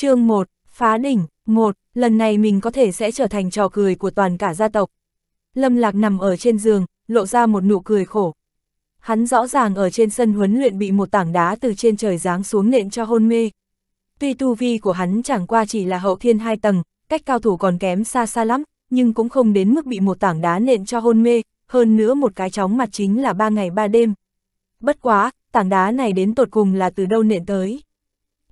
chương 1, phá đỉnh, 1, lần này mình có thể sẽ trở thành trò cười của toàn cả gia tộc. Lâm Lạc nằm ở trên giường, lộ ra một nụ cười khổ. Hắn rõ ràng ở trên sân huấn luyện bị một tảng đá từ trên trời giáng xuống nện cho hôn mê. Tuy tu vi của hắn chẳng qua chỉ là hậu thiên hai tầng, cách cao thủ còn kém xa xa lắm, nhưng cũng không đến mức bị một tảng đá nện cho hôn mê, hơn nữa một cái chóng mặt chính là ba ngày ba đêm. Bất quá, tảng đá này đến tột cùng là từ đâu nện tới.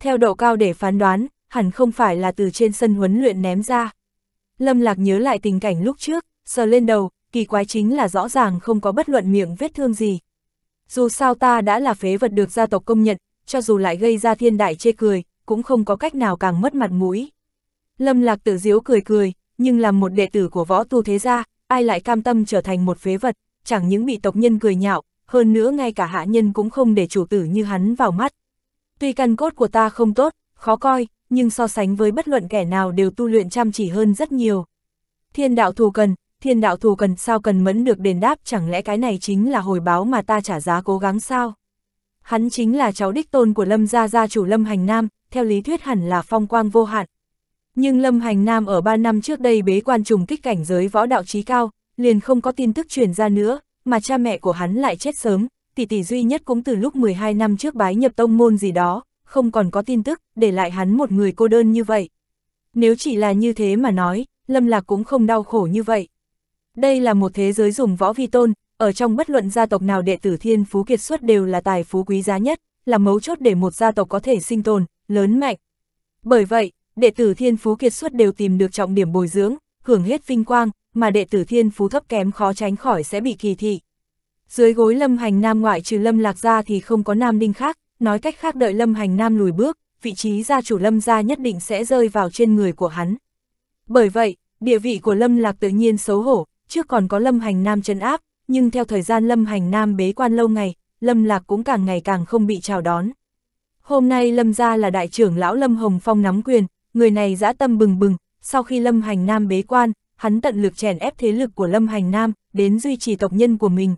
Theo độ cao để phán đoán, hẳn không phải là từ trên sân huấn luyện ném ra. Lâm Lạc nhớ lại tình cảnh lúc trước, sờ lên đầu, kỳ quái chính là rõ ràng không có bất luận miệng vết thương gì. Dù sao ta đã là phế vật được gia tộc công nhận, cho dù lại gây ra thiên đại chê cười, cũng không có cách nào càng mất mặt mũi. Lâm Lạc tự diếu cười cười, nhưng làm một đệ tử của võ tu thế gia, ai lại cam tâm trở thành một phế vật, chẳng những bị tộc nhân cười nhạo, hơn nữa ngay cả hạ nhân cũng không để chủ tử như hắn vào mắt. Tuy căn cốt của ta không tốt, khó coi, nhưng so sánh với bất luận kẻ nào đều tu luyện chăm chỉ hơn rất nhiều. Thiên đạo thù cần, thiên đạo thù cần sao cần mẫn được đền đáp chẳng lẽ cái này chính là hồi báo mà ta trả giá cố gắng sao? Hắn chính là cháu đích tôn của Lâm gia gia chủ Lâm Hành Nam, theo lý thuyết hẳn là phong quang vô hạn. Nhưng Lâm Hành Nam ở 3 năm trước đây bế quan trùng kích cảnh giới võ đạo trí cao, liền không có tin tức truyền ra nữa, mà cha mẹ của hắn lại chết sớm, tỷ tỷ duy nhất cũng từ lúc 12 năm trước bái nhập tông môn gì đó, không còn có tin tức, để lại hắn một người cô đơn như vậy. Nếu chỉ là như thế mà nói, Lâm Lạc cũng không đau khổ như vậy. Đây là một thế giới dùng võ vi tôn, ở trong bất luận gia tộc nào đệ tử thiên phú kiệt xuất đều là tài phú quý giá nhất, là mấu chốt để một gia tộc có thể sinh tồn, lớn mạnh. Bởi vậy, đệ tử thiên phú kiệt xuất đều tìm được trọng điểm bồi dưỡng, hưởng hết vinh quang, mà đệ tử thiên phú thấp kém khó tránh khỏi sẽ bị kỳ thị. Dưới gối lâm hành nam ngoại trừ lâm lạc ra thì không có nam đinh khác, nói cách khác đợi Lâm Hành Nam lùi bước, vị trí gia chủ Lâm gia nhất định sẽ rơi vào trên người của hắn. Bởi vậy, địa vị của Lâm Lạc tự nhiên xấu hổ, trước còn có Lâm Hành Nam chân áp, nhưng theo thời gian Lâm Hành Nam bế quan lâu ngày, Lâm Lạc cũng càng ngày càng không bị chào đón. Hôm nay Lâm gia là đại trưởng lão Lâm Hồng Phong nắm quyền, người này dã tâm bừng bừng, sau khi Lâm Hành Nam bế quan, hắn tận lực chèn ép thế lực của Lâm Hành Nam đến duy trì tộc nhân của mình.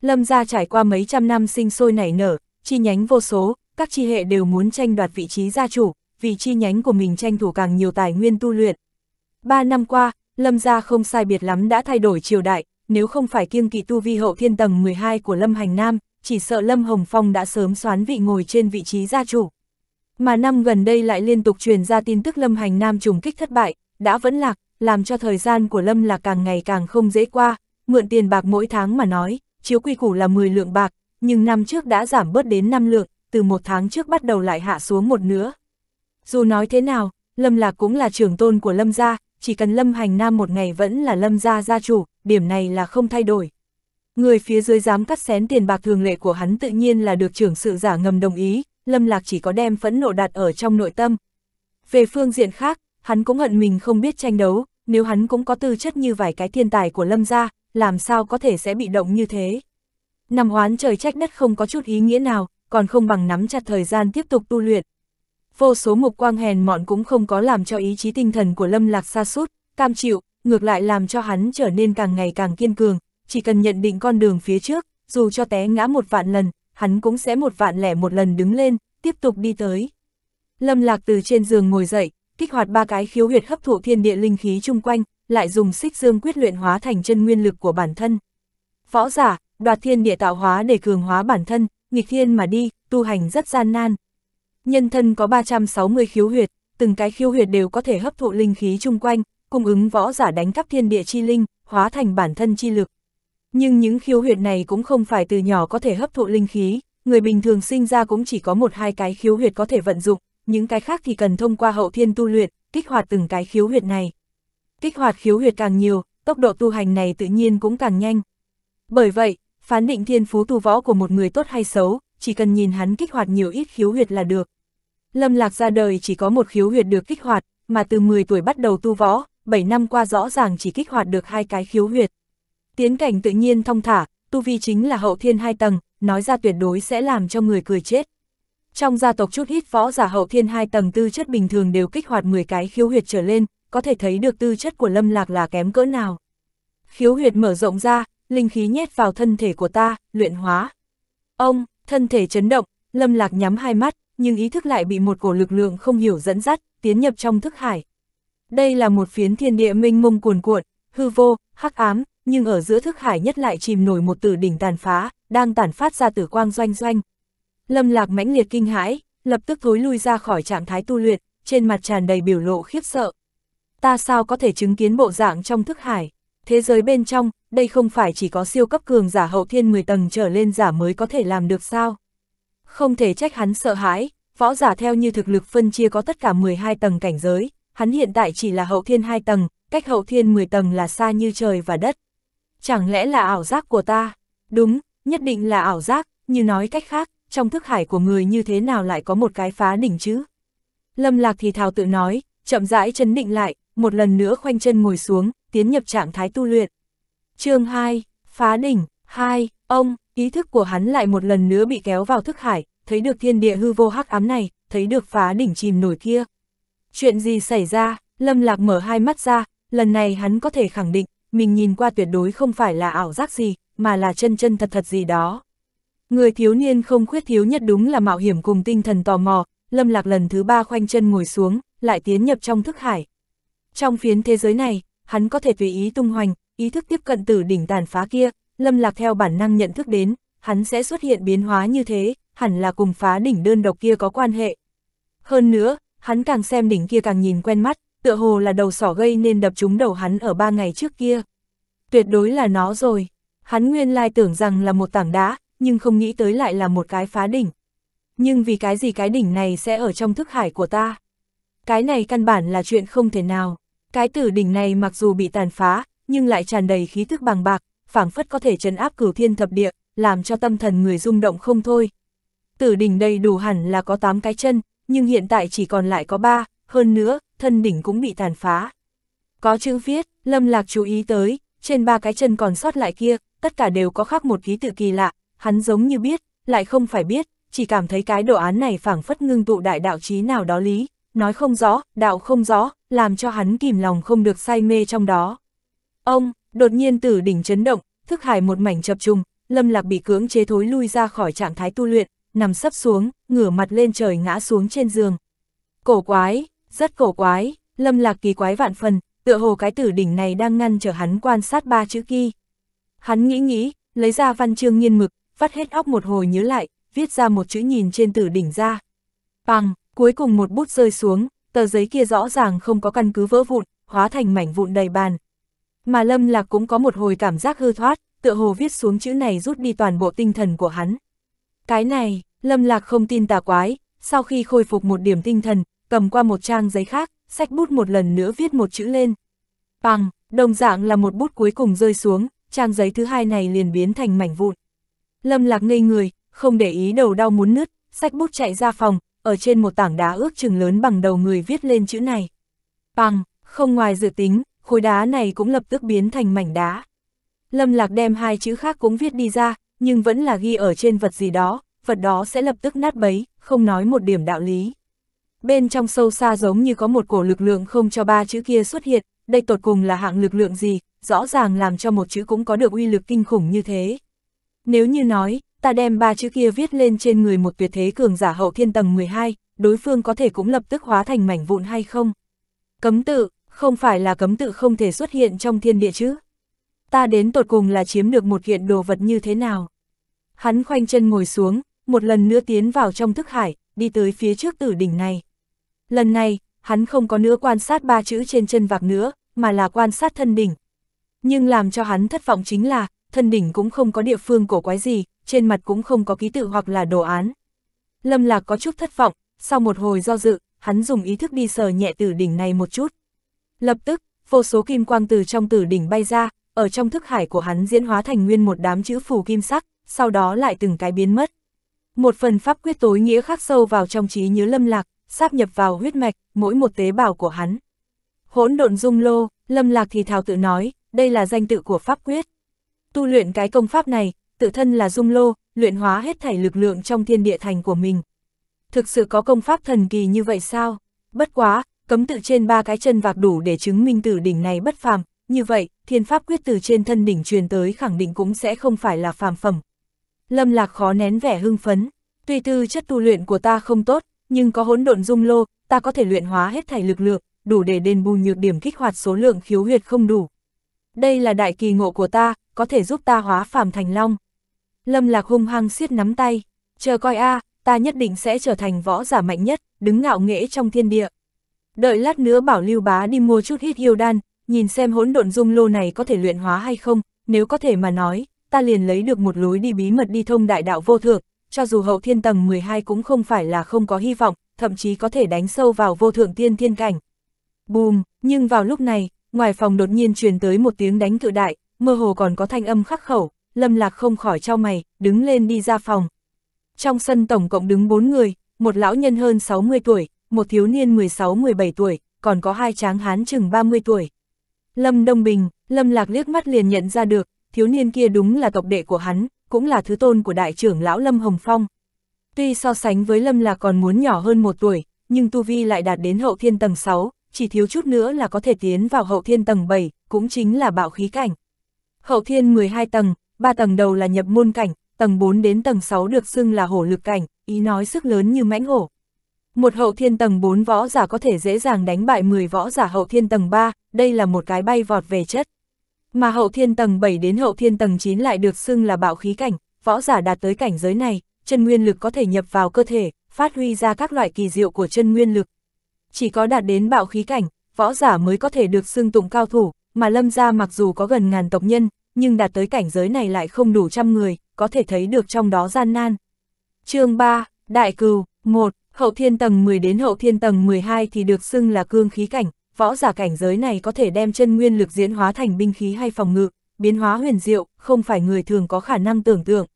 Lâm gia trải qua mấy trăm năm sinh sôi nảy nở, chi nhánh vô số, các chi hệ đều muốn tranh đoạt vị trí gia chủ, vì chi nhánh của mình tranh thủ càng nhiều tài nguyên tu luyện. Ba năm qua, Lâm gia không sai biệt lắm đã thay đổi triều đại, nếu không phải kiêng kỵ tu vi hậu thiên tầng 12 của Lâm Hành Nam, chỉ sợ Lâm Hồng Phong đã sớm xoán vị ngồi trên vị trí gia chủ. Mà năm gần đây lại liên tục truyền ra tin tức Lâm Hành Nam trùng kích thất bại, đã vẫn lạc, làm cho thời gian của Lâm là càng ngày càng không dễ qua, mượn tiền bạc mỗi tháng mà nói, chiếu quy củ là 10 lượng bạc, nhưng năm trước đã giảm bớt đến 5 lượng, từ một tháng trước bắt đầu lại hạ xuống một nữa. Dù nói thế nào, Lâm Lạc cũng là trưởng tôn của Lâm gia, chỉ cần Lâm Hành Nam một ngày vẫn là Lâm gia gia chủ, điểm này là không thay đổi. Người phía dưới dám cắt xén tiền bạc thường lệ của hắn tự nhiên là được trưởng sự giả ngầm đồng ý, Lâm Lạc chỉ có đem phẫn nộ đặt ở trong nội tâm. Về phương diện khác, hắn cũng hận mình không biết tranh đấu, nếu hắn cũng có tư chất như vài cái thiên tài của Lâm gia, làm sao có thể sẽ bị động như thế. Nằm oán trời trách đất không có chút ý nghĩa nào, còn không bằng nắm chặt thời gian tiếp tục tu luyện. Vô số mục quang hèn mọn cũng không có làm cho ý chí tinh thần của Lâm Lạc xa sút cam chịu, ngược lại làm cho hắn trở nên càng ngày càng kiên cường, chỉ cần nhận định con đường phía trước, dù cho té ngã một vạn lần, hắn cũng sẽ một vạn lẻ một lần đứng lên, tiếp tục đi tới. Lâm Lạc từ trên giường ngồi dậy, kích hoạt ba cái khiếu huyệt hấp thụ thiên địa linh khí chung quanh, lại dùng xích dương quyết luyện hóa thành chân nguyên lực của bản thân. Võ giả, đoạt thiên địa tạo hóa để cường hóa bản thân, nghịch thiên mà đi, tu hành rất gian nan. Nhân thân có 360 khiếu huyệt, từng cái khiếu huyệt đều có thể hấp thụ linh khí chung quanh, cung ứng võ giả đánh cắp thiên địa chi linh, hóa thành bản thân chi lực. Nhưng những khiếu huyệt này cũng không phải từ nhỏ có thể hấp thụ linh khí, người bình thường sinh ra cũng chỉ có một hai cái khiếu huyệt có thể vận dụng, những cái khác thì cần thông qua hậu thiên tu luyện, kích hoạt từng cái khiếu huyệt này. Kích hoạt khiếu huyệt càng nhiều, tốc độ tu hành này tự nhiên cũng càng nhanh. Bởi vậy, Phán định thiên phú tu võ của một người tốt hay xấu, chỉ cần nhìn hắn kích hoạt nhiều ít khiếu huyệt là được. Lâm Lạc ra đời chỉ có một khiếu huyệt được kích hoạt, mà từ 10 tuổi bắt đầu tu võ, 7 năm qua rõ ràng chỉ kích hoạt được hai cái khiếu huyệt. Tiến cảnh tự nhiên thông thả, tu vi chính là hậu thiên hai tầng, nói ra tuyệt đối sẽ làm cho người cười chết. Trong gia tộc chút ít võ giả hậu thiên hai tầng tư chất bình thường đều kích hoạt 10 cái khiếu huyệt trở lên, có thể thấy được tư chất của Lâm Lạc là kém cỡ nào. Khiếu huyệt mở rộng ra, linh khí nhét vào thân thể của ta, luyện hóa. Ông, thân thể chấn động, lâm lạc nhắm hai mắt, nhưng ý thức lại bị một cổ lực lượng không hiểu dẫn dắt, tiến nhập trong thức hải. Đây là một phiến thiên địa minh mông cuồn cuộn, hư vô, hắc ám, nhưng ở giữa thức hải nhất lại chìm nổi một tử đỉnh tàn phá, đang tàn phát ra tử quang doanh doanh. Lâm lạc mãnh liệt kinh hãi, lập tức thối lui ra khỏi trạng thái tu luyện, trên mặt tràn đầy biểu lộ khiếp sợ. Ta sao có thể chứng kiến bộ dạng trong thức hải? thế giới bên trong, đây không phải chỉ có siêu cấp cường giả hậu thiên 10 tầng trở lên giả mới có thể làm được sao? Không thể trách hắn sợ hãi, võ giả theo như thực lực phân chia có tất cả 12 tầng cảnh giới, hắn hiện tại chỉ là hậu thiên 2 tầng, cách hậu thiên 10 tầng là xa như trời và đất. Chẳng lẽ là ảo giác của ta? Đúng, nhất định là ảo giác, như nói cách khác, trong thức hải của người như thế nào lại có một cái phá đỉnh chứ? Lâm Lạc thì thào tự nói, chậm rãi chấn định lại, một lần nữa khoanh chân ngồi xuống, tiến nhập trạng thái tu luyện. chương 2, Phá đỉnh, 2, ông, ý thức của hắn lại một lần nữa bị kéo vào thức hải, thấy được thiên địa hư vô hắc ám này, thấy được phá đỉnh chìm nổi kia. Chuyện gì xảy ra, Lâm Lạc mở hai mắt ra, lần này hắn có thể khẳng định, mình nhìn qua tuyệt đối không phải là ảo giác gì, mà là chân chân thật thật gì đó. Người thiếu niên không khuyết thiếu nhất đúng là mạo hiểm cùng tinh thần tò mò, Lâm Lạc lần thứ ba khoanh chân ngồi xuống, lại tiến nhập trong thức hải. Trong phiến thế giới này, hắn có thể tùy ý tung hoành, ý thức tiếp cận từ đỉnh tàn phá kia, Lâm Lạc theo bản năng nhận thức đến, hắn sẽ xuất hiện biến hóa như thế, hẳn là cùng phá đỉnh đơn độc kia có quan hệ. Hơn nữa, hắn càng xem đỉnh kia càng nhìn quen mắt, tựa hồ là đầu sỏ gây nên đập trúng đầu hắn ở ba ngày trước kia. Tuyệt đối là nó rồi, hắn nguyên lai tưởng rằng là một tảng đá, nhưng không nghĩ tới lại là một cái phá đỉnh. Nhưng vì cái gì cái đỉnh này sẽ ở trong thức hải của ta? Cái này căn bản là chuyện không thể nào. Cái tử đỉnh này mặc dù bị tàn phá, nhưng lại tràn đầy khí thức bằng bạc, phảng phất có thể trấn áp cửu thiên thập địa, làm cho tâm thần người rung động không thôi. Tử đỉnh đầy đủ hẳn là có 8 cái chân, nhưng hiện tại chỉ còn lại có 3, hơn nữa, thân đỉnh cũng bị tàn phá. Có chữ viết, Lâm Lạc chú ý tới, trên ba cái chân còn sót lại kia, tất cả đều có khắc một ký tự kỳ lạ, hắn giống như biết, lại không phải biết, chỉ cảm thấy cái đồ án này phảng phất ngưng tụ đại đạo trí nào đó lý, nói không rõ, đạo không rõ, làm cho hắn kìm lòng không được say mê trong đó. Ông, đột nhiên tử đỉnh chấn động, thức hải một mảnh chập trùng, lâm lạc bị cưỡng chế thối lui ra khỏi trạng thái tu luyện, nằm sấp xuống, ngửa mặt lên trời ngã xuống trên giường. Cổ quái, rất cổ quái, lâm lạc kỳ quái vạn phần, tựa hồ cái tử đỉnh này đang ngăn trở hắn quan sát ba chữ kỳ. Hắn nghĩ nghĩ, lấy ra văn chương nghiên mực, vắt hết óc một hồi nhớ lại, viết ra một chữ nhìn trên tử đỉnh ra. Bằng, Cuối cùng một bút rơi xuống, tờ giấy kia rõ ràng không có căn cứ vỡ vụn, hóa thành mảnh vụn đầy bàn. Mà Lâm Lạc cũng có một hồi cảm giác hư thoát, tựa hồ viết xuống chữ này rút đi toàn bộ tinh thần của hắn. Cái này, Lâm Lạc không tin tà quái, sau khi khôi phục một điểm tinh thần, cầm qua một trang giấy khác, sách bút một lần nữa viết một chữ lên. Bằng, đồng dạng là một bút cuối cùng rơi xuống, trang giấy thứ hai này liền biến thành mảnh vụn. Lâm Lạc ngây người, không để ý đầu đau muốn nứt, sách bút chạy ra phòng, ở trên một tảng đá ước chừng lớn bằng đầu người viết lên chữ này. Bằng, không ngoài dự tính, khối đá này cũng lập tức biến thành mảnh đá. Lâm Lạc đem hai chữ khác cũng viết đi ra, nhưng vẫn là ghi ở trên vật gì đó, vật đó sẽ lập tức nát bấy, không nói một điểm đạo lý. Bên trong sâu xa giống như có một cổ lực lượng không cho ba chữ kia xuất hiện, đây tột cùng là hạng lực lượng gì, rõ ràng làm cho một chữ cũng có được uy lực kinh khủng như thế. Nếu như nói, ta đem ba chữ kia viết lên trên người một tuyệt thế cường giả hậu thiên tầng 12, đối phương có thể cũng lập tức hóa thành mảnh vụn hay không? Cấm tự, không phải là cấm tự không thể xuất hiện trong thiên địa chứ? Ta đến tột cùng là chiếm được một kiện đồ vật như thế nào? Hắn khoanh chân ngồi xuống, một lần nữa tiến vào trong thức hải, đi tới phía trước tử đỉnh này. Lần này, hắn không có nữa quan sát ba chữ trên chân vạc nữa, mà là quan sát thân đỉnh. Nhưng làm cho hắn thất vọng chính là, thân đỉnh cũng không có địa phương cổ quái gì, trên mặt cũng không có ký tự hoặc là đồ án. Lâm Lạc có chút thất vọng, sau một hồi do dự, hắn dùng ý thức đi sờ nhẹ tử đỉnh này một chút. Lập tức, vô số kim quang từ trong tử đỉnh bay ra, ở trong thức hải của hắn diễn hóa thành nguyên một đám chữ phù kim sắc, sau đó lại từng cái biến mất. Một phần pháp quyết tối nghĩa khắc sâu vào trong trí nhớ Lâm Lạc, sáp nhập vào huyết mạch, mỗi một tế bào của hắn. Hỗn độn dung lô, Lâm Lạc thì thào tự nói, đây là danh tự của pháp quyết. Tu luyện cái công pháp này, tự thân là dung lô, luyện hóa hết thảy lực lượng trong thiên địa thành của mình. Thực sự có công pháp thần kỳ như vậy sao? Bất quá, cấm tự trên ba cái chân vạc đủ để chứng minh tử đỉnh này bất phàm, như vậy, thiên pháp quyết từ trên thân đỉnh truyền tới khẳng định cũng sẽ không phải là phàm phẩm. Lâm Lạc khó nén vẻ hưng phấn, tuy tư chất tu luyện của ta không tốt, nhưng có hỗn độn dung lô, ta có thể luyện hóa hết thảy lực lượng, đủ để đền bù nhược điểm kích hoạt số lượng khiếu huyệt không đủ. Đây là đại kỳ ngộ của ta, có thể giúp ta hóa phàm thành long. Lâm Lạc hung hăng siết nắm tay, chờ coi a, ta nhất định sẽ trở thành võ giả mạnh nhất, đứng ngạo nghễ trong thiên địa. Đợi lát nữa bảo Lưu Bá đi mua chút hít yêu đan, nhìn xem hỗn độn dung lô này có thể luyện hóa hay không, nếu có thể mà nói, ta liền lấy được một lối đi bí mật đi thông đại đạo vô thượng, cho dù hậu thiên tầng 12 cũng không phải là không có hy vọng, thậm chí có thể đánh sâu vào vô thượng tiên thiên cảnh. Bùm, nhưng vào lúc này, ngoài phòng đột nhiên truyền tới một tiếng đánh cự đại, mơ hồ còn có thanh âm khắc khẩu, Lâm Lạc không khỏi trao mày, đứng lên đi ra phòng. Trong sân tổng cộng đứng bốn người, một lão nhân hơn 60 tuổi, một thiếu niên 16-17 tuổi, còn có hai tráng hán chừng 30 tuổi. Lâm Đông Bình, Lâm Lạc liếc mắt liền nhận ra được, thiếu niên kia đúng là tộc đệ của hắn, cũng là thứ tôn của đại trưởng lão Lâm Hồng Phong. Tuy so sánh với Lâm Lạc còn muốn nhỏ hơn một tuổi, nhưng Tu Vi lại đạt đến hậu thiên tầng 6, chỉ thiếu chút nữa là có thể tiến vào hậu thiên tầng 7, cũng chính là bạo khí cảnh. Hậu thiên 12 tầng, ba tầng đầu là nhập môn cảnh, tầng 4 đến tầng 6 được xưng là hổ lực cảnh, ý nói sức lớn như mãnh hổ. Một hậu thiên tầng 4 võ giả có thể dễ dàng đánh bại 10 võ giả hậu thiên tầng 3, đây là một cái bay vọt về chất. Mà hậu thiên tầng 7 đến hậu thiên tầng 9 lại được xưng là bạo khí cảnh, võ giả đạt tới cảnh giới này, chân nguyên lực có thể nhập vào cơ thể, phát huy ra các loại kỳ diệu của chân nguyên lực. Chỉ có đạt đến bạo khí cảnh, võ giả mới có thể được xưng tụng cao thủ, mà lâm gia mặc dù có gần ngàn tộc nhân, nhưng đạt tới cảnh giới này lại không đủ trăm người, có thể thấy được trong đó gian nan. chương 3, Đại Cừu, 1, hậu thiên tầng 10 đến hậu thiên tầng 12 thì được xưng là cương khí cảnh, võ giả cảnh giới này có thể đem chân nguyên lực diễn hóa thành binh khí hay phòng ngự, biến hóa huyền diệu, không phải người thường có khả năng tưởng tượng.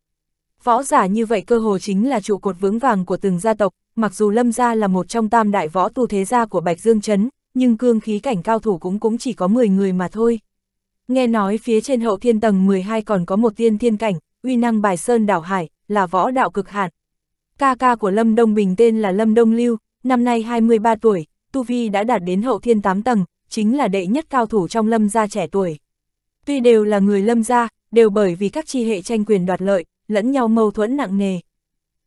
Võ giả như vậy cơ hồ chính là trụ cột vững vàng của từng gia tộc, mặc dù Lâm Gia là một trong tam đại võ tu thế gia của Bạch Dương Trấn, nhưng cương khí cảnh cao thủ cũng cũng chỉ có 10 người mà thôi. Nghe nói phía trên hậu thiên tầng 12 còn có một tiên thiên cảnh, uy năng bài sơn đảo hải, là võ đạo cực hạn. Ca ca của Lâm Đông Bình tên là Lâm Đông Lưu, năm nay 23 tuổi, Tu Vi đã đạt đến hậu thiên 8 tầng, chính là đệ nhất cao thủ trong Lâm gia trẻ tuổi. Tuy đều là người Lâm gia, đều bởi vì các chi hệ tranh quyền đoạt lợi, lẫn nhau mâu thuẫn nặng nề.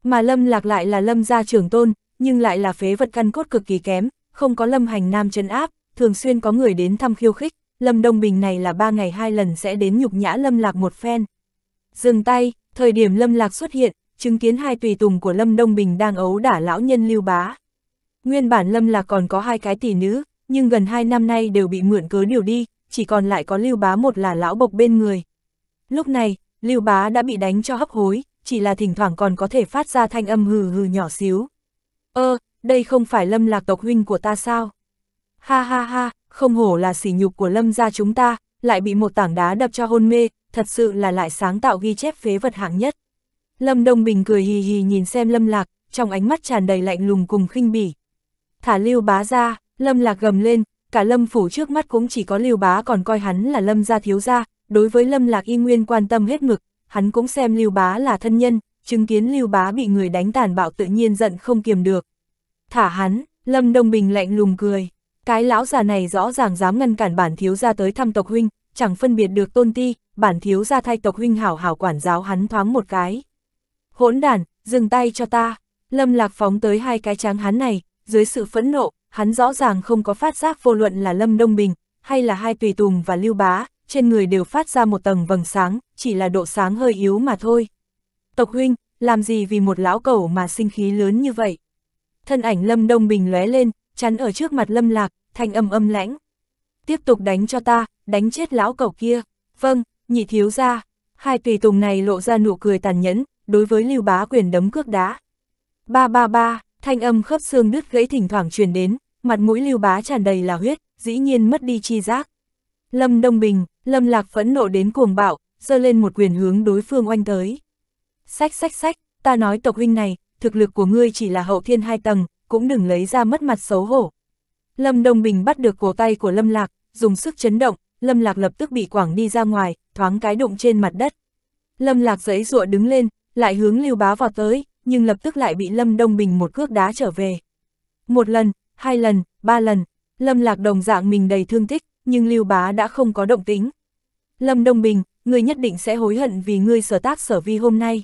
Mà Lâm Lạc lại là Lâm gia trưởng tôn, nhưng lại là phế vật căn cốt cực kỳ kém, không có Lâm Hành Nam chân áp, thường xuyên có người đến thăm khiêu khích, Lâm Đông Bình này là ba ngày hai lần sẽ đến nhục nhã Lâm Lạc một phen. Dừng tay, thời điểm Lâm Lạc xuất hiện, chứng kiến hai tùy tùng của Lâm Đông Bình đang ấu đả lão nhân lưu bá. Nguyên bản Lâm Lạc còn có hai cái tỷ nữ, nhưng gần hai năm nay đều bị mượn cớ điều đi, chỉ còn lại có lưu bá một là lão bộc bên người. Lúc này, lưu bá đã bị đánh cho hấp hối, chỉ là thỉnh thoảng còn có thể phát ra thanh âm hừ hừ nhỏ xíu. Ơ, ờ, đây không phải lâm lạc tộc huynh của ta sao? Ha ha ha, không hổ là sỉ nhục của lâm gia chúng ta, lại bị một tảng đá đập cho hôn mê, thật sự là lại sáng tạo ghi chép phế vật hạng nhất. Lâm Đông Bình cười hì hì nhìn xem Lâm Lạc, trong ánh mắt tràn đầy lạnh lùng cùng khinh bỉ. Thả Lưu Bá ra, Lâm Lạc gầm lên, cả Lâm phủ trước mắt cũng chỉ có Lưu Bá còn coi hắn là Lâm gia thiếu gia, đối với Lâm Lạc y nguyên quan tâm hết mực, hắn cũng xem Lưu Bá là thân nhân, chứng kiến Lưu Bá bị người đánh tàn bạo tự nhiên giận không kiềm được. Thả hắn, Lâm Đông Bình lạnh lùng cười. Cái lão già này rõ ràng dám ngăn cản bản thiếu gia tới thăm tộc huynh, chẳng phân biệt được tôn ti, bản thiếu gia thay tộc huynh hảo hảo quản giáo hắn thoáng một cái. Hỗn đàn, dừng tay cho ta. Lâm Lạc phóng tới hai cái tráng hắn này, dưới sự phẫn nộ, hắn rõ ràng không có phát giác vô luận là Lâm Đông Bình, hay là hai tùy tùng và lưu bá, trên người đều phát ra một tầng vầng sáng, chỉ là độ sáng hơi yếu mà thôi. Tộc huynh, làm gì vì một lão cẩu mà sinh khí lớn như vậy? Thân ảnh Lâm Đông Bình lóe lên, chắn ở trước mặt lâm lạc, thanh âm âm lãnh. Tiếp tục đánh cho ta, đánh chết lão cẩu kia. Vâng, nhị thiếu ra. Hai tùy tùng này lộ ra nụ cười tàn nhẫn, đối với lưu bá quyền đấm cước đá. Ba ba ba, thanh âm khớp xương đứt gãy thỉnh thoảng truyền đến, mặt mũi lưu bá tràn đầy là huyết, dĩ nhiên mất đi chi giác. Lâm Đông Bình, Lâm Lạc phẫn nộ đến cuồng bạo, giơ lên một quyền hướng đối phương oanh tới. Sách sách sách, ta nói tộc huynh này, thực lực của ngươi chỉ là hậu thiên hai tầng, cũng đừng lấy ra mất mặt xấu hổ. Lâm Đông Bình bắt được cổ tay của Lâm Lạc, dùng sức chấn động, Lâm Lạc lập tức bị quảng đi ra ngoài, thoáng cái đụng trên mặt đất. Lâm Lạc giấy ruộng đứng lên, lại hướng Lưu Bá vào tới, nhưng lập tức lại bị Lâm Đông Bình một cước đá trở về. Một lần, hai lần, ba lần, Lâm Lạc đồng dạng mình đầy thương tích, nhưng Lưu Bá đã không có động tính. Lâm Đông Bình, ngươi nhất định sẽ hối hận vì ngươi sở tác sở vi hôm nay.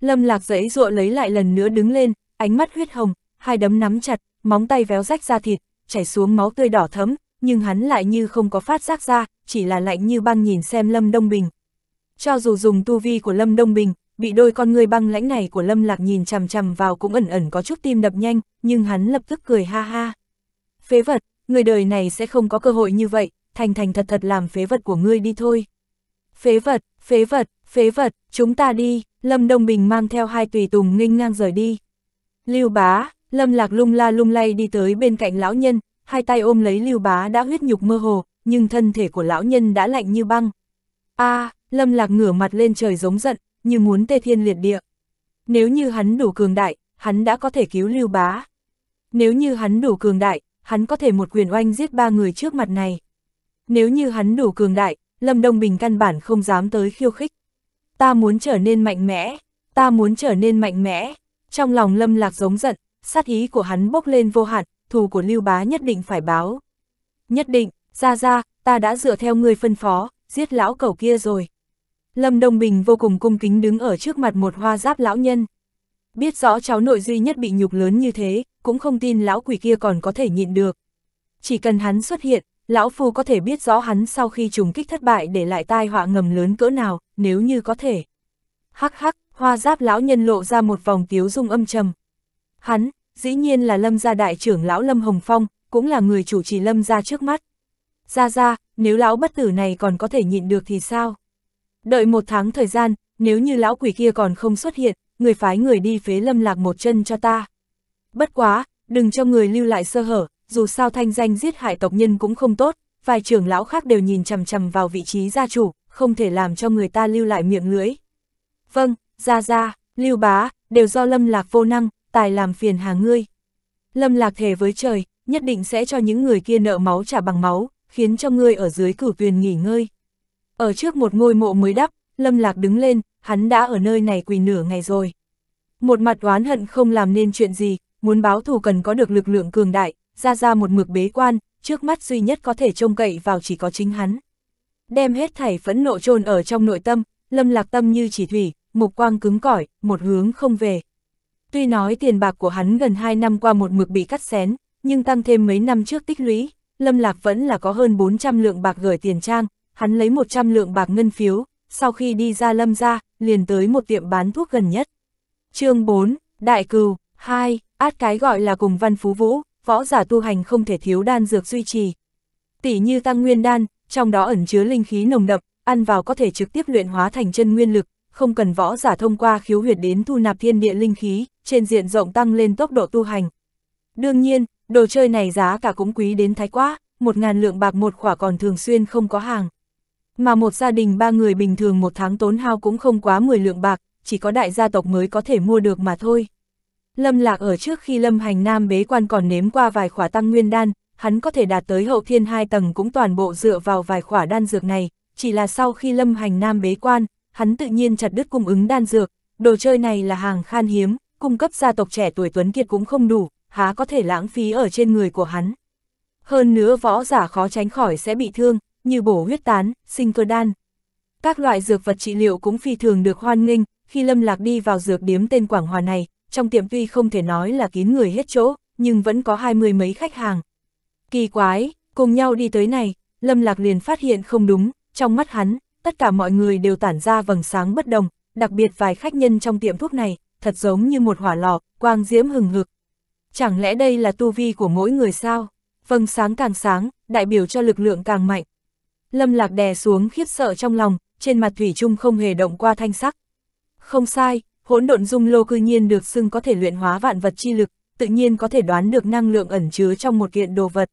Lâm Lạc giấy ruộng lấy lại lần nữa đứng lên, ánh mắt huyết hồng, hai đấm nắm chặt, móng tay véo rách ra thịt, chảy xuống máu tươi đỏ thấm, nhưng hắn lại như không có phát giác ra, chỉ là lạnh như băng nhìn xem Lâm Đông Bình. Cho dù dùng tu vi của Lâm Đông Bình, bị đôi con người băng lãnh này của Lâm Lạc nhìn chằm chằm vào cũng ẩn ẩn có chút tim đập nhanh, nhưng hắn lập tức cười ha ha. Phế vật, người đời này sẽ không có cơ hội như vậy, thành thành thật thật làm phế vật của ngươi đi thôi. Phế vật, phế vật, phế vật, chúng ta đi, Lâm Đông Bình mang theo hai tùy tùng nghênh ngang rời đi. Lưu bá, Lâm Lạc lung la lung lay đi tới bên cạnh lão nhân, hai tay ôm lấy Lưu Bá đã huyết nhục mơ hồ, nhưng thân thể của lão nhân đã lạnh như băng. A, à, Lâm Lạc ngửa mặt lên trời giống giận, như muốn tê thiên liệt địa. Nếu như hắn đủ cường đại, hắn đã có thể cứu Lưu Bá. Nếu như hắn đủ cường đại, hắn có thể một quyền oanh giết ba người trước mặt này. Nếu như hắn đủ cường đại, Lâm Đông Bình căn bản không dám tới khiêu khích. Ta muốn trở nên mạnh mẽ, ta muốn trở nên mạnh mẽ. Trong lòng Lâm Lạc giống giận, sát ý của hắn bốc lên vô hạn, thù của Lưu Bá nhất định phải báo. Nhất định, ra ra, ta đã dựa theo ngươi phân phó, giết lão cầu kia rồi. Lâm Đông Bình vô cùng cung kính đứng ở trước mặt một hoa giáp lão nhân. Biết rõ cháu nội duy nhất bị nhục lớn như thế, cũng không tin lão quỷ kia còn có thể nhịn được. Chỉ cần hắn xuất hiện, lão phu có thể biết rõ hắn sau khi trùng kích thất bại để lại tai họa ngầm lớn cỡ nào, nếu như có thể. Hắc hắc, hoa giáp lão nhân lộ ra một vòng tiếu dung âm trầm, Hắn, dĩ nhiên là lâm gia đại trưởng lão Lâm Hồng Phong, cũng là người chủ trì lâm gia trước mắt. Ra ra, nếu lão bất tử này còn có thể nhịn được thì sao? Đợi một tháng thời gian, nếu như lão quỷ kia còn không xuất hiện, người phái người đi phế lâm lạc một chân cho ta. Bất quá, đừng cho người lưu lại sơ hở, dù sao thanh danh giết hại tộc nhân cũng không tốt, vài trưởng lão khác đều nhìn chằm chằm vào vị trí gia chủ, không thể làm cho người ta lưu lại miệng lưỡi. Vâng, ra ra, lưu bá, đều do lâm lạc vô năng, tài làm phiền hà ngươi. Lâm lạc thề với trời, nhất định sẽ cho những người kia nợ máu trả bằng máu, khiến cho ngươi ở dưới cửu tuyền nghỉ ngơi. Ở trước một ngôi mộ mới đắp, Lâm lạc đứng lên, hắn đã ở nơi này quỳ nửa ngày rồi. Một mặt oán hận không làm nên chuyện gì, muốn báo thù cần có được lực lượng cường đại, ra ra một mực bế quan, trước mắt duy nhất có thể trông cậy vào chỉ có chính hắn. Đem hết thảy phẫn nộ chôn ở trong nội tâm, Lâm Lạc Tâm như chỉ thủy, mục quang cứng cỏi, một hướng không về. Tuy nói tiền bạc của hắn gần 2 năm qua một mực bị cắt xén, nhưng tăng thêm mấy năm trước tích lũy, Lâm Lạc vẫn là có hơn 400 lượng bạc gửi tiền trang, hắn lấy 100 lượng bạc ngân phiếu, sau khi đi ra Lâm ra, liền tới một tiệm bán thuốc gần nhất. chương 4, Đại Cừu, 2, át cái gọi là cùng văn phú vũ, võ giả tu hành không thể thiếu đan dược duy trì. Tỷ như tăng nguyên đan, trong đó ẩn chứa linh khí nồng đậm, ăn vào có thể trực tiếp luyện hóa thành chân nguyên lực, không cần võ giả thông qua khiếu huyệt đến thu nạp thiên địa linh khí trên diện rộng tăng lên tốc độ tu hành. Đương nhiên, đồ chơi này giá cả cũng quý đến thái quá, một ngàn lượng bạc một khỏa còn thường xuyên không có hàng. Mà một gia đình ba người bình thường một tháng tốn hao cũng không quá 10 lượng bạc, chỉ có đại gia tộc mới có thể mua được mà thôi. Lâm Lạc ở trước khi Lâm Hành Nam bế quan còn nếm qua vài khỏa tăng nguyên đan, hắn có thể đạt tới hậu thiên hai tầng cũng toàn bộ dựa vào vài khỏa đan dược này, chỉ là sau khi Lâm Hành Nam bế quan, hắn tự nhiên chặt đứt cung ứng đan dược, đồ chơi này là hàng khan hiếm, cung cấp gia tộc trẻ tuổi Tuấn Kiệt cũng không đủ, há có thể lãng phí ở trên người của hắn. Hơn nữa võ giả khó tránh khỏi sẽ bị thương, như bổ huyết tán, sinh cơ đan. Các loại dược vật trị liệu cũng phi thường được hoan nghênh, khi Lâm Lạc đi vào dược điếm tên Quảng Hòa này, trong tiệm tuy không thể nói là kín người hết chỗ, nhưng vẫn có hai mươi mấy khách hàng. Kỳ quái, cùng nhau đi tới này, Lâm Lạc liền phát hiện không đúng, trong mắt hắn, tất cả mọi người đều tản ra vầng sáng bất đồng, đặc biệt vài khách nhân trong tiệm thuốc này, thật giống như một hỏa lò, quang diễm hừng hực. Chẳng lẽ đây là tu vi của mỗi người sao? Vâng sáng càng sáng, đại biểu cho lực lượng càng mạnh. Lâm Lạc đè xuống khiếp sợ trong lòng, trên mặt Thủy Trung không hề động qua thanh sắc. Không sai, hỗn độn dung lô cư nhiên được xưng có thể luyện hóa vạn vật chi lực, tự nhiên có thể đoán được năng lượng ẩn chứa trong một kiện đồ vật.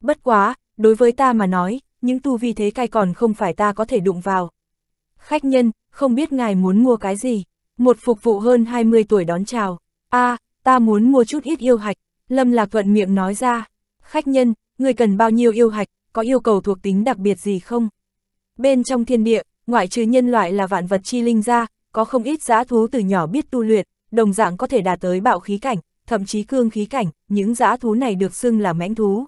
Bất quá, đối với ta mà nói, những tu vi thế cai còn không phải ta có thể đụng vào. Khách nhân, không biết ngài muốn mua cái gì? Một phục vụ hơn 20 tuổi đón chào. a à, ta muốn mua chút ít yêu hạch. Lâm Lạc Thuận miệng nói ra. Khách nhân, người cần bao nhiêu yêu hạch, có yêu cầu thuộc tính đặc biệt gì không? Bên trong thiên địa, ngoại trừ nhân loại là vạn vật chi linh ra, có không ít giã thú từ nhỏ biết tu luyện, đồng dạng có thể đạt tới bạo khí cảnh, thậm chí cương khí cảnh, những giã thú này được xưng là mãnh thú.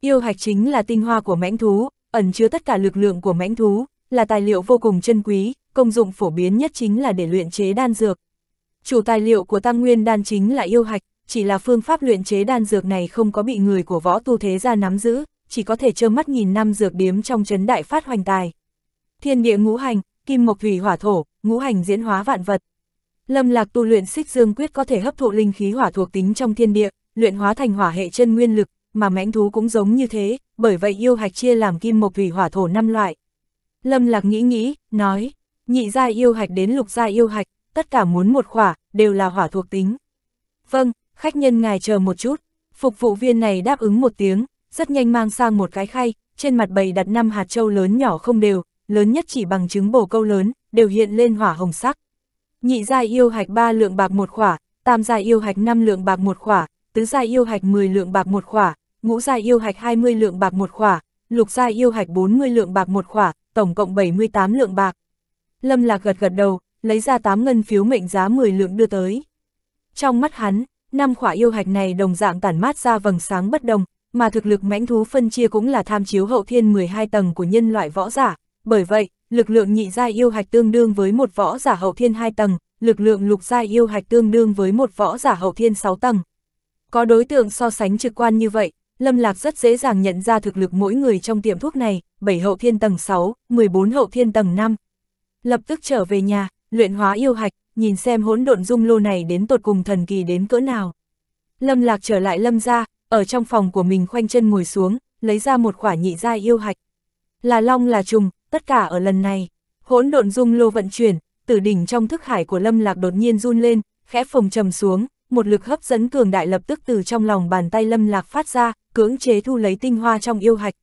Yêu hạch chính là tinh hoa của mãnh thú, ẩn chứa tất cả lực lượng của mãnh thú, là tài liệu vô cùng chân quý, công dụng phổ biến nhất chính là để luyện chế đan dược. Chủ tài liệu của tăng nguyên đan chính là yêu hạch, chỉ là phương pháp luyện chế đan dược này không có bị người của võ tu thế gia nắm giữ, chỉ có thể trơ mắt nhìn năm dược điếm trong chấn đại phát hoành tài. Thiên địa ngũ hành, kim mộc thủy hỏa thổ, ngũ hành diễn hóa vạn vật. Lâm Lạc tu luyện xích dương quyết có thể hấp thụ linh khí hỏa thuộc tính trong thiên địa, luyện hóa thành hỏa hệ chân nguyên lực, mà mãnh thú cũng giống như thế, bởi vậy yêu hạch chia làm kim mộc thủy hỏa thổ năm loại. Lâm Lạc nghĩ nghĩ, nói, nhị gia yêu hạch đến lục gia yêu hạch, tất cả muốn một khỏa, đều là hỏa thuộc tính. Vâng, khách nhân ngài chờ một chút, phục vụ viên này đáp ứng một tiếng, rất nhanh mang sang một cái khay, trên mặt bầy đặt năm hạt trâu lớn nhỏ không đều, lớn nhất chỉ bằng trứng bồ câu lớn, đều hiện lên hỏa hồng sắc. Nhị gia yêu hạch 3 lượng bạc một khỏa, tam gia yêu hạch 5 lượng bạc một khỏa, tứ gia yêu hạch 10 lượng bạc một khỏa, ngũ gia yêu hạch 20 lượng bạc một khỏa, lục gia yêu hạch 40 lượng bạc một khỏa, tổng cộng 78 lượng bạc. Lâm Lạc gật gật đầu, lấy ra 8 ngân phiếu mệnh giá 10 lượng đưa tới. Trong mắt hắn, năm khỏa yêu hạch này đồng dạng tản mát ra vầng sáng bất đồng, mà thực lực mãnh thú phân chia cũng là tham chiếu hậu thiên 12 tầng của nhân loại võ giả, bởi vậy, lực lượng nhị giai yêu hạch tương đương với một võ giả hậu thiên 2 tầng, lực lượng lục giai yêu hạch tương đương với một võ giả hậu thiên 6 tầng. Có đối tượng so sánh trực quan như vậy, Lâm Lạc rất dễ dàng nhận ra thực lực mỗi người trong tiệm thuốc này, 7 hậu thiên tầng 6, 14 hậu thiên tầng 5, lập tức trở về nhà, luyện hóa yêu hạch, nhìn xem hỗn độn dung lô này đến tột cùng thần kỳ đến cỡ nào. Lâm Lạc trở lại Lâm ra, ở trong phòng của mình khoanh chân ngồi xuống, lấy ra một quả nhị giai yêu hạch. Là long là trùng, tất cả ở lần này, hỗn độn dung lô vận chuyển, từ đỉnh trong thức hải của Lâm Lạc đột nhiên run lên, khẽ phồng trầm xuống, một lực hấp dẫn cường đại lập tức từ trong lòng bàn tay Lâm Lạc phát ra, cưỡng chế thu lấy tinh hoa trong yêu hạch.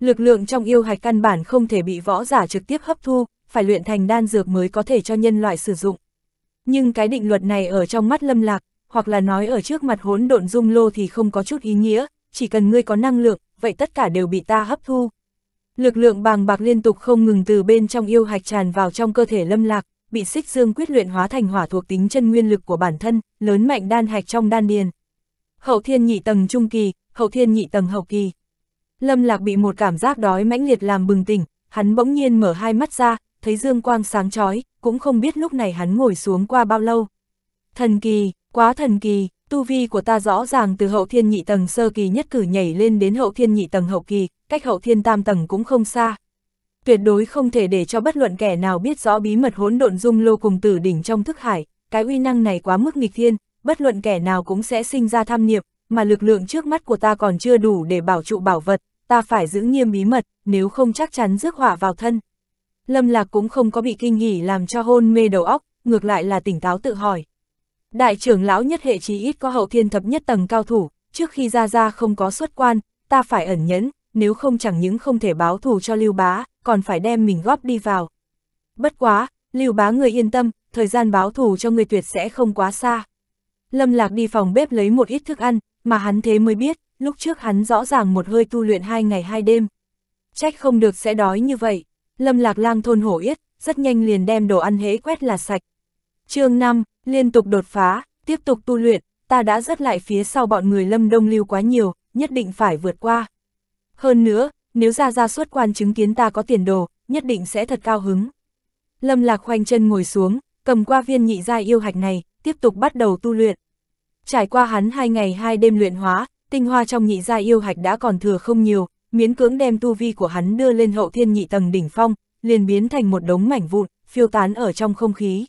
Lực lượng trong yêu hạch căn bản không thể bị võ giả trực tiếp hấp thu, phải luyện thành đan dược mới có thể cho nhân loại sử dụng. Nhưng cái định luật này ở trong mắt lâm lạc, hoặc là nói ở trước mặt hỗn độn dung lô thì không có chút ý nghĩa, chỉ cần ngươi có năng lượng, vậy tất cả đều bị ta hấp thu. Lực lượng bàng bạc liên tục không ngừng từ bên trong yêu hạch tràn vào trong cơ thể lâm lạc, bị xích dương quyết luyện hóa thành hỏa thuộc tính chân nguyên lực của bản thân, lớn mạnh đan hạch trong đan điền. Hậu thiên nhị tầng trung kỳ, hậu thiên nhị tầng hậu kỳ. Lâm lạc bị một cảm giác đói mãnh liệt làm bừng tỉnh, hắn bỗng nhiên mở hai mắt ra, thấy dương quang sáng chói cũng không biết lúc này hắn ngồi xuống qua bao lâu. Thần kỳ, quá thần kỳ, tu vi của ta rõ ràng từ hậu thiên nhị tầng sơ kỳ nhất cử nhảy lên đến hậu thiên nhị tầng hậu kỳ, cách hậu thiên tam tầng cũng không xa. Tuyệt đối không thể để cho bất luận kẻ nào biết rõ bí mật hỗn độn dung lô cùng tử đỉnh trong thức hải, cái uy năng này quá mức nghịch thiên, bất luận kẻ nào cũng sẽ sinh ra tham niệm, mà lực lượng trước mắt của ta còn chưa đủ để bảo trụ bảo vật, ta phải giữ nghiêm bí mật, nếu không chắc chắn rước họa vào thân. Lâm Lạc cũng không có bị kinh nghỉ làm cho hôn mê đầu óc, ngược lại là tỉnh táo tự hỏi. Đại trưởng lão nhất hệ chí ít có hậu thiên thập nhất tầng cao thủ, trước khi ra ra không có xuất quan, ta phải ẩn nhẫn, nếu không chẳng những không thể báo thù cho Lưu Bá, còn phải đem mình góp đi vào. Bất quá, Lưu Bá người yên tâm, thời gian báo thù cho người tuyệt sẽ không quá xa. Lâm Lạc đi phòng bếp lấy một ít thức ăn, mà hắn thế mới biết, lúc trước hắn rõ ràng một hơi tu luyện hai ngày hai đêm. Trách không được sẽ đói như vậy. Lâm Lạc Lang thôn hổ yết, rất nhanh liền đem đồ ăn hế quét là sạch. chương 5, liên tục đột phá, tiếp tục tu luyện, ta đã rất lại phía sau bọn người Lâm Đông Lưu quá nhiều, nhất định phải vượt qua. Hơn nữa, nếu ra ra xuất quan chứng kiến ta có tiền đồ, nhất định sẽ thật cao hứng. Lâm Lạc khoanh chân ngồi xuống, cầm qua viên nhị giai yêu hạch này, tiếp tục bắt đầu tu luyện. Trải qua hắn hai ngày hai đêm luyện hóa, tinh hoa trong nhị giai yêu hạch đã còn thừa không nhiều, miễn cưỡng đem tu vi của hắn đưa lên hậu thiên nhị tầng đỉnh phong, liền biến thành một đống mảnh vụn, phiêu tán ở trong không khí.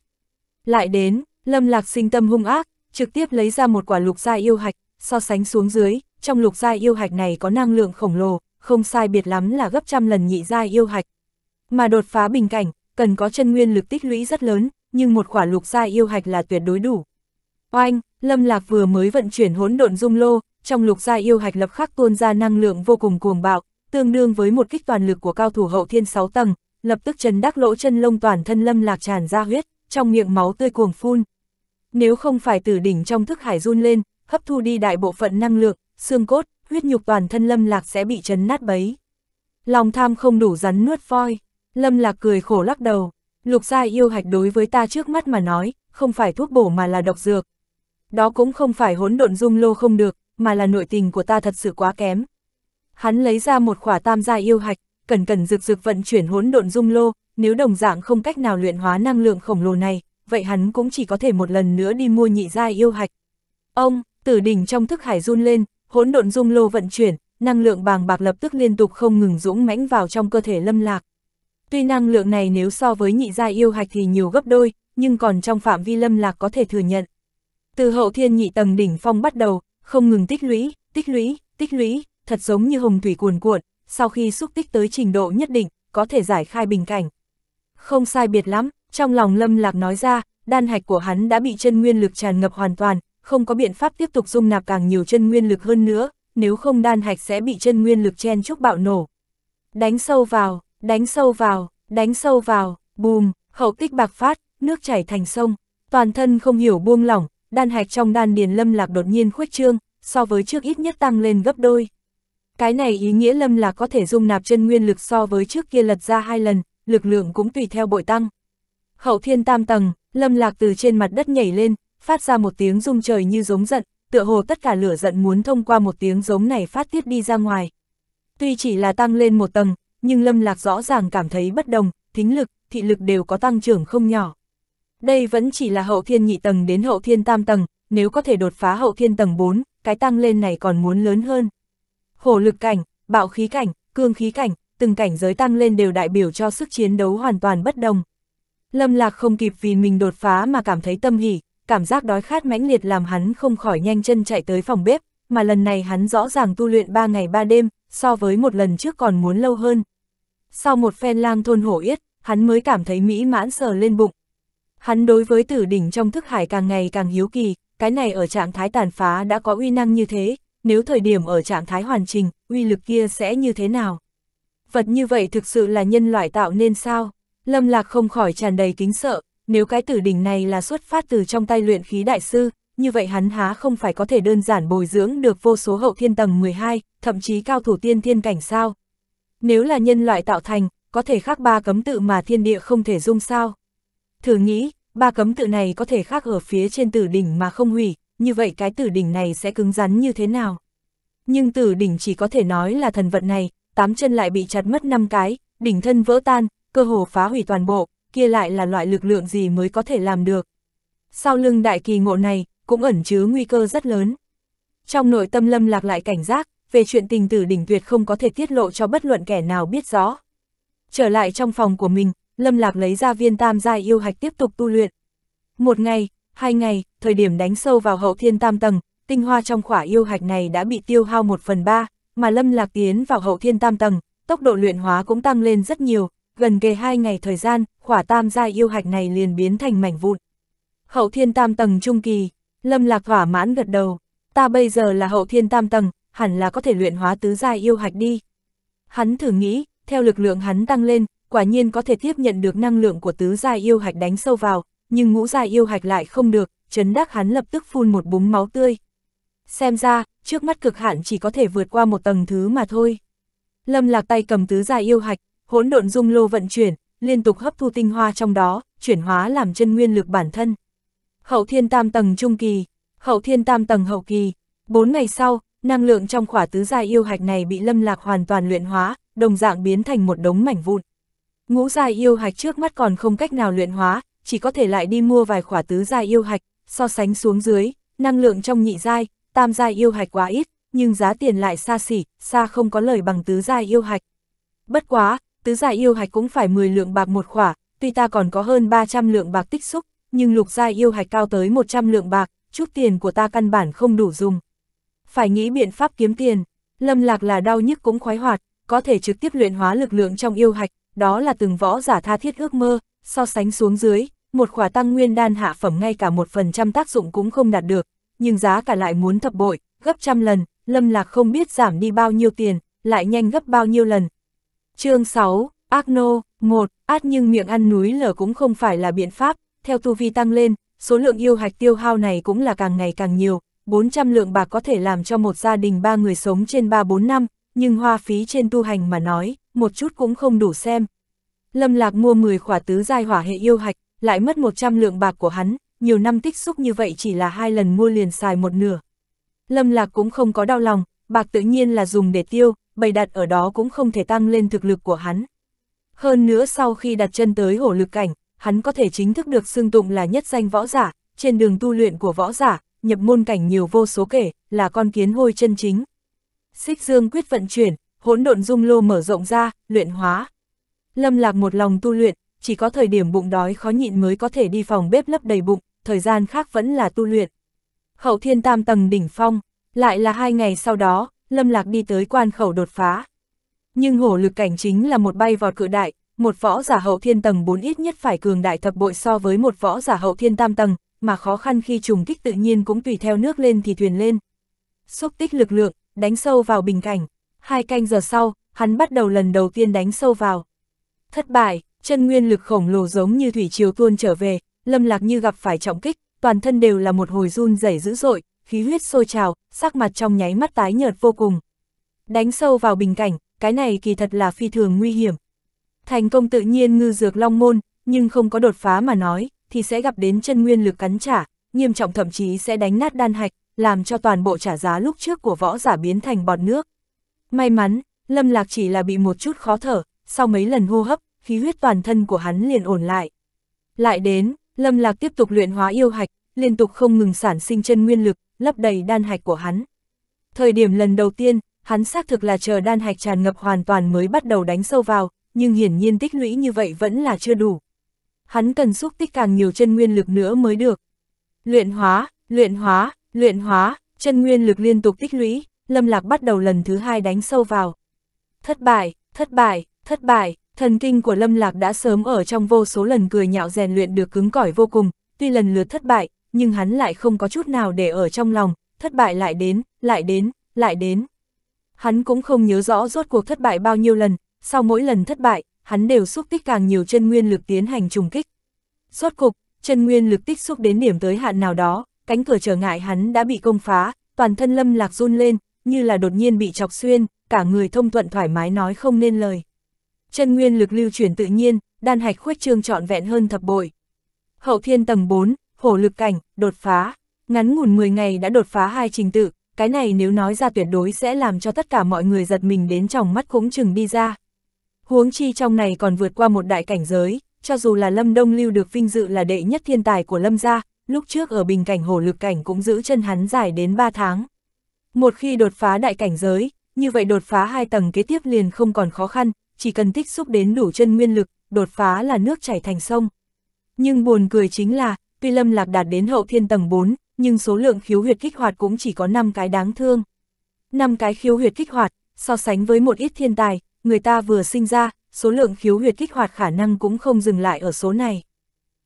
Lại đến, Lâm Lạc sinh tâm hung ác, trực tiếp lấy ra một quả lục gia yêu hạch, so sánh xuống dưới, trong lục gia yêu hạch này có năng lượng khổng lồ, không sai biệt lắm là gấp trăm lần nhị gia yêu hạch. Mà đột phá bình cảnh, cần có chân nguyên lực tích lũy rất lớn, nhưng một quả lục gia yêu hạch là tuyệt đối đủ. Oanh, Lâm Lạc vừa mới vận chuyển hỗn độn dung lô, trong lục gia yêu hạch lập khắc tuôn ra năng lượng vô cùng cuồng bạo, tương đương với một kích toàn lực của cao thủ hậu thiên 6 tầng, lập tức chấn đắc lỗ chân lông toàn thân lâm lạc tràn ra huyết, trong miệng máu tươi cuồng phun. Nếu không phải tử đỉnh trong thức hải run lên, hấp thu đi đại bộ phận năng lượng, xương cốt, huyết nhục toàn thân lâm lạc sẽ bị chấn nát bấy. Lòng tham không đủ rắn nuốt voi, lâm lạc cười khổ lắc đầu, lục gia yêu hạch đối với ta trước mắt mà nói, không phải thuốc bổ mà là độc dược. Đó cũng không phải hỗn độn dung lô không được, mà là nội tình của ta thật sự quá kém. Hắn lấy ra một khỏa tam gia yêu hạch, cẩn cẩn rực rực vận chuyển hỗn độn dung lô, nếu đồng dạng không cách nào luyện hóa năng lượng khổng lồ này, vậy hắn cũng chỉ có thể một lần nữa đi mua nhị gia yêu hạch. Ông, tử đỉnh trong thức hải run lên, hỗn độn dung lô vận chuyển, năng lượng bàng bạc lập tức liên tục không ngừng dũng mãnh vào trong cơ thể lâm lạc. Tuy năng lượng này nếu so với nhị gia yêu hạch thì nhiều gấp đôi, nhưng còn trong phạm vi lâm lạc có thể thừa nhận. Từ hậu thiên nhị tầng đỉnh phong bắt đầu, không ngừng tích lũy, tích lũy, tích lũy, thật giống như hồng thủy cuồn cuộn, sau khi xúc tích tới trình độ nhất định, có thể giải khai bình cảnh. Không sai biệt lắm, trong lòng Lâm Lạc nói ra, đan hạch của hắn đã bị chân nguyên lực tràn ngập hoàn toàn, không có biện pháp tiếp tục dung nạp càng nhiều chân nguyên lực hơn nữa, nếu không đan hạch sẽ bị chân nguyên lực chen chúc bạo nổ. Đánh sâu vào, đánh sâu vào, đánh sâu vào, bùm, hậu tích bạc phát, nước chảy thành sông, toàn thân không hiểu buông lỏng, đan hạch trong đan điền lâm lạc đột nhiên khuếch trương, so với trước ít nhất tăng lên gấp đôi. Cái này ý nghĩa lâm lạc có thể dung nạp chân nguyên lực so với trước kia lật ra hai lần, lực lượng cũng tùy theo bội tăng. Hậu thiên tam tầng, lâm lạc từ trên mặt đất nhảy lên, phát ra một tiếng rung trời như giống giận, tựa hồ tất cả lửa giận muốn thông qua một tiếng giống này phát tiết đi ra ngoài. Tuy chỉ là tăng lên một tầng, nhưng lâm lạc rõ ràng cảm thấy bất đồng, thính lực, thị lực đều có tăng trưởng không nhỏ. Đây vẫn chỉ là hậu thiên nhị tầng đến hậu thiên tam tầng, nếu có thể đột phá hậu thiên tầng 4, cái tăng lên này còn muốn lớn hơn. Hổ lực cảnh, bạo khí cảnh, cương khí cảnh, từng cảnh giới tăng lên đều đại biểu cho sức chiến đấu hoàn toàn bất đồng. Lâm Lạc không kịp vì mình đột phá mà cảm thấy tâm hỉ, cảm giác đói khát mãnh liệt làm hắn không khỏi nhanh chân chạy tới phòng bếp, mà lần này hắn rõ ràng tu luyện 3 ngày 3 đêm, so với một lần trước còn muốn lâu hơn. Sau một phen lang thôn hổ yết, hắn mới cảm thấy mỹ mãn sờ lên bụng, Hắn đối với tử đỉnh trong thức hải càng ngày càng hiếu kỳ, cái này ở trạng thái tàn phá đã có uy năng như thế, nếu thời điểm ở trạng thái hoàn chỉnh, uy lực kia sẽ như thế nào? Vật như vậy thực sự là nhân loại tạo nên sao? Lâm Lạc không khỏi tràn đầy kính sợ, nếu cái tử đỉnh này là xuất phát từ trong tay luyện khí đại sư, như vậy hắn há không phải có thể đơn giản bồi dưỡng được vô số hậu thiên tầng 12, thậm chí cao thủ tiên thiên cảnh sao? Nếu là nhân loại tạo thành, có thể khắc ba cấm tự mà thiên địa không thể dung sao? thử nghĩ, ba cấm tự này có thể khác ở phía trên tử đỉnh mà không hủy, như vậy cái tử đỉnh này sẽ cứng rắn như thế nào? Nhưng tử đỉnh chỉ có thể nói là thần vận này, tám chân lại bị chặt mất năm cái, đỉnh thân vỡ tan, cơ hồ phá hủy toàn bộ, kia lại là loại lực lượng gì mới có thể làm được. Sau lưng đại kỳ ngộ này, cũng ẩn chứa nguy cơ rất lớn. Trong nội tâm lâm lạc lại cảnh giác, về chuyện tình tử đỉnh tuyệt không có thể tiết lộ cho bất luận kẻ nào biết rõ. Trở lại trong phòng của mình, Lâm Lạc lấy ra viên tam giai yêu hạch tiếp tục tu luyện. Một ngày, hai ngày, thời điểm đánh sâu vào hậu thiên tam tầng, tinh hoa trong khỏa yêu hạch này đã bị tiêu hao một phần ba, mà Lâm Lạc tiến vào hậu thiên tam tầng, tốc độ luyện hóa cũng tăng lên rất nhiều, gần kề hai ngày thời gian, khỏa tam giai yêu hạch này liền biến thành mảnh vụn. Hậu thiên tam tầng trung kỳ, Lâm Lạc thỏa mãn gật đầu, ta bây giờ là hậu thiên tam tầng, hẳn là có thể luyện hóa tứ giai yêu hạch đi. Hắn thử nghĩ, theo lực lượng hắn tăng lên, quả nhiên có thể tiếp nhận được năng lượng của tứ giai yêu hạch đánh sâu vào, nhưng ngũ giai yêu hạch lại không được, chấn đắc hắn lập tức phun một búng máu tươi. Xem ra, trước mắt cực hạn chỉ có thể vượt qua một tầng thứ mà thôi. Lâm lạc tay cầm tứ giai yêu hạch, hỗn độn dung lô vận chuyển, liên tục hấp thu tinh hoa trong đó, chuyển hóa làm chân nguyên lực bản thân. Hậu thiên tam tầng trung kỳ, hậu thiên tam tầng hậu kỳ, bốn ngày sau, năng lượng trong khỏa tứ giai yêu hạch này bị lâm lạc hoàn toàn luyện hóa, đồng dạng biến thành một đống mảnh vụn. Ngũ giai yêu hạch trước mắt còn không cách nào luyện hóa, chỉ có thể lại đi mua vài khỏa tứ giai yêu hạch, so sánh xuống dưới, năng lượng trong nhị giai, tam giai yêu hạch quá ít, nhưng giá tiền lại xa xỉ, xa không có lời bằng tứ giai yêu hạch. Bất quá, tứ giai yêu hạch cũng phải 10 lượng bạc một khỏa, tuy ta còn có hơn 300 lượng bạc tích xúc, nhưng lục giai yêu hạch cao tới 100 lượng bạc, chút tiền của ta căn bản không đủ dùng. Phải nghĩ biện pháp kiếm tiền, lâm lạc là đau nhức cũng khoái hoạt, có thể trực tiếp luyện hóa lực lượng trong yêu hạch, đó là từng võ giả tha thiết ước mơ, so sánh xuống dưới, một khỏa tăng nguyên đan hạ phẩm ngay cả một phần trăm tác dụng cũng không đạt được, nhưng giá cả lại muốn thập bội, gấp trăm lần, lâm lạc không biết giảm đi bao nhiêu tiền, lại nhanh gấp bao nhiêu lần. chương 6, Ác Nô, 1, át nhưng miệng ăn núi lở cũng không phải là biện pháp, theo tu vi tăng lên, số lượng yêu hạch tiêu hao này cũng là càng ngày càng nhiều, 400 lượng bạc có thể làm cho một gia đình ba người sống trên 3-4 năm, nhưng hoa phí trên tu hành mà nói, một chút cũng không đủ xem. Lâm Lạc mua 10 khỏa tứ giai hỏa hệ yêu hạch, lại mất 100 lượng bạc của hắn, nhiều năm tích xúc như vậy chỉ là hai lần mua liền xài một nửa. Lâm Lạc cũng không có đau lòng, bạc tự nhiên là dùng để tiêu, bày đặt ở đó cũng không thể tăng lên thực lực của hắn. Hơn nữa sau khi đặt chân tới hổ lực cảnh, hắn có thể chính thức được xưng tụng là nhất danh võ giả, trên đường tu luyện của võ giả, nhập môn cảnh nhiều vô số kể, là con kiến hôi chân chính. Xích Dương quyết vận chuyển, hỗn độn dung lô mở rộng ra, luyện hóa. Lâm Lạc một lòng tu luyện, chỉ có thời điểm bụng đói khó nhịn mới có thể đi phòng bếp lấp đầy bụng, thời gian khác vẫn là tu luyện. Hậu thiên tam tầng đỉnh phong, lại là hai ngày sau đó, Lâm Lạc đi tới quan khẩu đột phá. Nhưng hổ lực cảnh chính là một bay vọt cự đại, một võ giả hậu thiên tầng 4 ít nhất phải cường đại thập bội so với một võ giả hậu thiên tam tầng, mà khó khăn khi trùng kích tự nhiên cũng tùy theo nước lên thì thuyền lên. Xúc tích lực lượng, đánh sâu vào bình cảnh hai canh giờ sau, hắn bắt đầu lần đầu tiên đánh sâu vào. Thất bại, chân nguyên lực khổng lồ giống như thủy triều tuôn trở về, lâm lạc như gặp phải trọng kích, toàn thân đều là một hồi run rẩy dữ dội, khí huyết sôi trào, sắc mặt trong nháy mắt tái nhợt vô cùng. Đánh sâu vào bình cảnh, cái này kỳ thật là phi thường nguy hiểm. Thành công tự nhiên ngư dược long môn, nhưng không có đột phá mà nói, thì sẽ gặp đến chân nguyên lực cắn trả, nghiêm trọng thậm chí sẽ đánh nát đan hạch, làm cho toàn bộ trả giá lúc trước của võ giả biến thành bọt nước. May mắn, Lâm Lạc chỉ là bị một chút khó thở, sau mấy lần hô hấp, khí huyết toàn thân của hắn liền ổn lại. Lại đến, Lâm Lạc tiếp tục luyện hóa yêu hạch, liên tục không ngừng sản sinh chân nguyên lực, lấp đầy đan hạch của hắn. Thời điểm lần đầu tiên, hắn xác thực là chờ đan hạch tràn ngập hoàn toàn mới bắt đầu đánh sâu vào, nhưng hiển nhiên tích lũy như vậy vẫn là chưa đủ. Hắn cần xúc tích càng nhiều chân nguyên lực nữa mới được. Luyện hóa, luyện hóa, luyện hóa, chân nguyên lực liên tục tích lũy, Lâm Lạc bắt đầu lần thứ hai đánh sâu vào. Thất bại, thất bại, thất bại, thần kinh của Lâm Lạc đã sớm ở trong vô số lần cười nhạo rèn luyện được cứng cỏi vô cùng, tuy lần lượt thất bại, nhưng hắn lại không có chút nào để ở trong lòng, thất bại lại đến, lại đến, lại đến. Hắn cũng không nhớ rõ rốt cuộc thất bại bao nhiêu lần, sau mỗi lần thất bại, hắn đều xúc tích càng nhiều chân nguyên lực tiến hành trùng kích. Rốt cục, chân nguyên lực tích xúc đến điểm tới hạn nào đó, cánh cửa trở ngại hắn đã bị công phá, toàn thân Lâm Lạc run lên, như là đột nhiên bị chọc xuyên, cả người thông thuận thoải mái nói không nên lời. Chân nguyên lực lưu chuyển tự nhiên, đan hạch khuếch trương trọn vẹn hơn thập bội. Hậu thiên tầng 4, hổ lực cảnh, đột phá. Ngắn ngủn 10 ngày đã đột phá hai trình tự, cái này nếu nói ra tuyệt đối sẽ làm cho tất cả mọi người giật mình đến trong mắt cũng chừng đi ra. Huống chi trong này còn vượt qua một đại cảnh giới, cho dù là Lâm Đông Lưu được vinh dự là đệ nhất thiên tài của Lâm gia, lúc trước ở bình cảnh hổ lực cảnh cũng giữ chân hắn dài đến 3 tháng. Một khi đột phá đại cảnh giới, như vậy đột phá hai tầng kế tiếp liền không còn khó khăn, chỉ cần tích xúc đến đủ chân nguyên lực, đột phá là nước chảy thành sông. Nhưng buồn cười chính là, tuy Lâm Lạc đạt đến hậu thiên tầng 4, nhưng số lượng khiếu huyệt kích hoạt cũng chỉ có 5 cái đáng thương. 5 cái khiếu huyệt kích hoạt, so sánh với một ít thiên tài, người ta vừa sinh ra, số lượng khiếu huyệt kích hoạt khả năng cũng không dừng lại ở số này.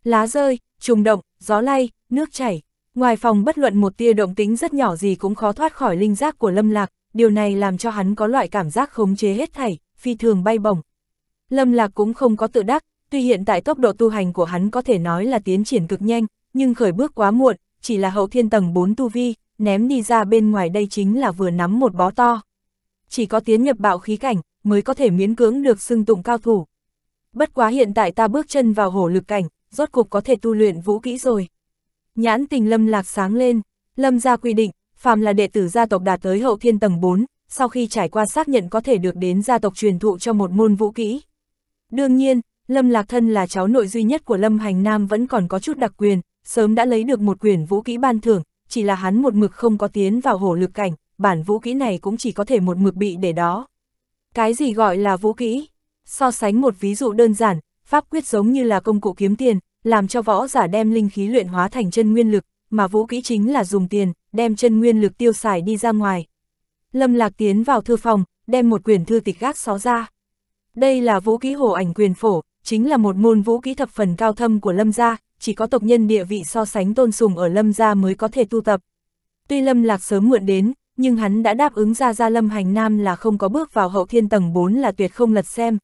Lá rơi, trùng động, gió lay, nước chảy, Ngoài phòng bất luận một tia động tính rất nhỏ gì cũng khó thoát khỏi linh giác của Lâm Lạc, điều này làm cho hắn có loại cảm giác khống chế hết thảy, phi thường bay bổng. Lâm Lạc cũng không có tự đắc, tuy hiện tại tốc độ tu hành của hắn có thể nói là tiến triển cực nhanh, nhưng khởi bước quá muộn, chỉ là hậu thiên tầng 4 tu vi, ném đi ra bên ngoài đây chính là vừa nắm một bó to. Chỉ có tiến nhập bạo khí cảnh, mới có thể miễn cưỡng được xưng tụng cao thủ. Bất quá hiện tại ta bước chân vào hổ lực cảnh, rốt cục có thể tu luyện vũ kỹ rồi. Nhãn tình lâm lạc sáng lên, lâm gia quy định, phàm là đệ tử gia tộc đạt tới hậu thiên tầng 4, sau khi trải qua xác nhận có thể được đến gia tộc truyền thụ cho một môn vũ kỹ. Đương nhiên, Lâm Lạc Thân là cháu nội duy nhất của Lâm Hành Nam vẫn còn có chút đặc quyền, sớm đã lấy được một quyền vũ kỹ ban thưởng, chỉ là hắn một mực không có tiến vào hổ lực cảnh, bản vũ kỹ này cũng chỉ có thể một mực bị để đó. Cái gì gọi là vũ kỹ? So sánh một ví dụ đơn giản, pháp quyết giống như là công cụ kiếm tiền, làm cho võ giả đem linh khí luyện hóa thành chân nguyên lực, mà vũ kỹ chính là dùng tiền, đem chân nguyên lực tiêu xài đi ra ngoài. Lâm Lạc tiến vào thư phòng, đem một quyển thư tịch gác xó ra. Đây là vũ kỹ hồ ảnh quyền phổ, chính là một môn vũ kỹ thập phần cao thâm của Lâm gia, chỉ có tộc nhân địa vị so sánh tôn sùng ở Lâm gia mới có thể tu tập. Tuy Lâm Lạc sớm muộn đến, nhưng hắn đã đáp ứng ra ra Lâm Hành Nam là không có bước vào hậu thiên tầng 4 là tuyệt không lật xem.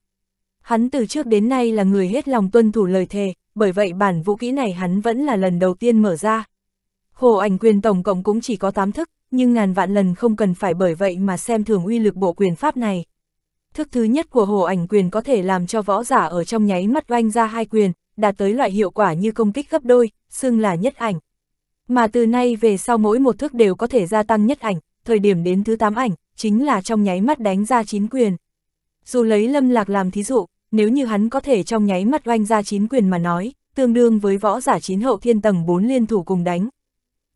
Hắn từ trước đến nay là người hết lòng tuân thủ lời thề, bởi vậy bản vũ kỹ này hắn vẫn là lần đầu tiên mở ra. Hồ ảnh quyền tổng cộng cũng chỉ có 8 thức, nhưng ngàn vạn lần không cần phải bởi vậy mà xem thường uy lực bộ quyền pháp này. Thức thứ nhất của hồ ảnh quyền có thể làm cho võ giả ở trong nháy mắt oanh ra hai quyền, đạt tới loại hiệu quả như công kích gấp đôi, xưng là nhất ảnh. Mà từ nay về sau mỗi một thức đều có thể gia tăng nhất ảnh, thời điểm đến thứ 8 ảnh, chính là trong nháy mắt đánh ra chín quyền. Dù lấy lâm lạc làm thí dụ, nếu như hắn có thể trong nháy mắt oanh ra chín quyền mà nói, tương đương với võ giả chín hậu thiên tầng 4 liên thủ cùng đánh.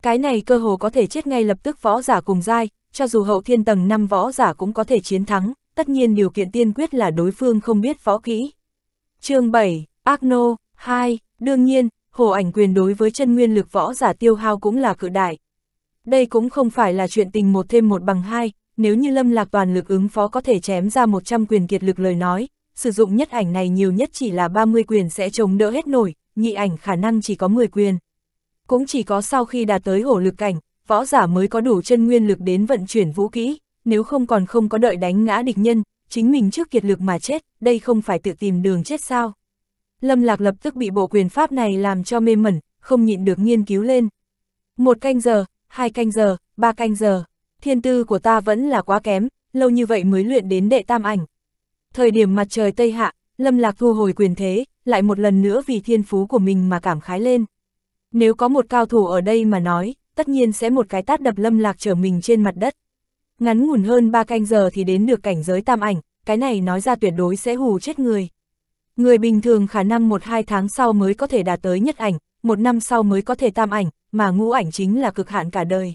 Cái này cơ hồ có thể chết ngay lập tức võ giả cùng dai, cho dù hậu thiên tầng 5 võ giả cũng có thể chiến thắng, tất nhiên điều kiện tiên quyết là đối phương không biết võ kỹ. chương 7, Ác Nô, 2, đương nhiên, hồ ảnh quyền đối với chân nguyên lực võ giả tiêu hao cũng là cự đại. Đây cũng không phải là chuyện tình một thêm một bằng hai, nếu như lâm lạc toàn lực ứng phó có thể chém ra 100 quyền kiệt lực lời nói, sử dụng nhất ảnh này nhiều nhất chỉ là 30 quyền sẽ chống đỡ hết nổi, nhị ảnh khả năng chỉ có 10 quyền. Cũng chỉ có sau khi đạt tới hổ lực cảnh, võ giả mới có đủ chân nguyên lực đến vận chuyển vũ kỹ, nếu không còn không có đợi đánh ngã địch nhân, chính mình trước kiệt lực mà chết, đây không phải tự tìm đường chết sao. Lâm Lạc lập tức bị bộ quyền pháp này làm cho mê mẩn, không nhịn được nghiên cứu lên. Một canh giờ, hai canh giờ, ba canh giờ, thiên tư của ta vẫn là quá kém, lâu như vậy mới luyện đến đệ tam ảnh, Thời điểm mặt trời Tây Hạ, Lâm Lạc thu hồi quyền thế, lại một lần nữa vì thiên phú của mình mà cảm khái lên. Nếu có một cao thủ ở đây mà nói, tất nhiên sẽ một cái tát đập Lâm Lạc trở mình trên mặt đất. Ngắn ngủn hơn ba canh giờ thì đến được cảnh giới tam ảnh, cái này nói ra tuyệt đối sẽ hù chết người. Người bình thường khả năng một hai tháng sau mới có thể đạt tới nhất ảnh, một năm sau mới có thể tam ảnh, mà ngũ ảnh chính là cực hạn cả đời.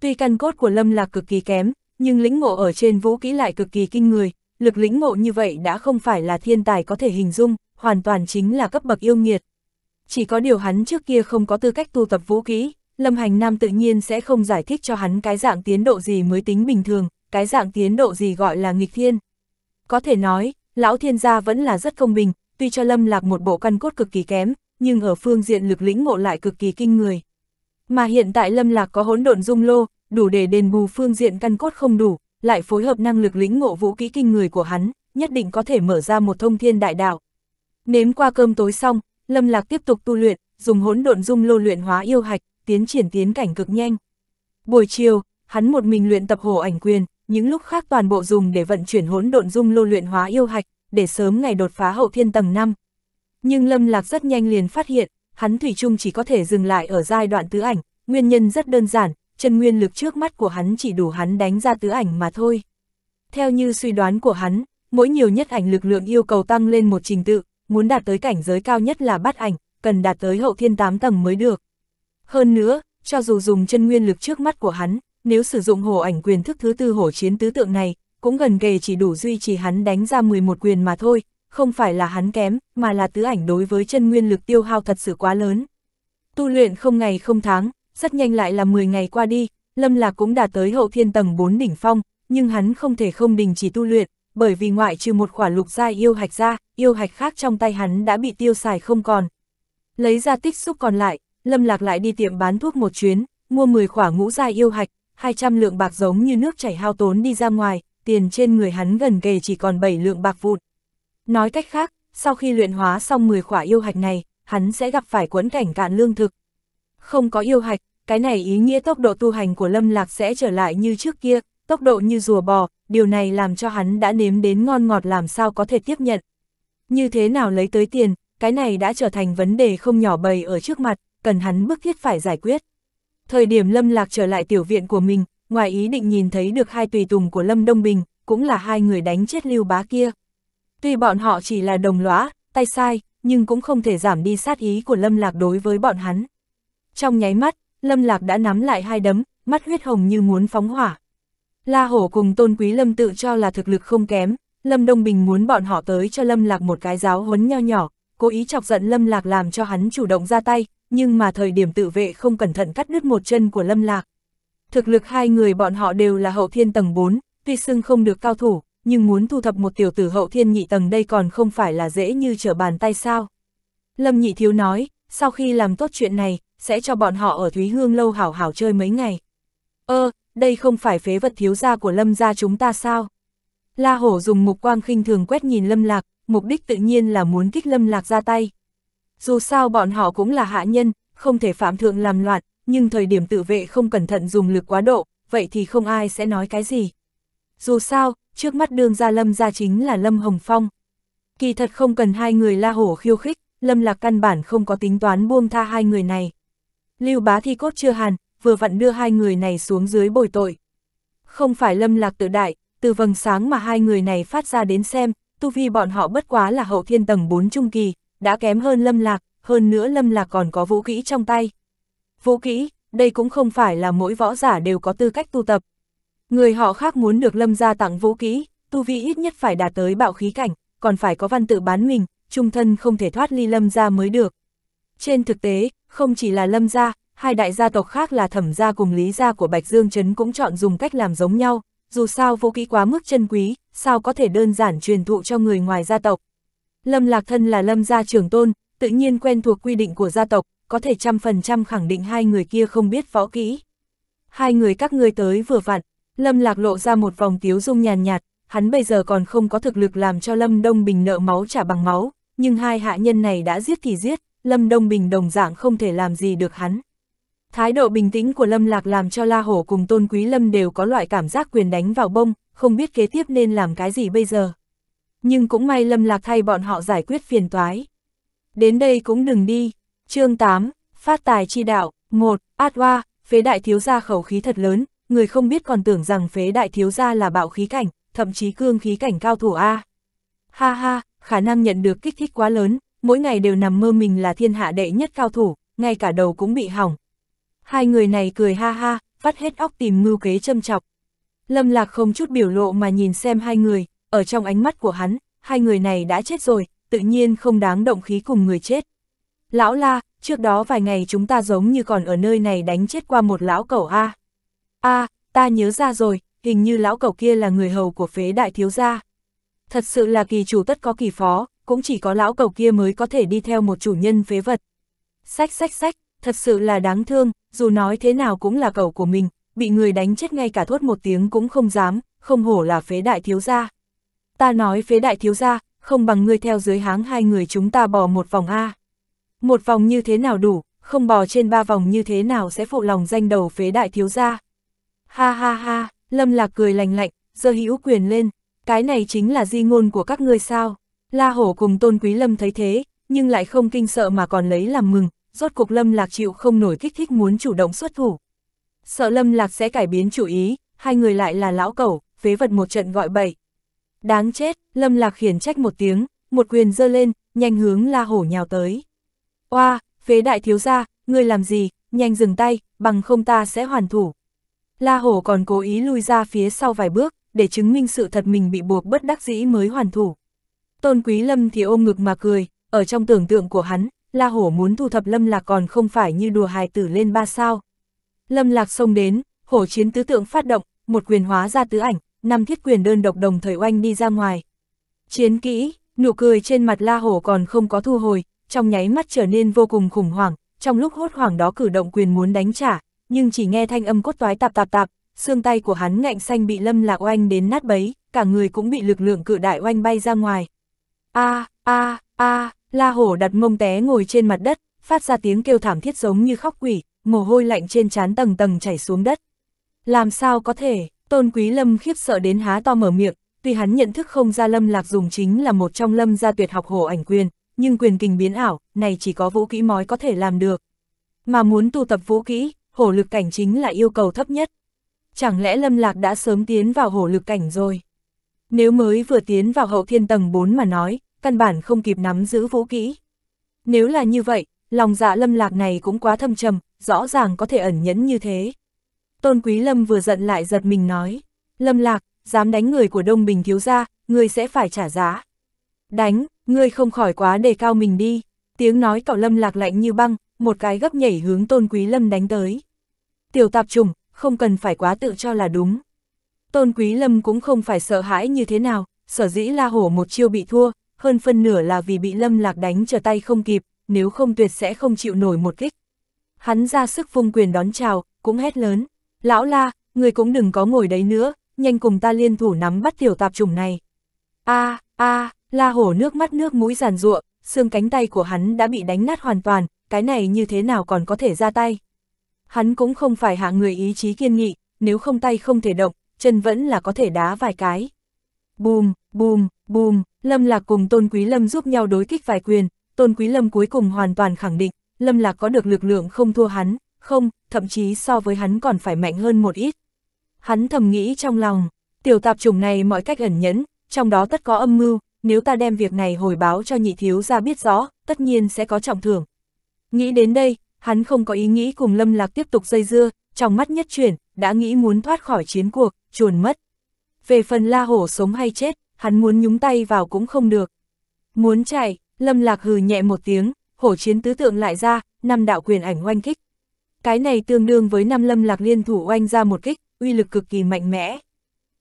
Tuy căn cốt của Lâm Lạc cực kỳ kém, nhưng lĩnh ngộ ở trên vũ kỹ lại cực kỳ kinh người, lực lĩnh ngộ như vậy đã không phải là thiên tài có thể hình dung, hoàn toàn chính là cấp bậc yêu nghiệt. Chỉ có điều hắn trước kia không có tư cách tu tập vũ kỹ, Lâm Hành Nam tự nhiên sẽ không giải thích cho hắn cái dạng tiến độ gì mới tính bình thường, cái dạng tiến độ gì gọi là nghịch thiên. Có thể nói, lão thiên gia vẫn là rất công bình, tuy cho Lâm Lạc một bộ căn cốt cực kỳ kém, nhưng ở phương diện lực lĩnh ngộ lại cực kỳ kinh người. Mà hiện tại Lâm Lạc có hỗn độn dung lô, đủ để đền bù phương diện căn cốt không đủ, lại phối hợp năng lực lĩnh ngộ vũ kỹ kinh người của hắn, nhất định có thể mở ra một thông thiên đại đạo. Nếm qua cơm tối xong, Lâm Lạc tiếp tục tu luyện, dùng hỗn độn dung lô luyện hóa yêu hạch, tiến triển tiến cảnh cực nhanh. Buổi chiều, hắn một mình luyện tập hồ ảnh quyền, những lúc khác toàn bộ dùng để vận chuyển hỗn độn dung lô luyện hóa yêu hạch, để sớm ngày đột phá hậu thiên tầng 5. Nhưng Lâm Lạc rất nhanh liền phát hiện, hắn thủy chung chỉ có thể dừng lại ở giai đoạn tứ ảnh, nguyên nhân rất đơn giản, chân nguyên lực trước mắt của hắn chỉ đủ hắn đánh ra tứ ảnh mà thôi. Theo như suy đoán của hắn, mỗi nhiều nhất ảnh lực lượng yêu cầu tăng lên một trình tự, muốn đạt tới cảnh giới cao nhất là bắt ảnh, cần đạt tới hậu thiên 8 tầng mới được. Hơn nữa, cho dù dùng chân nguyên lực trước mắt của hắn, nếu sử dụng hổ ảnh quyền thức thứ tư hổ chiến tứ tượng này, cũng gần kề chỉ đủ duy trì hắn đánh ra 11 quyền mà thôi, không phải là hắn kém, mà là tứ ảnh đối với chân nguyên lực tiêu hao thật sự quá lớn. Tu luyện không ngày không tháng, rất nhanh lại là 10 ngày qua đi, Lâm Lạc cũng đạt tới hậu thiên tầng 4 đỉnh phong, nhưng hắn không thể không đình chỉ tu luyện, bởi vì ngoại trừ một khỏa lục gia yêu hạch ra, yêu hạch khác trong tay hắn đã bị tiêu xài không còn. Lấy ra tích xúc còn lại, Lâm Lạc lại đi tiệm bán thuốc một chuyến, mua 10 khỏa ngũ gia yêu hạch, 200 lượng bạc giống như nước chảy hao tốn đi ra ngoài, tiền trên người hắn gần kề chỉ còn 7 lượng bạc vụn. Nói cách khác, sau khi luyện hóa xong 10 khỏa yêu hạch này, hắn sẽ gặp phải quẫn cảnh cạn lương thực. Không có yêu hạch, cái này ý nghĩa tốc độ tu hành của Lâm Lạc sẽ trở lại như trước kia, tốc độ như rùa bò, điều này làm cho hắn đã nếm đến ngon ngọt làm sao có thể tiếp nhận. Như thế nào lấy tới tiền, cái này đã trở thành vấn đề không nhỏ bầy ở trước mặt, cần hắn bức thiết phải giải quyết. Thời điểm Lâm Lạc trở lại tiểu viện của mình, ngoài ý định nhìn thấy được hai tùy tùng của Lâm Đông Bình, cũng là hai người đánh chết lưu bá kia. Tuy bọn họ chỉ là đồng lõa, tay sai, nhưng cũng không thể giảm đi sát ý của Lâm Lạc đối với bọn hắn. Trong nháy mắt, Lâm Lạc đã nắm lại hai đấm, mắt huyết hồng như muốn phóng hỏa. La Hổ cùng Tôn Quý Lâm tự cho là thực lực không kém, Lâm Đông Bình muốn bọn họ tới cho Lâm Lạc một cái giáo huấn nho nhỏ, cố ý chọc giận Lâm Lạc làm cho hắn chủ động ra tay, nhưng mà thời điểm tự vệ không cẩn thận cắt đứt một chân của Lâm Lạc. Thực lực hai người bọn họ đều là hậu thiên tầng 4, tuy xưng không được cao thủ, nhưng muốn thu thập một tiểu tử hậu thiên nhị tầng đây còn không phải là dễ như trở bàn tay sao. Lâm Nhị Thiếu nói, sau khi làm tốt chuyện này, sẽ cho bọn họ ở Thúy Hương lâu hảo hảo chơi mấy ngày. Ơ, ờ, đây không phải phế vật thiếu gia của Lâm gia chúng ta sao? La Hổ dùng mục quang khinh thường quét nhìn Lâm Lạc, mục đích tự nhiên là muốn kích Lâm Lạc ra tay. Dù sao bọn họ cũng là hạ nhân, không thể phạm thượng làm loạn, nhưng thời điểm tự vệ không cẩn thận dùng lực quá độ, vậy thì không ai sẽ nói cái gì. Dù sao, trước mắt đương gia Lâm gia chính là Lâm Hồng Phong. Kỳ thật không cần hai người La Hổ khiêu khích, Lâm Lạc căn bản không có tính toán buông tha hai người này. Lưu Bá thi cốt chưa hàn, vừa vặn đưa hai người này xuống dưới bồi tội. Không phải lâm lạc tự đại, từ vầng sáng mà hai người này phát ra đến xem, tu vi bọn họ bất quá là hậu thiên tầng 4 trung kỳ, đã kém hơn lâm lạc, hơn nữa lâm lạc còn có vũ kỹ trong tay. Vũ kỹ, đây cũng không phải là mỗi võ giả đều có tư cách tu tập. Người họ khác muốn được lâm gia tặng vũ kỹ, tu vi ít nhất phải đạt tới bạo khí cảnh, còn phải có văn tự bán mình, trung thân không thể thoát ly lâm gia mới được. Trên thực tế, không chỉ là Lâm gia, hai đại gia tộc khác là Thẩm gia cùng Lý gia của Bạch Dương Trấn cũng chọn dùng cách làm giống nhau, dù sao vô kỹ quá mức chân quý, sao có thể đơn giản truyền thụ cho người ngoài gia tộc. Lâm Lạc Thân là Lâm gia trưởng tôn, tự nhiên quen thuộc quy định của gia tộc, có thể trăm phần trăm khẳng định hai người kia không biết võ kỹ. Hai người các ngươi tới vừa vặn, Lâm Lạc lộ ra một vòng tiếu dung nhàn nhạt, nhạt, hắn bây giờ còn không có thực lực làm cho Lâm Đông Bình nợ máu trả bằng máu, nhưng hai hạ nhân này đã giết thì giết, Lâm Đông Bình đồng dạng không thể làm gì được hắn. Thái độ bình tĩnh của Lâm Lạc làm cho La Hổ cùng Tôn Quý Lâm đều có loại cảm giác quyền đánh vào bông, không biết kế tiếp nên làm cái gì bây giờ. Nhưng cũng may Lâm Lạc thay bọn họ giải quyết phiền toái. Đến đây cũng đừng đi. chương 8, Phát tài chi đạo, 1, Át phế đại thiếu gia khẩu khí thật lớn, người không biết còn tưởng rằng phế đại thiếu gia là bạo khí cảnh, thậm chí cương khí cảnh cao thủ A. Ha ha, khả năng nhận được kích thích quá lớn, mỗi ngày đều nằm mơ mình là thiên hạ đệ nhất cao thủ, ngay cả đầu cũng bị hỏng. Hai người này cười ha ha, vắt hết óc tìm mưu kế châm chọc. Lâm Lạc không chút biểu lộ mà nhìn xem hai người, ở trong ánh mắt của hắn, hai người này đã chết rồi, tự nhiên không đáng động khí cùng người chết. Lão La, trước đó vài ngày chúng ta giống như còn ở nơi này đánh chết qua một lão cẩu A. A, ta nhớ ra rồi, hình như lão cẩu kia là người hầu của phế đại thiếu gia. Thật sự là kỳ chủ tất có kỳ phó, cũng chỉ có lão cầu kia mới có thể đi theo một chủ nhân phế vật. Sách sách sách, thật sự là đáng thương, dù nói thế nào cũng là cầu của mình, bị người đánh chết ngay cả thốt một tiếng cũng không dám, không hổ là phế đại thiếu gia. Ta nói phế đại thiếu gia, không bằng ngươi theo dưới háng hai người chúng ta bò một vòng A. Một vòng như thế nào đủ, không bò trên ba vòng như thế nào sẽ phụ lòng danh đầu phế đại thiếu gia. Ha ha ha, Lâm Lạc cười lành lạnh, giơ hữu quyền lên, cái này chính là di ngôn của các ngươi sao? La Hổ cùng Tôn Quý Lâm thấy thế, nhưng lại không kinh sợ mà còn lấy làm mừng, rốt cuộc Lâm Lạc chịu không nổi kích thích muốn chủ động xuất thủ. Sợ Lâm Lạc sẽ cải biến chủ ý, hai người lại là lão cẩu, phế vật một trận gọi bậy. Đáng chết, Lâm Lạc khiển trách một tiếng, một quyền giơ lên, nhanh hướng La Hổ nhào tới. Oa, phế đại thiếu gia, ngươi làm gì, nhanh dừng tay, bằng không ta sẽ hoàn thủ. La Hổ còn cố ý lui ra phía sau vài bước, để chứng minh sự thật mình bị buộc bất đắc dĩ mới hoàn thủ. Tôn Quý Lâm thì ôm ngực mà cười, ở trong tưởng tượng của hắn, La Hổ muốn thu thập Lâm Lạc còn không phải như đùa hài tử lên ba sao. Lâm Lạc xông đến, hổ chiến tứ tượng phát động, một quyền hóa ra tứ ảnh, năm thiết quyền đơn độc đồng thời oanh đi ra ngoài. Chiến kỹ, nụ cười trên mặt La Hổ còn không có thu hồi, trong nháy mắt trở nên vô cùng khủng hoảng, trong lúc hốt hoảng đó cử động quyền muốn đánh trả, nhưng chỉ nghe thanh âm cốt toái tạp tạp tạp, xương tay của hắn ngạnh xanh bị Lâm Lạc oanh đến nát bấy, cả người cũng bị lực lượng cự đại oanh bay ra ngoài a a a la hổ đặt mông té ngồi trên mặt đất, phát ra tiếng kêu thảm thiết giống như khóc quỷ, mồ hôi lạnh trên trán tầng tầng chảy xuống đất. Làm sao có thể, tôn quý lâm khiếp sợ đến há to mở miệng, tuy hắn nhận thức không ra lâm lạc dùng chính là một trong lâm gia tuyệt học hổ ảnh quyền, nhưng quyền kình biến ảo, này chỉ có vũ kỹ mói có thể làm được. Mà muốn tu tập vũ kỹ, hổ lực cảnh chính là yêu cầu thấp nhất. Chẳng lẽ lâm lạc đã sớm tiến vào hổ lực cảnh rồi? Nếu mới vừa tiến vào hậu thiên tầng 4 mà nói, căn bản không kịp nắm giữ vũ kỹ. Nếu là như vậy, lòng dạ lâm lạc này cũng quá thâm trầm, rõ ràng có thể ẩn nhẫn như thế. Tôn Quý Lâm vừa giận lại giật mình nói, Lâm lạc, dám đánh người của Đông Bình thiếu gia, ngươi sẽ phải trả giá. Đánh, ngươi không khỏi quá đề cao mình đi, tiếng nói cậu Lâm lạc lạnh như băng, một cái gấp nhảy hướng Tôn Quý Lâm đánh tới. Tiểu tạp trùng, không cần phải quá tự cho là đúng. Tôn Quý Lâm cũng không phải sợ hãi như thế nào, sở dĩ la hổ một chiêu bị thua, hơn phân nửa là vì bị Lâm Lạc đánh trở tay không kịp, nếu không tuyệt sẽ không chịu nổi một kích. Hắn ra sức vung quyền đón chào, cũng hét lớn, lão la, người cũng đừng có ngồi đấy nữa, nhanh cùng ta liên thủ nắm bắt tiểu tạp trùng này. a à, a à, la hổ nước mắt nước mũi giàn ruộng, xương cánh tay của hắn đã bị đánh nát hoàn toàn, cái này như thế nào còn có thể ra tay. Hắn cũng không phải hạ người ý chí kiên nghị, nếu không tay không thể động, chân vẫn là có thể đá vài cái. Bùm, bùm, bùm, Lâm Lạc cùng Tôn Quý Lâm giúp nhau đối kích vài quyền, Tôn Quý Lâm cuối cùng hoàn toàn khẳng định, Lâm Lạc có được lực lượng không thua hắn, không, thậm chí so với hắn còn phải mạnh hơn một ít. Hắn thầm nghĩ trong lòng, tiểu tạp chủng này mọi cách ẩn nhẫn, trong đó tất có âm mưu, nếu ta đem việc này hồi báo cho nhị thiếu ra biết rõ, tất nhiên sẽ có trọng thưởng. Nghĩ đến đây, hắn không có ý nghĩ cùng Lâm Lạc tiếp tục dây dưa, trong mắt nhất chuyển, đã nghĩ muốn thoát khỏi chiến cuộc, chuồn mất. Về phần la hổ sống hay chết, hắn muốn nhúng tay vào cũng không được. Muốn chạy, Lâm Lạc hừ nhẹ một tiếng, hổ chiến tứ tượng lại ra, năm đạo quyền ảnh oanh kích. Cái này tương đương với năm Lâm Lạc liên thủ oanh ra một kích, uy lực cực kỳ mạnh mẽ.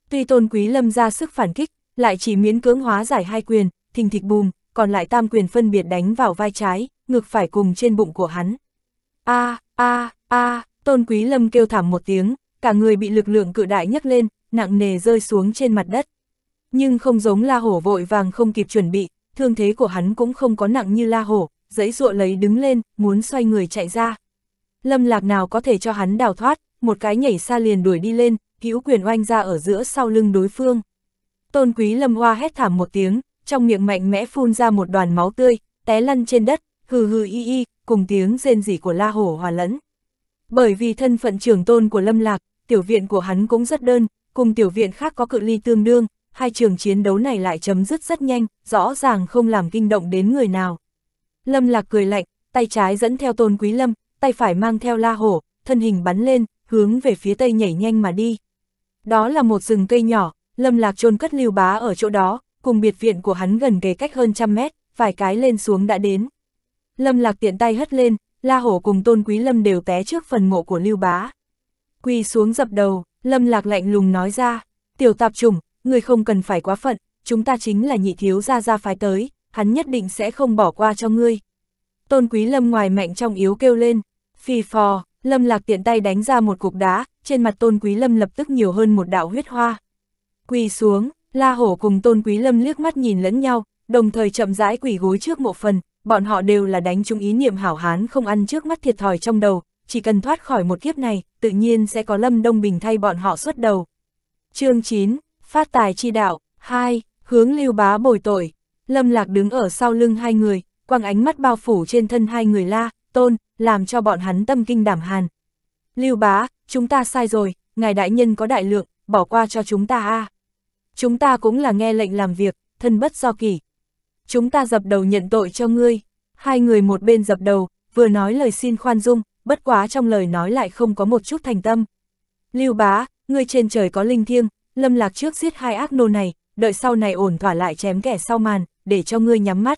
Tuy tôn quý Lâm ra sức phản kích, lại chỉ miễn cưỡng hóa giải hai quyền, thình thịch bùm, còn lại tam quyền phân biệt đánh vào vai trái, ngực phải cùng trên bụng của hắn. A, a, a, tôn quý Lâm kêu thảm một tiếng, cả người bị lực lượng cự đại nhấc lên, nặng nề rơi xuống trên mặt đất. Nhưng không giống la hổ vội vàng không kịp chuẩn bị, thương thế của hắn cũng không có nặng như la hổ, dãy ruộ lấy đứng lên, muốn xoay người chạy ra. Lâm lạc nào có thể cho hắn đào thoát, một cái nhảy xa liền đuổi đi lên, hữu quyền oanh ra ở giữa sau lưng đối phương. Tôn quý lâm hoa hét thảm một tiếng, trong miệng mạnh mẽ phun ra một đoàn máu tươi, té lăn trên đất, hừ hừ y y, cùng tiếng rên rỉ của la hổ hòa lẫn. Bởi vì thân phận trưởng tôn của lâm lạc, tiểu viện của hắn cũng rất đơn, cùng tiểu viện khác có cự ly tương đương, hai trường chiến đấu này lại chấm dứt rất nhanh, rõ ràng không làm kinh động đến người nào. Lâm Lạc cười lạnh, tay trái dẫn theo Tôn Quý Lâm, tay phải mang theo La Hổ, thân hình bắn lên, hướng về phía tây nhảy nhanh mà đi. Đó là một rừng cây nhỏ, Lâm Lạc chôn cất lưu bá ở chỗ đó, cùng biệt viện của hắn gần kề cách hơn trăm mét, vài cái lên xuống đã đến. Lâm Lạc tiện tay hất lên, La Hổ cùng Tôn Quý Lâm đều té trước phần mộ của lưu bá. Quỳ xuống dập đầu, Lâm Lạc lạnh lùng nói ra, tiểu tạp trùng, người không cần phải quá phận, chúng ta chính là nhị thiếu gia gia phái tới, hắn nhất định sẽ không bỏ qua cho ngươi. Tôn Quý Lâm ngoài mạnh trong yếu kêu lên, phì phò, Lâm Lạc tiện tay đánh ra một cục đá, trên mặt Tôn Quý Lâm lập tức nhiều hơn một đạo huyết hoa. Quỳ xuống, La Hổ cùng Tôn Quý Lâm liếc mắt nhìn lẫn nhau, đồng thời chậm rãi quỳ gối trước mộ phần, bọn họ đều là đánh trúng ý niệm hảo hán không ăn trước mắt thiệt thòi trong đầu, chỉ cần thoát khỏi một kiếp này, tự nhiên sẽ có Lâm Đông Bình thay bọn họ xuất đầu. Chương 9, phát tài chi đạo, hai, hướng lưu bá bồi tội. Lâm Lạc đứng ở sau lưng hai người, quăng ánh mắt bao phủ trên thân hai người la, tôn, làm cho bọn hắn tâm kinh đảm hàn. Lưu bá, chúng ta sai rồi, ngài đại nhân có đại lượng, bỏ qua cho chúng ta a. Chúng ta cũng là nghe lệnh làm việc, thân bất do kỷ. Chúng ta dập đầu nhận tội cho ngươi. Hai người một bên dập đầu, vừa nói lời xin khoan dung, bất quá trong lời nói lại không có một chút thành tâm. Lưu bá, ngươi trên trời có linh thiêng, Lâm Lạc trước giết hai ác nô này, đợi sau này ổn thỏa lại chém kẻ sau màn, để cho ngươi nhắm mắt.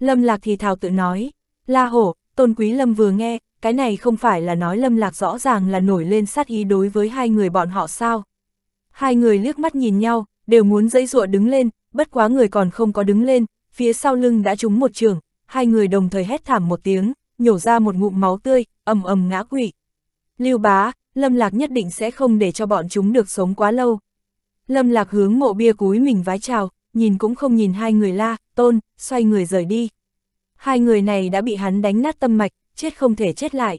Lâm Lạc thì thào tự nói, La Hổ, Tôn Quý Lâm vừa nghe, cái này không phải là nói Lâm Lạc rõ ràng là nổi lên sát ý đối với hai người bọn họ sao. Hai người liếc mắt nhìn nhau, đều muốn dãy dụa đứng lên, bất quá người còn không có đứng lên, phía sau lưng đã trúng một trường, hai người đồng thời hét thảm một tiếng, nhổ ra một ngụm máu tươi, ầm ầm ngã quỵ. Lưu bá, Lâm Lạc nhất định sẽ không để cho bọn chúng được sống quá lâu, Lâm Lạc hướng mộ bia cúi mình vái chào, nhìn cũng không nhìn hai người la, tôn, xoay người rời đi. Hai người này đã bị hắn đánh nát tâm mạch, chết không thể chết lại.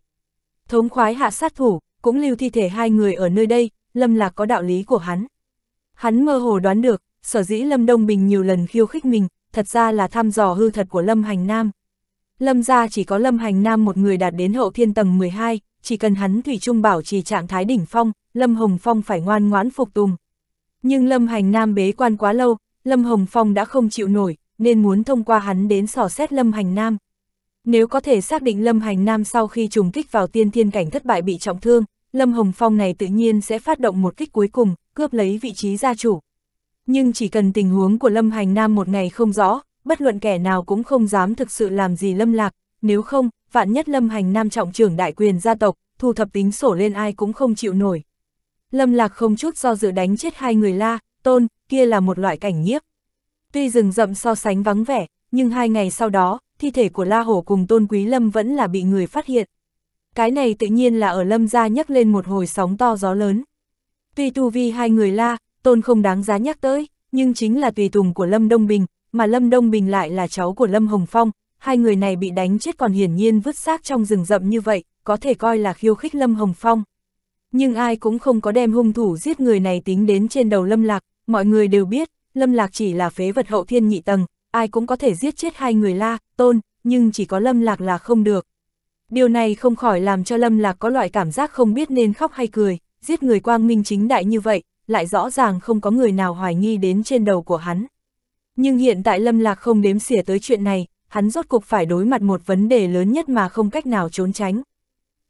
Thống khoái hạ sát thủ, cũng lưu thi thể hai người ở nơi đây, Lâm Lạc có đạo lý của hắn. Hắn mơ hồ đoán được, sở dĩ Lâm Đông Bình nhiều lần khiêu khích mình, thật ra là thăm dò hư thật của Lâm Hành Nam. Lâm gia chỉ có Lâm Hành Nam một người đạt đến hậu thiên tầng 12, chỉ cần hắn thủy trung bảo trì trạng thái đỉnh phong, Lâm Hồng Phong phải ngoan ngoãn phục tùng. Nhưng Lâm Hành Nam bế quan quá lâu, Lâm Hồng Phong đã không chịu nổi, nên muốn thông qua hắn đến sò xét Lâm Hành Nam. Nếu có thể xác định Lâm Hành Nam sau khi trùng kích vào tiên thiên cảnh thất bại bị trọng thương, Lâm Hồng Phong này tự nhiên sẽ phát động một kích cuối cùng, cướp lấy vị trí gia chủ. Nhưng chỉ cần tình huống của Lâm Hành Nam một ngày không rõ, bất luận kẻ nào cũng không dám thực sự làm gì Lâm Lạc, nếu không, vạn nhất Lâm Hành Nam trọng trưởng đại quyền gia tộc, thu thập tính sổ lên ai cũng không chịu nổi. Lâm Lạc không chút do dự đánh chết hai người la, tôn, kia là một loại cảnh nhiếp. Tuy rừng rậm so sánh vắng vẻ, nhưng hai ngày sau đó, thi thể của La Hổ cùng Tôn Quý Lâm vẫn là bị người phát hiện. Cái này tự nhiên là ở Lâm gia nhấc lên một hồi sóng to gió lớn. Tuy tu vi hai người La, Tôn không đáng giá nhắc tới, nhưng chính là tùy tùng của Lâm Đông Bình, mà Lâm Đông Bình lại là cháu của Lâm Hồng Phong, hai người này bị đánh chết còn hiển nhiên vứt xác trong rừng rậm như vậy, có thể coi là khiêu khích Lâm Hồng Phong nhưng ai cũng không có đem hung thủ giết người này tính đến trên đầu Lâm Lạc, mọi người đều biết, Lâm Lạc chỉ là phế vật hậu thiên nhị tầng, ai cũng có thể giết chết hai người La, Tôn, nhưng chỉ có Lâm Lạc là không được. Điều này không khỏi làm cho Lâm Lạc có loại cảm giác không biết nên khóc hay cười, giết người quang minh chính đại như vậy, lại rõ ràng không có người nào hoài nghi đến trên đầu của hắn. Nhưng hiện tại Lâm Lạc không đếm xỉa tới chuyện này, hắn rốt cuộc phải đối mặt một vấn đề lớn nhất mà không cách nào trốn tránh.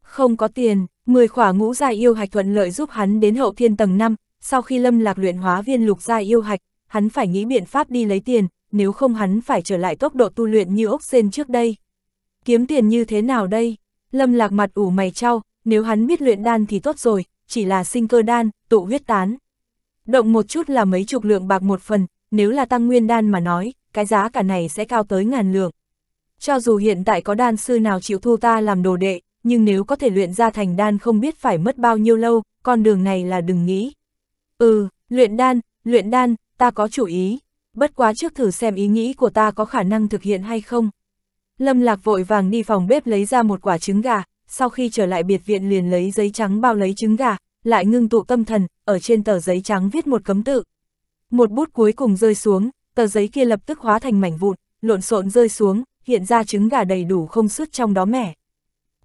Không có tiền, 10 khỏa ngũ gia yêu hạch thuận lợi giúp hắn đến hậu thiên tầng 5, sau khi lâm lạc luyện hóa viên lục gia yêu hạch, hắn phải nghĩ biện pháp đi lấy tiền, nếu không hắn phải trở lại tốc độ tu luyện như ốc sen trước đây. Kiếm tiền như thế nào đây? Lâm lạc mặt ủ mày trao, nếu hắn biết luyện đan thì tốt rồi, chỉ là sinh cơ đan, tụ huyết tán. Động một chút là mấy chục lượng bạc một phần, nếu là tăng nguyên đan mà nói, cái giá cả này sẽ cao tới ngàn lượng. Cho dù hiện tại có đan sư nào chịu thu ta làm đồ đệ, nhưng nếu có thể luyện ra thành đan không biết phải mất bao nhiêu lâu, con đường này là đừng nghĩ. Ừ, luyện đan, luyện đan, ta có chủ ý, bất quá trước thử xem ý nghĩ của ta có khả năng thực hiện hay không. Lâm Lạc vội vàng đi phòng bếp lấy ra một quả trứng gà, sau khi trở lại biệt viện liền lấy giấy trắng bao lấy trứng gà, lại ngưng tụ tâm thần, ở trên tờ giấy trắng viết một cấm tự. Một bút cuối cùng rơi xuống, tờ giấy kia lập tức hóa thành mảnh vụn, lộn xộn rơi xuống, hiện ra trứng gà đầy đủ không sứt trong đó mẻ.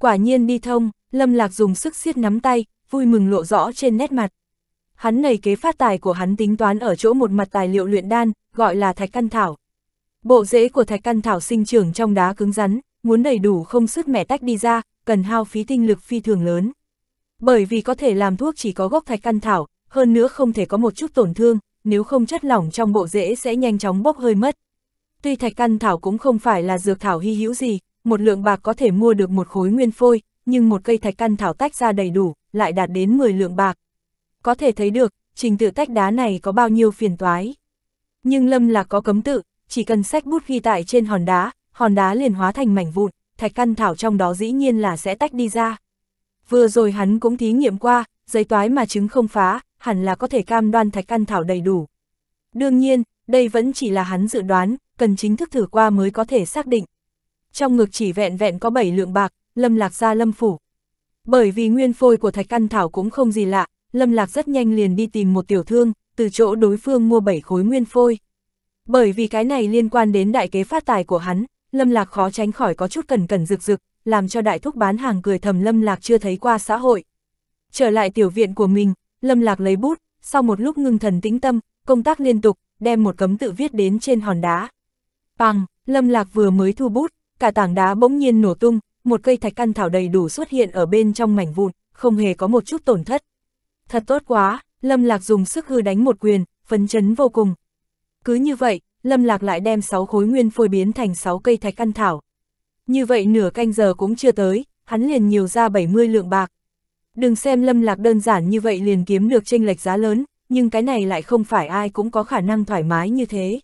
Quả nhiên đi thông, Lâm Lạc dùng sức siết nắm tay, vui mừng lộ rõ trên nét mặt. Hắn này kế phát tài của hắn tính toán ở chỗ một mặt tài liệu luyện đan, gọi là thạch căn thảo. Bộ rễ của thạch căn thảo sinh trưởng trong đá cứng rắn, muốn đầy đủ không sứt mẻ tách đi ra, cần hao phí tinh lực phi thường lớn. Bởi vì có thể làm thuốc chỉ có gốc thạch căn thảo, hơn nữa không thể có một chút tổn thương, nếu không chất lỏng trong bộ rễ sẽ nhanh chóng bốc hơi mất. Tuy thạch căn thảo cũng không phải là dược thảo hy hữu gì, một lượng bạc có thể mua được một khối nguyên phôi, nhưng một cây thạch căn thảo tách ra đầy đủ, lại đạt đến 10 lượng bạc. Có thể thấy được, trình tự tách đá này có bao nhiêu phiền toái. Nhưng lâm lạc có cấm tự, chỉ cần sách bút ghi tại trên hòn đá, hòn đá liền hóa thành mảnh vụn, thạch căn thảo trong đó dĩ nhiên là sẽ tách đi ra. Vừa rồi hắn cũng thí nghiệm qua, giấy toái mà trứng không phá, hẳn là có thể cam đoan thạch căn thảo đầy đủ. Đương nhiên, đây vẫn chỉ là hắn dự đoán, cần chính thức thử qua mới có thể xác định trong ngực chỉ vẹn vẹn có 7 lượng bạc, Lâm Lạc ra Lâm Phủ. Bởi vì nguyên phôi của Thạch Căn Thảo cũng không gì lạ, Lâm Lạc rất nhanh liền đi tìm một tiểu thương, từ chỗ đối phương mua 7 khối nguyên phôi. Bởi vì cái này liên quan đến đại kế phát tài của hắn, Lâm Lạc khó tránh khỏi có chút cẩn cẩn rực rực, làm cho đại thúc bán hàng cười thầm Lâm Lạc chưa thấy qua xã hội. Trở lại tiểu viện của mình, Lâm Lạc lấy bút, sau một lúc ngưng thần tĩnh tâm, công tác liên tục, đem một cấm tự viết đến trên hòn đá. Bằng, Lâm Lạc vừa mới thu bút, cả tảng đá bỗng nhiên nổ tung, một cây thạch căn thảo đầy đủ xuất hiện ở bên trong mảnh vụn, không hề có một chút tổn thất. Thật tốt quá, Lâm Lạc dùng sức hư đánh một quyền, phấn chấn vô cùng. Cứ như vậy, Lâm Lạc lại đem 6 khối nguyên phôi biến thành 6 cây thạch căn thảo. Như vậy nửa canh giờ cũng chưa tới, hắn liền nhiều ra 70 lượng bạc. Đừng xem Lâm Lạc đơn giản như vậy liền kiếm được tranh lệch giá lớn, nhưng cái này lại không phải ai cũng có khả năng thoải mái như thế.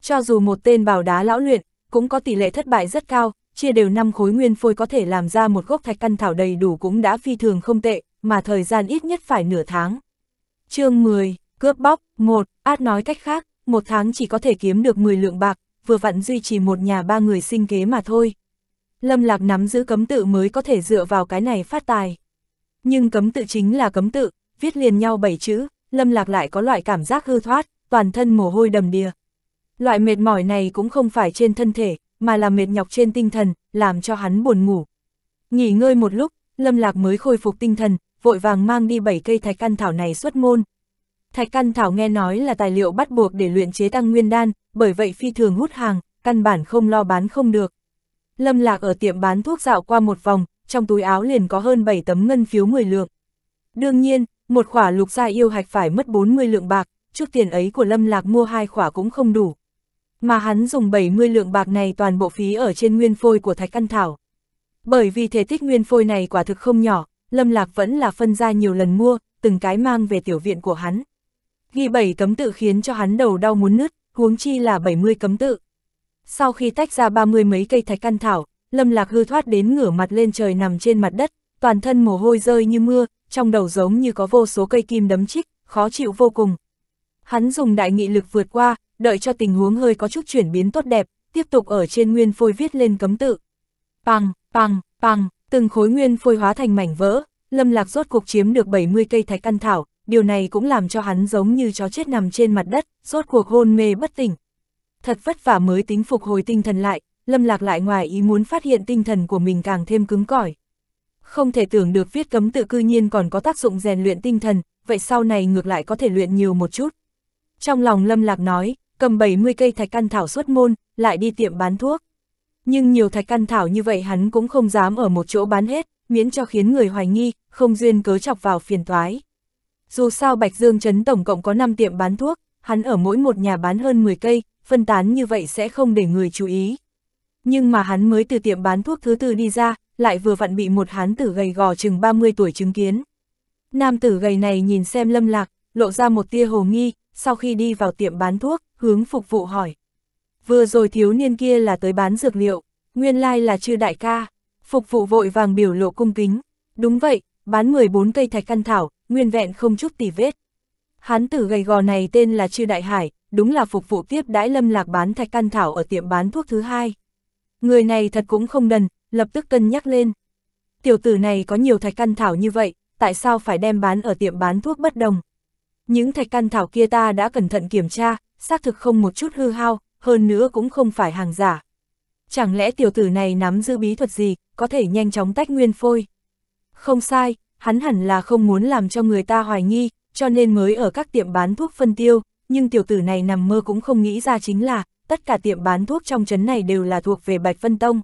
Cho dù một tên bào đá lão luyện, cũng có tỷ lệ thất bại rất cao, chia đều 5 khối nguyên phôi có thể làm ra một gốc thạch căn thảo đầy đủ cũng đã phi thường không tệ, mà thời gian ít nhất phải nửa tháng. chương 10, cướp bóc, 1, át nói cách khác, một tháng chỉ có thể kiếm được 10 lượng bạc, vừa vặn duy trì một nhà ba người sinh kế mà thôi. Lâm Lạc nắm giữ cấm tự mới có thể dựa vào cái này phát tài. Nhưng cấm tự chính là cấm tự, viết liền nhau bảy chữ, Lâm Lạc lại có loại cảm giác hư thoát, toàn thân mồ hôi đầm đìa, Loại mệt mỏi này cũng không phải trên thân thể, mà là mệt nhọc trên tinh thần, làm cho hắn buồn ngủ. Nghỉ ngơi một lúc, Lâm Lạc mới khôi phục tinh thần, vội vàng mang đi 7 cây thạch căn thảo này xuất môn. Thạch căn thảo nghe nói là tài liệu bắt buộc để luyện chế tăng nguyên đan, bởi vậy phi thường hút hàng, căn bản không lo bán không được. Lâm Lạc ở tiệm bán thuốc dạo qua một vòng, trong túi áo liền có hơn 7 tấm ngân phiếu 10 lượng. Đương nhiên, một khỏa lục gia yêu hạch phải mất 40 lượng bạc, trước tiền ấy của Lâm Lạc mua hai khỏa cũng không đủ mà hắn dùng 70 lượng bạc này toàn bộ phí ở trên nguyên phôi của Thạch Căn Thảo. Bởi vì thể tích nguyên phôi này quả thực không nhỏ, Lâm Lạc vẫn là phân ra nhiều lần mua, từng cái mang về tiểu viện của hắn. Ghi 7 cấm tự khiến cho hắn đầu đau muốn nứt, huống chi là 70 cấm tự. Sau khi tách ra 30 mấy cây Thạch Căn Thảo, Lâm Lạc hư thoát đến ngửa mặt lên trời nằm trên mặt đất, toàn thân mồ hôi rơi như mưa, trong đầu giống như có vô số cây kim đấm chích, khó chịu vô cùng. Hắn dùng đại nghị lực vượt qua, đợi cho tình huống hơi có chút chuyển biến tốt đẹp, tiếp tục ở trên nguyên phôi viết lên cấm tự. Pang, pang, pang, từng khối nguyên phôi hóa thành mảnh vỡ, Lâm Lạc rốt cuộc chiếm được 70 cây thạch căn thảo, điều này cũng làm cho hắn giống như chó chết nằm trên mặt đất, rốt cuộc hôn mê bất tỉnh. Thật vất vả mới tính phục hồi tinh thần lại, Lâm Lạc lại ngoài ý muốn phát hiện tinh thần của mình càng thêm cứng cỏi. Không thể tưởng được viết cấm tự cư nhiên còn có tác dụng rèn luyện tinh thần, vậy sau này ngược lại có thể luyện nhiều một chút. Trong lòng Lâm Lạc nói, cầm 70 cây thạch căn thảo xuất môn, lại đi tiệm bán thuốc. Nhưng nhiều thạch căn thảo như vậy hắn cũng không dám ở một chỗ bán hết, miễn cho khiến người hoài nghi, không duyên cớ chọc vào phiền toái. Dù sao Bạch Dương Trấn tổng cộng có 5 tiệm bán thuốc, hắn ở mỗi một nhà bán hơn 10 cây, phân tán như vậy sẽ không để người chú ý. Nhưng mà hắn mới từ tiệm bán thuốc thứ tư đi ra, lại vừa vặn bị một hán tử gầy gò chừng 30 tuổi chứng kiến. Nam tử gầy này nhìn xem lâm lạc, lộ ra một tia hồ nghi, sau khi đi vào tiệm bán thuốc, hướng phục vụ hỏi. Vừa rồi thiếu niên kia là tới bán dược liệu, nguyên lai là chư đại ca, phục vụ vội vàng biểu lộ cung kính. Đúng vậy, bán 14 cây thạch căn thảo, nguyên vẹn không chút tỉ vết. Hán tử gầy gò này tên là chư đại hải, đúng là phục vụ tiếp đãi lâm lạc bán thạch căn thảo ở tiệm bán thuốc thứ hai. Người này thật cũng không đần, lập tức cân nhắc lên. Tiểu tử này có nhiều thạch căn thảo như vậy, tại sao phải đem bán ở tiệm bán thuốc bất đồng? Những thạch căn thảo kia ta đã cẩn thận kiểm tra, xác thực không một chút hư hao, hơn nữa cũng không phải hàng giả. Chẳng lẽ tiểu tử này nắm giữ bí thuật gì, có thể nhanh chóng tách nguyên phôi? Không sai, hắn hẳn là không muốn làm cho người ta hoài nghi, cho nên mới ở các tiệm bán thuốc phân tiêu, nhưng tiểu tử này nằm mơ cũng không nghĩ ra chính là, tất cả tiệm bán thuốc trong trấn này đều là thuộc về Bạch Vân Tông.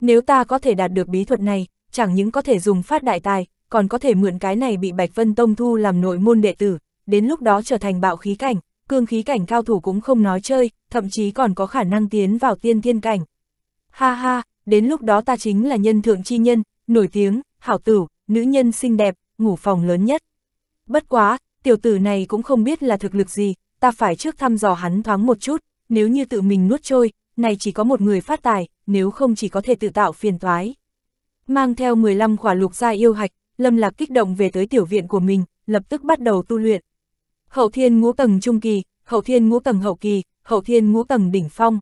Nếu ta có thể đạt được bí thuật này, chẳng những có thể dùng phát đại tài, còn có thể mượn cái này bị Bạch Vân Tông thu làm nội môn đệ tử, đến lúc đó trở thành bạo khí cảnh, cương khí cảnh cao thủ cũng không nói chơi, thậm chí còn có khả năng tiến vào tiên thiên cảnh. Ha ha, đến lúc đó ta chính là nhân thượng chi nhân, nổi tiếng, hảo tử, nữ nhân xinh đẹp, ngủ phòng lớn nhất. Bất quá, tiểu tử này cũng không biết là thực lực gì, ta phải trước thăm dò hắn thoáng một chút, nếu như tự mình nuốt trôi, này chỉ có một người phát tài, nếu không chỉ có thể tự tạo phiền toái. Mang theo 15 quả lục gia yêu hạch, Lâm Lạc kích động về tới tiểu viện của mình, lập tức bắt đầu tu luyện hậu thiên ngũ tầng trung kỳ, hậu thiên ngũ tầng hậu kỳ, hậu thiên ngũ tầng đỉnh phong.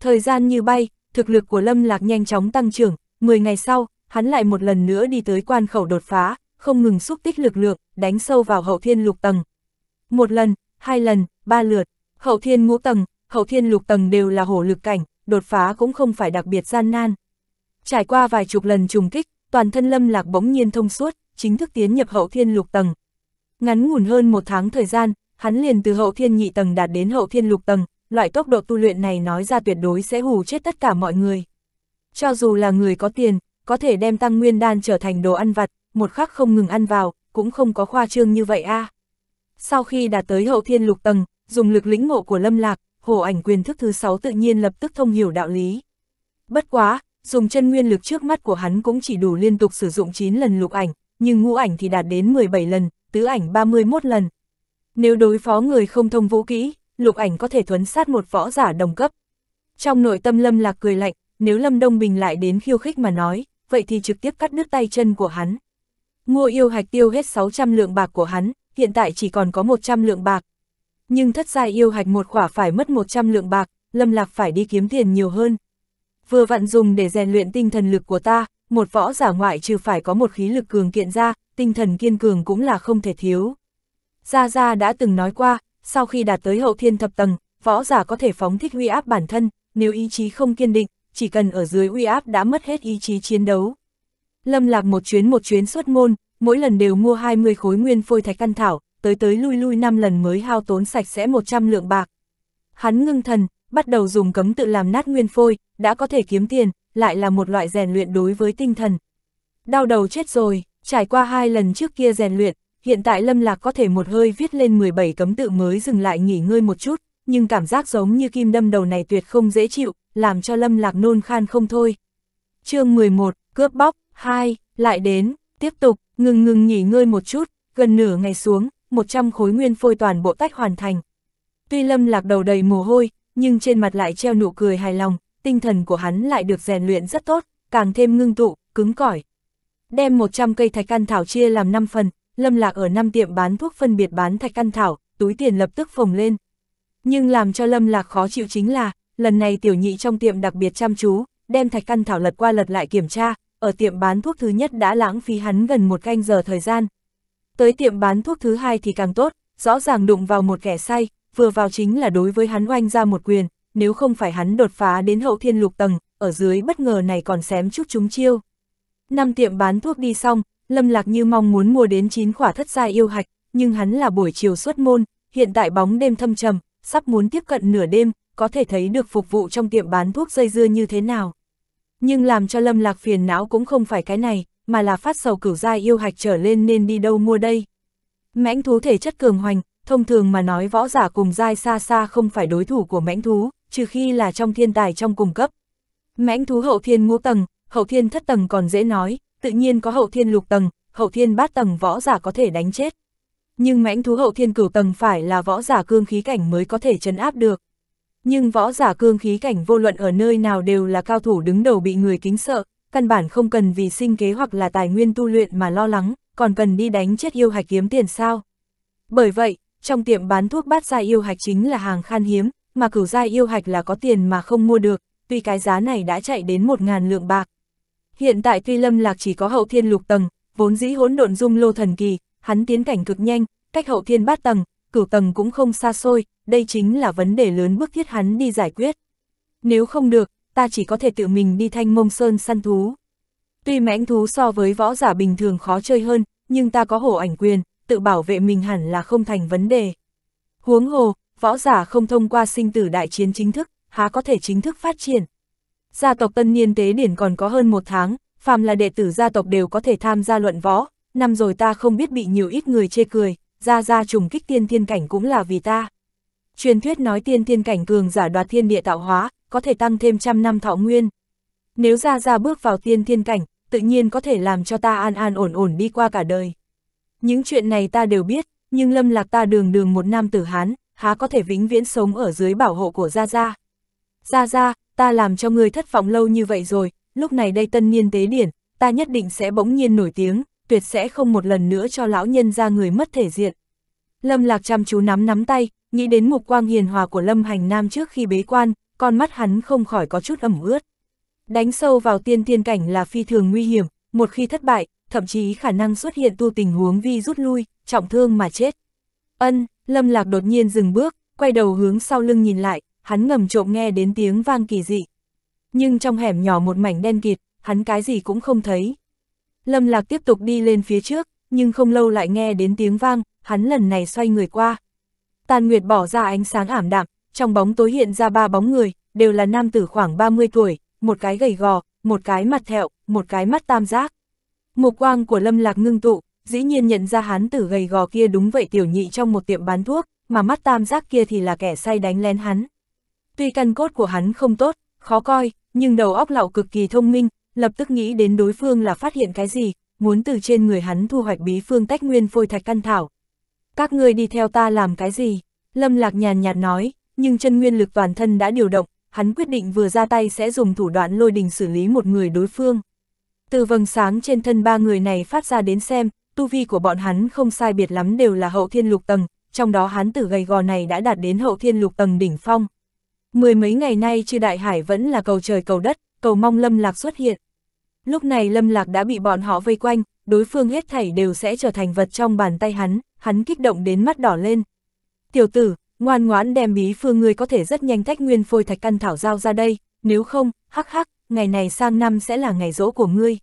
Thời gian như bay, thực lực của Lâm Lạc nhanh chóng tăng trưởng, 10 ngày sau, hắn lại một lần nữa đi tới quan khẩu đột phá, không ngừng xúc tích lực lượng, đánh sâu vào hậu thiên lục tầng. Một lần, hai lần, ba lượt, hậu thiên ngũ tầng, hậu thiên lục tầng đều là hổ lực cảnh, đột phá cũng không phải đặc biệt gian nan. Trải qua vài chục lần trùng kích, toàn thân Lâm Lạc bỗng nhiên thông suốt, chính thức tiến nhập hậu thiên lục tầng. Ngắn ngủn hơn một tháng thời gian, hắn liền từ hậu thiên nhị tầng đạt đến hậu thiên lục tầng, loại tốc độ tu luyện này nói ra tuyệt đối sẽ hù chết tất cả mọi người. Cho dù là người có tiền, có thể đem tăng nguyên đan trở thành đồ ăn vặt, một khắc không ngừng ăn vào, cũng không có khoa trương như vậy a. À. Sau khi đạt tới hậu thiên lục tầng, dùng lực lĩnh ngộ của Lâm Lạc, hồ ảnh quyền thức thứ 6 tự nhiên lập tức thông hiểu đạo lý. Bất quá, dùng chân nguyên lực trước mắt của hắn cũng chỉ đủ liên tục sử dụng 9 lần lục ảnh, nhưng ngũ ảnh thì đạt đến 17 lần, tứ ảnh 31 lần. Nếu đối phó người không thông vũ kỹ, lục ảnh có thể thuấn sát một võ giả đồng cấp. Trong nội tâm Lâm Lạc cười lạnh, nếu Lâm Đông Bình lại đến khiêu khích mà nói, vậy thì trực tiếp cắt đứt tay chân của hắn. Ngô yêu hạch tiêu hết 600 lượng bạc của hắn, hiện tại chỉ còn có 100 lượng bạc. Nhưng thất giai yêu hạch một khỏa phải mất 100 lượng bạc, Lâm Lạc phải đi kiếm tiền nhiều hơn. Vừa vặn dùng để rèn luyện tinh thần lực của ta, một võ giả ngoại trừ phải có một khí lực cường kiện ra, tinh thần kiên cường cũng là không thể thiếu. Gia Gia đã từng nói qua, sau khi đạt tới hậu thiên thập tầng, võ giả có thể phóng thích uy áp bản thân, nếu ý chí không kiên định, chỉ cần ở dưới uy áp đã mất hết ý chí chiến đấu. Lâm Lạc một chuyến một chuyến xuất môn, mỗi lần đều mua 20 khối nguyên phôi thạch căn thảo, tới tới lui lui 5 lần mới hao tốn sạch sẽ 100 lượng bạc. Hắn ngưng thần, bắt đầu dùng cấm tự làm nát nguyên phôi, đã có thể kiếm tiền, lại là một loại rèn luyện đối với tinh thần. Đau đầu chết rồi. Trải qua hai lần trước kia rèn luyện, hiện tại Lâm Lạc có thể một hơi viết lên 17 cấm tự mới dừng lại nghỉ ngơi một chút, nhưng cảm giác giống như kim đâm đầu này tuyệt không dễ chịu, làm cho Lâm Lạc nôn khan không thôi. chương 11, cướp bóc, 2, lại đến, tiếp tục, ngừng ngừng nghỉ ngơi một chút, gần nửa ngày xuống, 100 khối nguyên phôi toàn bộ tách hoàn thành. Tuy Lâm Lạc đầu đầy mồ hôi, nhưng trên mặt lại treo nụ cười hài lòng, tinh thần của hắn lại được rèn luyện rất tốt, càng thêm ngưng tụ, cứng cỏi, đem 100 cây thạch căn thảo chia làm 5 phần, Lâm Lạc ở 5 tiệm bán thuốc phân biệt bán thạch căn thảo, túi tiền lập tức phồng lên. Nhưng làm cho Lâm Lạc khó chịu chính là, lần này tiểu nhị trong tiệm đặc biệt chăm chú, đem thạch căn thảo lật qua lật lại kiểm tra, ở tiệm bán thuốc thứ nhất đã lãng phí hắn gần một canh giờ thời gian. Tới tiệm bán thuốc thứ hai thì càng tốt, rõ ràng đụng vào một kẻ say, vừa vào chính là đối với hắn oanh ra một quyền, nếu không phải hắn đột phá đến hậu thiên lục tầng, ở dưới bất ngờ này còn xém chút chúng chiêu. Năm tiệm bán thuốc đi xong, Lâm Lạc Như mong muốn mua đến 9 khỏa thất gia yêu hạch, nhưng hắn là buổi chiều xuất môn, hiện tại bóng đêm thâm trầm, sắp muốn tiếp cận nửa đêm, có thể thấy được phục vụ trong tiệm bán thuốc dây dưa như thế nào. Nhưng làm cho Lâm Lạc phiền não cũng không phải cái này, mà là phát sầu cửu gia yêu hạch trở lên nên đi đâu mua đây. Mãnh thú thể chất cường hoành, thông thường mà nói võ giả cùng giai xa xa không phải đối thủ của mãnh thú, trừ khi là trong thiên tài trong cùng cấp. Mãnh thú hậu thiên ngũ tầng, hậu thiên thất tầng còn dễ nói, tự nhiên có hậu thiên lục tầng, hậu thiên bát tầng võ giả có thể đánh chết. Nhưng mãnh thú hậu thiên cửu tầng phải là võ giả cương khí cảnh mới có thể chấn áp được. Nhưng võ giả cương khí cảnh vô luận ở nơi nào đều là cao thủ đứng đầu bị người kính sợ, căn bản không cần vì sinh kế hoặc là tài nguyên tu luyện mà lo lắng, còn cần đi đánh chết yêu hạch kiếm tiền sao. Bởi vậy, trong tiệm bán thuốc bát gia yêu hạch chính là hàng khan hiếm, mà cửu gia yêu hạch là có tiền mà không mua được, tuy cái giá này đã chạy đến 1.000 lượng bạc, Hiện tại tuy Lâm Lạc chỉ có hậu thiên lục tầng, vốn dĩ hỗn độn dung lô thần kỳ, hắn tiến cảnh cực nhanh, cách hậu thiên bát tầng, cửu tầng cũng không xa xôi, đây chính là vấn đề lớn bước thiết hắn đi giải quyết. Nếu không được, ta chỉ có thể tự mình đi thanh mông sơn săn thú. Tuy mãnh thú so với võ giả bình thường khó chơi hơn, nhưng ta có hổ ảnh quyền, tự bảo vệ mình hẳn là không thành vấn đề. Huống hồ, võ giả không thông qua sinh tử đại chiến chính thức, há có thể chính thức phát triển gia tộc tân niên tế điển còn có hơn một tháng, phàm là đệ tử gia tộc đều có thể tham gia luận võ, năm rồi ta không biết bị nhiều ít người chê cười, ra ra trùng kích tiên thiên cảnh cũng là vì ta. Truyền thuyết nói tiên thiên cảnh cường giả đoạt thiên địa tạo hóa, có thể tăng thêm trăm năm thọ nguyên. Nếu ra ra bước vào tiên thiên cảnh, tự nhiên có thể làm cho ta an an ổn ổn đi qua cả đời. Những chuyện này ta đều biết, nhưng lâm lạc ta đường đường một nam tử Hán, há có thể vĩnh viễn sống ở dưới bảo hộ của Gia Gia. Gia Gia, ta làm cho ngươi thất vọng lâu như vậy rồi, lúc này đây tân niên tế điển, ta nhất định sẽ bỗng nhiên nổi tiếng, tuyệt sẽ không một lần nữa cho lão nhân ra người mất thể diện. Lâm Lạc chăm chú nắm nắm tay, nghĩ đến mục quang hiền hòa của Lâm Hành Nam trước khi bế quan, con mắt hắn không khỏi có chút ẩm ướt. Đánh sâu vào tiên tiên cảnh là phi thường nguy hiểm, một khi thất bại, thậm chí khả năng xuất hiện tu tình huống vi rút lui, trọng thương mà chết. Ân, Lâm Lạc đột nhiên dừng bước, quay đầu hướng sau lưng nhìn lại, hắn ngầm trộm nghe đến tiếng vang kỳ dị. Nhưng trong hẻm nhỏ một mảnh đen kịt, hắn cái gì cũng không thấy. Lâm Lạc tiếp tục đi lên phía trước, nhưng không lâu lại nghe đến tiếng vang, hắn lần này xoay người qua. Tàn Nguyệt bỏ ra ánh sáng ảm đạm, trong bóng tối hiện ra ba bóng người, đều là nam tử khoảng 30 tuổi, một cái gầy gò, một cái mặt thẹo, một cái mắt tam giác. Mục quang của Lâm Lạc ngưng tụ, dĩ nhiên nhận ra hắn tử gầy gò kia đúng vậy tiểu nhị trong một tiệm bán thuốc, mà mắt tam giác kia thì là kẻ say đánh lén hắn. Tuy căn cốt của hắn không tốt, khó coi, nhưng đầu óc lão cực kỳ thông minh, lập tức nghĩ đến đối phương là phát hiện cái gì, muốn từ trên người hắn thu hoạch bí phương tách nguyên phôi thạch căn thảo. Các ngươi đi theo ta làm cái gì? Lâm Lạc nhàn nhạt nói, nhưng chân nguyên lực toàn thân đã điều động, hắn quyết định vừa ra tay sẽ dùng thủ đoạn lôi đình xử lý một người đối phương. Từ vầng sáng trên thân ba người này phát ra đến xem, tu vi của bọn hắn không sai biệt lắm đều là hậu thiên lục tầng, trong đó hắn tử gầy gò này đã đạt đến hậu thiên lục tầng đỉnh phong. Mười mấy ngày nay chư Đại Hải vẫn là cầu trời cầu đất, cầu mong Lâm Lạc xuất hiện. Lúc này Lâm Lạc đã bị bọn họ vây quanh, đối phương hết thảy đều sẽ trở thành vật trong bàn tay hắn, hắn kích động đến mắt đỏ lên. Tiểu tử, ngoan ngoãn đem bí phương ngươi có thể rất nhanh tách nguyên phôi thạch căn thảo giao ra đây, nếu không, hắc hắc, ngày này sang năm sẽ là ngày rỗ của ngươi.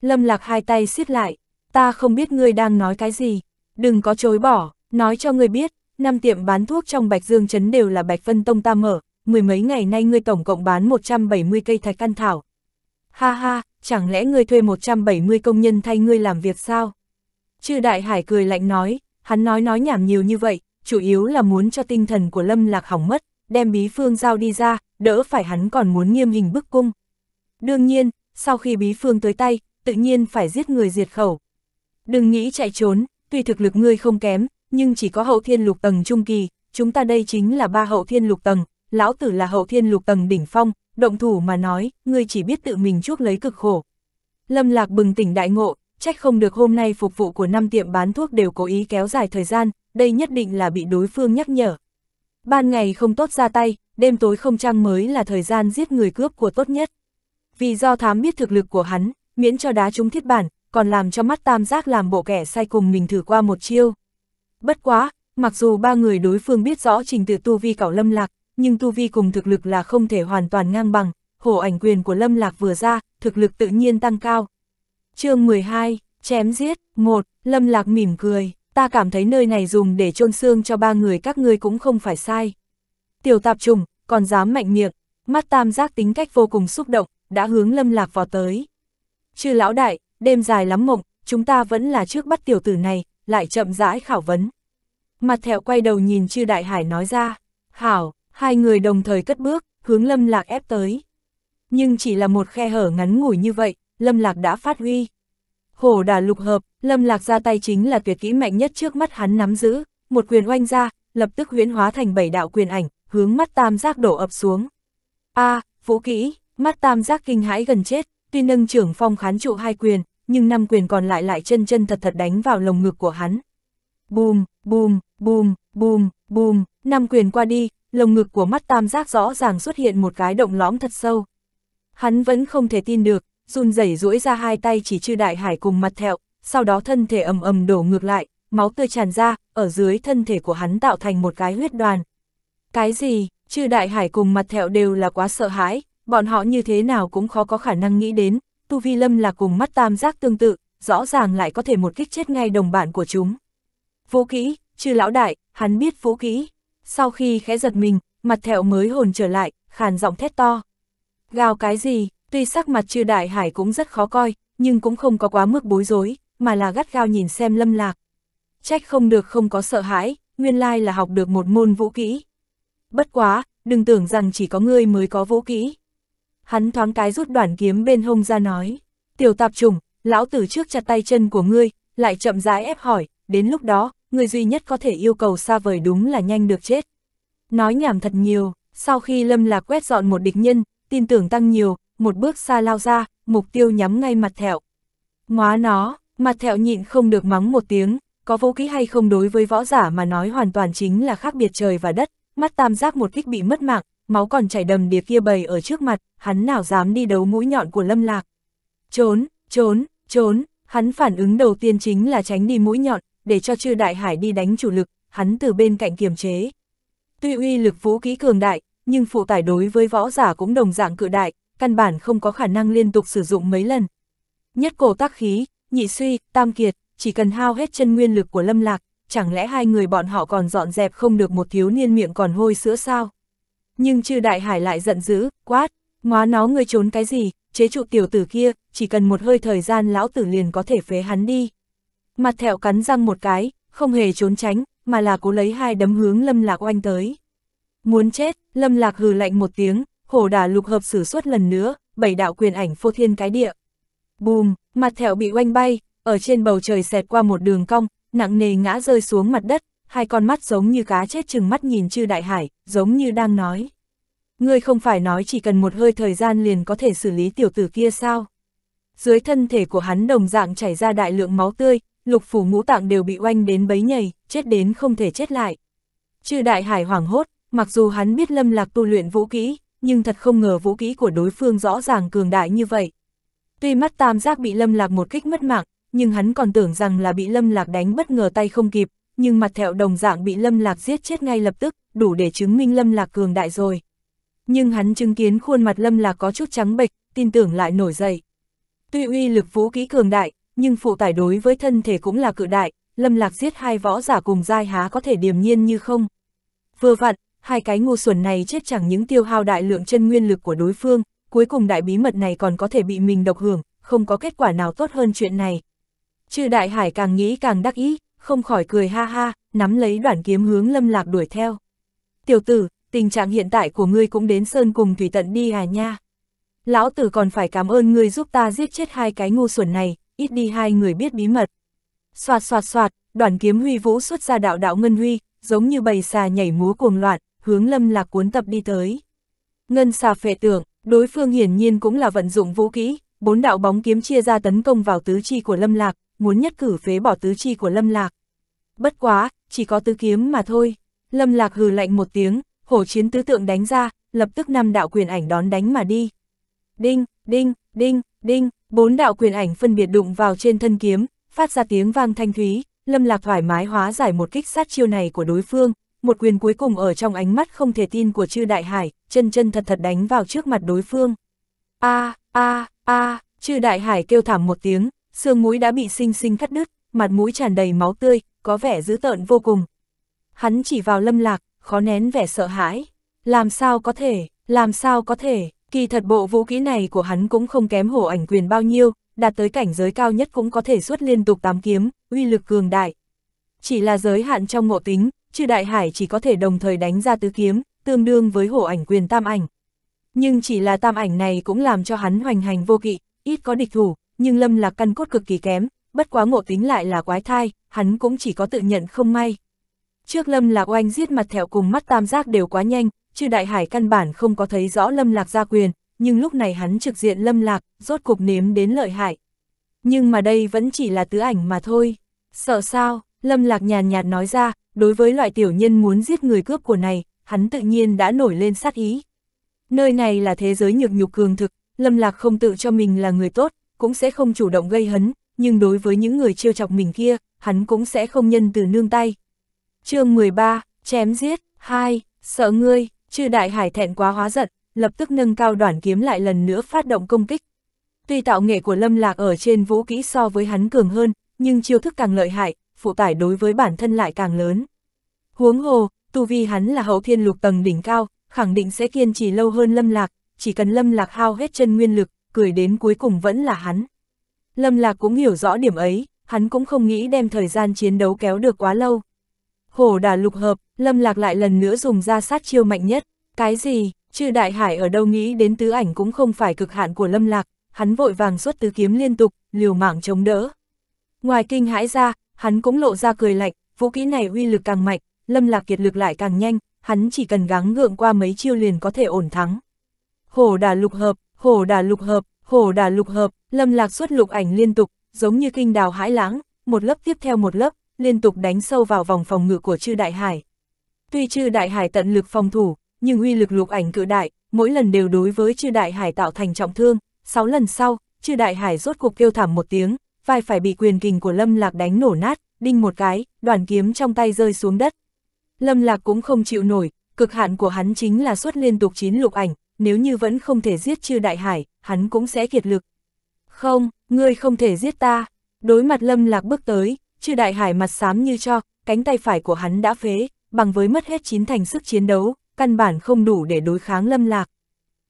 Lâm Lạc hai tay siết lại, ta không biết ngươi đang nói cái gì, đừng có chối bỏ, nói cho ngươi biết, năm tiệm bán thuốc trong Bạch Dương Trấn đều là Bạch Vân Tông ta mở, mười mấy ngày nay ngươi tổng cộng bán 170 cây thạch căn thảo. Ha ha, chẳng lẽ ngươi thuê 170 công nhân thay ngươi làm việc sao? Chư Đại Hải cười lạnh nói, hắn nói nói nhảm nhiều như vậy, chủ yếu là muốn cho tinh thần của Lâm Lạc hỏng mất, đem bí phương giao đi ra, đỡ phải hắn còn muốn nghiêm hình bức cung. Đương nhiên, sau khi bí phương tới tay, tự nhiên phải giết người diệt khẩu. Đừng nghĩ chạy trốn, tuy thực lực ngươi không kém, nhưng chỉ có hậu thiên lục tầng trung kỳ, chúng ta đây chính là ba hậu thiên lục tầng, lão tử là hậu thiên lục tầng đỉnh phong, động thủ mà nói, ngươi chỉ biết tự mình chuốc lấy cực khổ. Lâm Lạc bừng tỉnh đại ngộ, trách không được hôm nay phục vụ của năm tiệm bán thuốc đều cố ý kéo dài thời gian, đây nhất định là bị đối phương nhắc nhở. Ban ngày không tốt ra tay, đêm tối không trăng mới là thời gian giết người cướp của tốt nhất. Vì do thám biết thực lực của hắn, miễn cho đá trúng thiết bản, còn làm cho mắt tam giác làm bộ kẻ sai cùng mình thử qua một chiêu. Bất quá, mặc dù ba người đối phương biết rõ trình tự tu vi cảo lâm lạc, nhưng tu vi cùng thực lực là không thể hoàn toàn ngang bằng, hổ ảnh quyền của Lâm Lạc vừa ra, thực lực tự nhiên tăng cao. chương 12, chém giết, 1, Lâm Lạc mỉm cười, ta cảm thấy nơi này dùng để chôn xương cho ba người các ngươi cũng không phải sai. Tiểu tạp trùng, còn dám mạnh miệng, mắt tam giác tính cách vô cùng xúc động, đã hướng Lâm Lạc vào tới. Chư lão đại, đêm dài lắm mộng, chúng ta vẫn là trước bắt tiểu tử này, lại chậm rãi khảo vấn. Mặt thẹo quay đầu nhìn chư đại hải nói ra, hảo, Hai người đồng thời cất bước, hướng Lâm Lạc ép tới. Nhưng chỉ là một khe hở ngắn ngủi như vậy, Lâm Lạc đã phát huy. Hổ đà lục hợp, Lâm Lạc ra tay chính là tuyệt kỹ mạnh nhất trước mắt hắn nắm giữ, một quyền oanh ra, lập tức huyễn hóa thành bảy đạo quyền ảnh, hướng mắt tam giác đổ ập xuống. A, à, vũ kỹ, mắt tam giác kinh hãi gần chết, tuy nâng trưởng phong khán trụ hai quyền, nhưng năm quyền còn lại lại chân chân thật thật đánh vào lồng ngực của hắn. Bùm, bùm, bùm, bùm, bùm, năm quyền qua đi, lồng ngực của mắt tam giác rõ ràng xuất hiện một cái động lõm thật sâu. Hắn vẫn không thể tin được, run rẩy duỗi ra hai tay chỉ chư đại hải cùng mặt thẹo, sau đó thân thể ầm ầm đổ ngược lại, máu tươi tràn ra, ở dưới thân thể của hắn tạo thành một cái huyết đoàn. Cái gì, chư đại hải cùng mặt thẹo đều là quá sợ hãi, bọn họ như thế nào cũng khó có khả năng nghĩ đến, tu vi lâm là cùng mắt tam giác tương tự, rõ ràng lại có thể một kích chết ngay đồng bạn của chúng. Vũ kỹ, chư lão đại, hắn biết vũ kỹ sau khi khẽ giật mình, mặt thẹo mới hồn trở lại, khàn giọng thét to. Gào cái gì, tuy sắc mặt chư đại hải cũng rất khó coi, nhưng cũng không có quá mức bối rối, mà là gắt gao nhìn xem lâm lạc. Trách không được không có sợ hãi, nguyên lai là học được một môn vũ kỹ. Bất quá, đừng tưởng rằng chỉ có ngươi mới có vũ kỹ. Hắn thoáng cái rút đoạn kiếm bên hông ra nói, tiểu tạp trùng, lão tử trước chặt tay chân của ngươi, lại chậm rãi ép hỏi, đến lúc đó, người duy nhất có thể yêu cầu xa vời đúng là nhanh được chết. Nói nhảm thật nhiều, sau khi Lâm Lạc quét dọn một địch nhân, tin tưởng tăng nhiều, một bước xa lao ra, mục tiêu nhắm ngay mặt thẹo. Ngóa nó, mặt thẹo nhịn không được mắng một tiếng, có vô ký hay không đối với võ giả mà nói hoàn toàn chính là khác biệt trời và đất, mắt tam giác một kích bị mất mạng, máu còn chảy đầm đìa kia bầy ở trước mặt, hắn nào dám đi đấu mũi nhọn của Lâm Lạc. Trốn, trốn, trốn, hắn phản ứng đầu tiên chính là tránh đi mũi nhọn, để cho chư đại hải đi đánh chủ lực, hắn từ bên cạnh kiềm chế. Tuy uy lực vũ khí cường đại, nhưng phụ tải đối với võ giả cũng đồng dạng cự đại, căn bản không có khả năng liên tục sử dụng mấy lần. Nhất cổ tác khí, nhị suy, tam kiệt, chỉ cần hao hết chân nguyên lực của lâm lạc, chẳng lẽ hai người bọn họ còn dọn dẹp không được một thiếu niên miệng còn hôi sữa sao? Nhưng chư đại hải lại giận dữ, quát, ngóa nó ngươi trốn cái gì, chế trụ tiểu tử kia, chỉ cần một hơi thời gian lão tử liền có thể phế hắn đi mặt thẹo cắn răng một cái, không hề trốn tránh, mà là cố lấy hai đấm hướng lâm lạc oanh tới. Muốn chết, lâm lạc hừ lạnh một tiếng, hổ đả lục hợp sử xuất lần nữa, bảy đạo quyền ảnh phô thiên cái địa. Bùm, mặt thẹo bị oanh bay, ở trên bầu trời xẹt qua một đường cong, nặng nề ngã rơi xuống mặt đất, hai con mắt giống như cá chết chừng mắt nhìn chư đại hải, giống như đang nói. Ngươi không phải nói chỉ cần một hơi thời gian liền có thể xử lý tiểu tử kia sao? Dưới thân thể của hắn đồng dạng chảy ra đại lượng máu tươi, lục phủ ngũ tạng đều bị oanh đến bấy nhầy, chết đến không thể chết lại. Chư đại hải hoảng hốt, mặc dù hắn biết lâm lạc tu luyện vũ kỹ, nhưng thật không ngờ vũ kỹ của đối phương rõ ràng cường đại như vậy. Tuy mắt tam giác bị lâm lạc một kích mất mạng, nhưng hắn còn tưởng rằng là bị lâm lạc đánh bất ngờ tay không kịp, nhưng mặt thẹo đồng dạng bị lâm lạc giết chết ngay lập tức, đủ để chứng minh lâm lạc cường đại rồi. Nhưng hắn chứng kiến khuôn mặt lâm lạc có chút trắng bệch, tin tưởng lại nổi dậy. Tuy uy lực vũ kỹ cường đại, nhưng phụ tải đối với thân thể cũng là cự đại, lâm lạc giết hai võ giả cùng giai há có thể điềm nhiên như không. Vừa vặn, hai cái ngu xuẩn này chết chẳng những tiêu hao đại lượng chân nguyên lực của đối phương, cuối cùng đại bí mật này còn có thể bị mình độc hưởng, không có kết quả nào tốt hơn chuyện này. Chư đại hải càng nghĩ càng đắc ý, không khỏi cười ha ha, nắm lấy đoạn kiếm hướng lâm lạc đuổi theo. Tiểu tử, tình trạng hiện tại của ngươi cũng đến sơn cùng thủy tận đi à nha. Lão tử còn phải cảm ơn ngươi giúp ta giết chết hai cái ngu xuẩn này, ít đi hai người biết bí mật. Xoạt xoạt xoạt, đoàn kiếm huy vũ xuất ra đạo đạo ngân huy, giống như bầy xà nhảy múa cuồng loạn, hướng lâm lạc cuốn tập đi tới. Ngân xà phệ tưởng, đối phương hiển nhiên cũng là vận dụng vũ kỹ, bốn đạo bóng kiếm chia ra tấn công vào tứ chi của lâm lạc, muốn nhất cử phế bỏ tứ chi của lâm lạc. Bất quá, chỉ có tứ kiếm mà thôi. Lâm lạc hừ lạnh một tiếng, hổ chiến tứ tượng đánh ra, lập tức năm đạo quyền ảnh đón đánh mà đi. Đinh, đinh, đinh, đinh, Bốn đạo quyền ảnh phân biệt đụng vào trên thân kiếm, phát ra tiếng vang thanh thúy, Lâm Lạc thoải mái hóa giải một kích sát chiêu này của đối phương, một quyền cuối cùng ở trong ánh mắt không thể tin của Chư Đại Hải, chân chân thật thật đánh vào trước mặt đối phương. A, a, a, Chư Đại Hải kêu thảm một tiếng, xương mũi đã bị sinh sinh cắt đứt, mặt mũi tràn đầy máu tươi, có vẻ dữ tợn vô cùng. Hắn chỉ vào Lâm Lạc, khó nén vẻ sợ hãi. Làm sao có thể, làm sao có thể, Kỳ thật bộ vũ kỹ này của hắn cũng không kém hổ ảnh quyền bao nhiêu, đạt tới cảnh giới cao nhất cũng có thể xuất liên tục tám kiếm, uy lực cường đại. Chỉ là giới hạn trong ngộ tính, chứ đại hải chỉ có thể đồng thời đánh ra tứ kiếm, tương đương với hổ ảnh quyền tam ảnh. Nhưng chỉ là tam ảnh này cũng làm cho hắn hoành hành vô kỵ, ít có địch thủ, nhưng lâm là căn cốt cực kỳ kém, bất quá ngộ tính lại là quái thai, hắn cũng chỉ có tự nhận không may. Trước lâm lạc oanh giết mặt thẹo cùng mắt tam giác đều quá nhanh, chư đại hải căn bản không có thấy rõ lâm lạc gia quyền, nhưng lúc này hắn trực diện lâm lạc, rốt cục nếm đến lợi hại. Nhưng mà đây vẫn chỉ là tứ ảnh mà thôi. Sợ sao, lâm lạc nhàn nhạt nói ra, đối với loại tiểu nhân muốn giết người cướp của này, hắn tự nhiên đã nổi lên sát ý. Nơi này là thế giới nhược nhục cường thực, lâm lạc không tự cho mình là người tốt, cũng sẽ không chủ động gây hấn, nhưng đối với những người trêu chọc mình kia, hắn cũng sẽ không nhân từ nương tay. chương 13, chém giết, 2, sợ ngươi, Chư đại hải thẹn quá hóa giận, lập tức nâng cao đoàn kiếm lại lần nữa phát động công kích. Tuy tạo nghệ của Lâm Lạc ở trên vũ kỹ so với hắn cường hơn, nhưng chiêu thức càng lợi hại, phụ tải đối với bản thân lại càng lớn. Huống hồ, tu vi hắn là hậu thiên lục tầng đỉnh cao, khẳng định sẽ kiên trì lâu hơn Lâm Lạc, chỉ cần Lâm Lạc hao hết chân nguyên lực, cười đến cuối cùng vẫn là hắn. Lâm Lạc cũng hiểu rõ điểm ấy, hắn cũng không nghĩ đem thời gian chiến đấu kéo được quá lâu hổ đà lục hợp, lâm lạc lại lần nữa dùng ra sát chiêu mạnh nhất. Cái gì, chứ đại hải ở đâu nghĩ đến tứ ảnh cũng không phải cực hạn của lâm lạc, hắn vội vàng xuất tứ kiếm liên tục, liều mạng chống đỡ. Ngoài kinh hãi ra, hắn cũng lộ ra cười lạnh, vũ kỹ này uy lực càng mạnh, lâm lạc kiệt lực lại càng nhanh, hắn chỉ cần gắng gượng qua mấy chiêu liền có thể ổn thắng. Hổ đà lục hợp, hổ đà lục hợp, hổ đà lục hợp, lâm lạc xuất lục ảnh liên tục, giống như kinh đào hãi lãng, một lớp tiếp theo một lớp, liên tục đánh sâu vào vòng phòng ngự của chư đại hải. Tuy chư đại hải tận lực phòng thủ, nhưng uy lực lục ảnh cự đại, mỗi lần đều đối với chư đại hải tạo thành trọng thương, 6 lần sau, chư đại hải rốt cuộc kêu thảm một tiếng, vai phải bị quyền kình của Lâm Lạc đánh nổ nát, đinh một cái, đoàn kiếm trong tay rơi xuống đất. Lâm Lạc cũng không chịu nổi, cực hạn của hắn chính là suất liên tục 9 lục ảnh, nếu như vẫn không thể giết chư đại hải, hắn cũng sẽ kiệt lực. Không, ngươi không thể giết ta. Đối mặt Lâm Lạc bước tới, chư đại hải mặt xám như cho, cánh tay phải của hắn đã phế, bằng với mất hết chín thành sức chiến đấu, căn bản không đủ để đối kháng lâm lạc.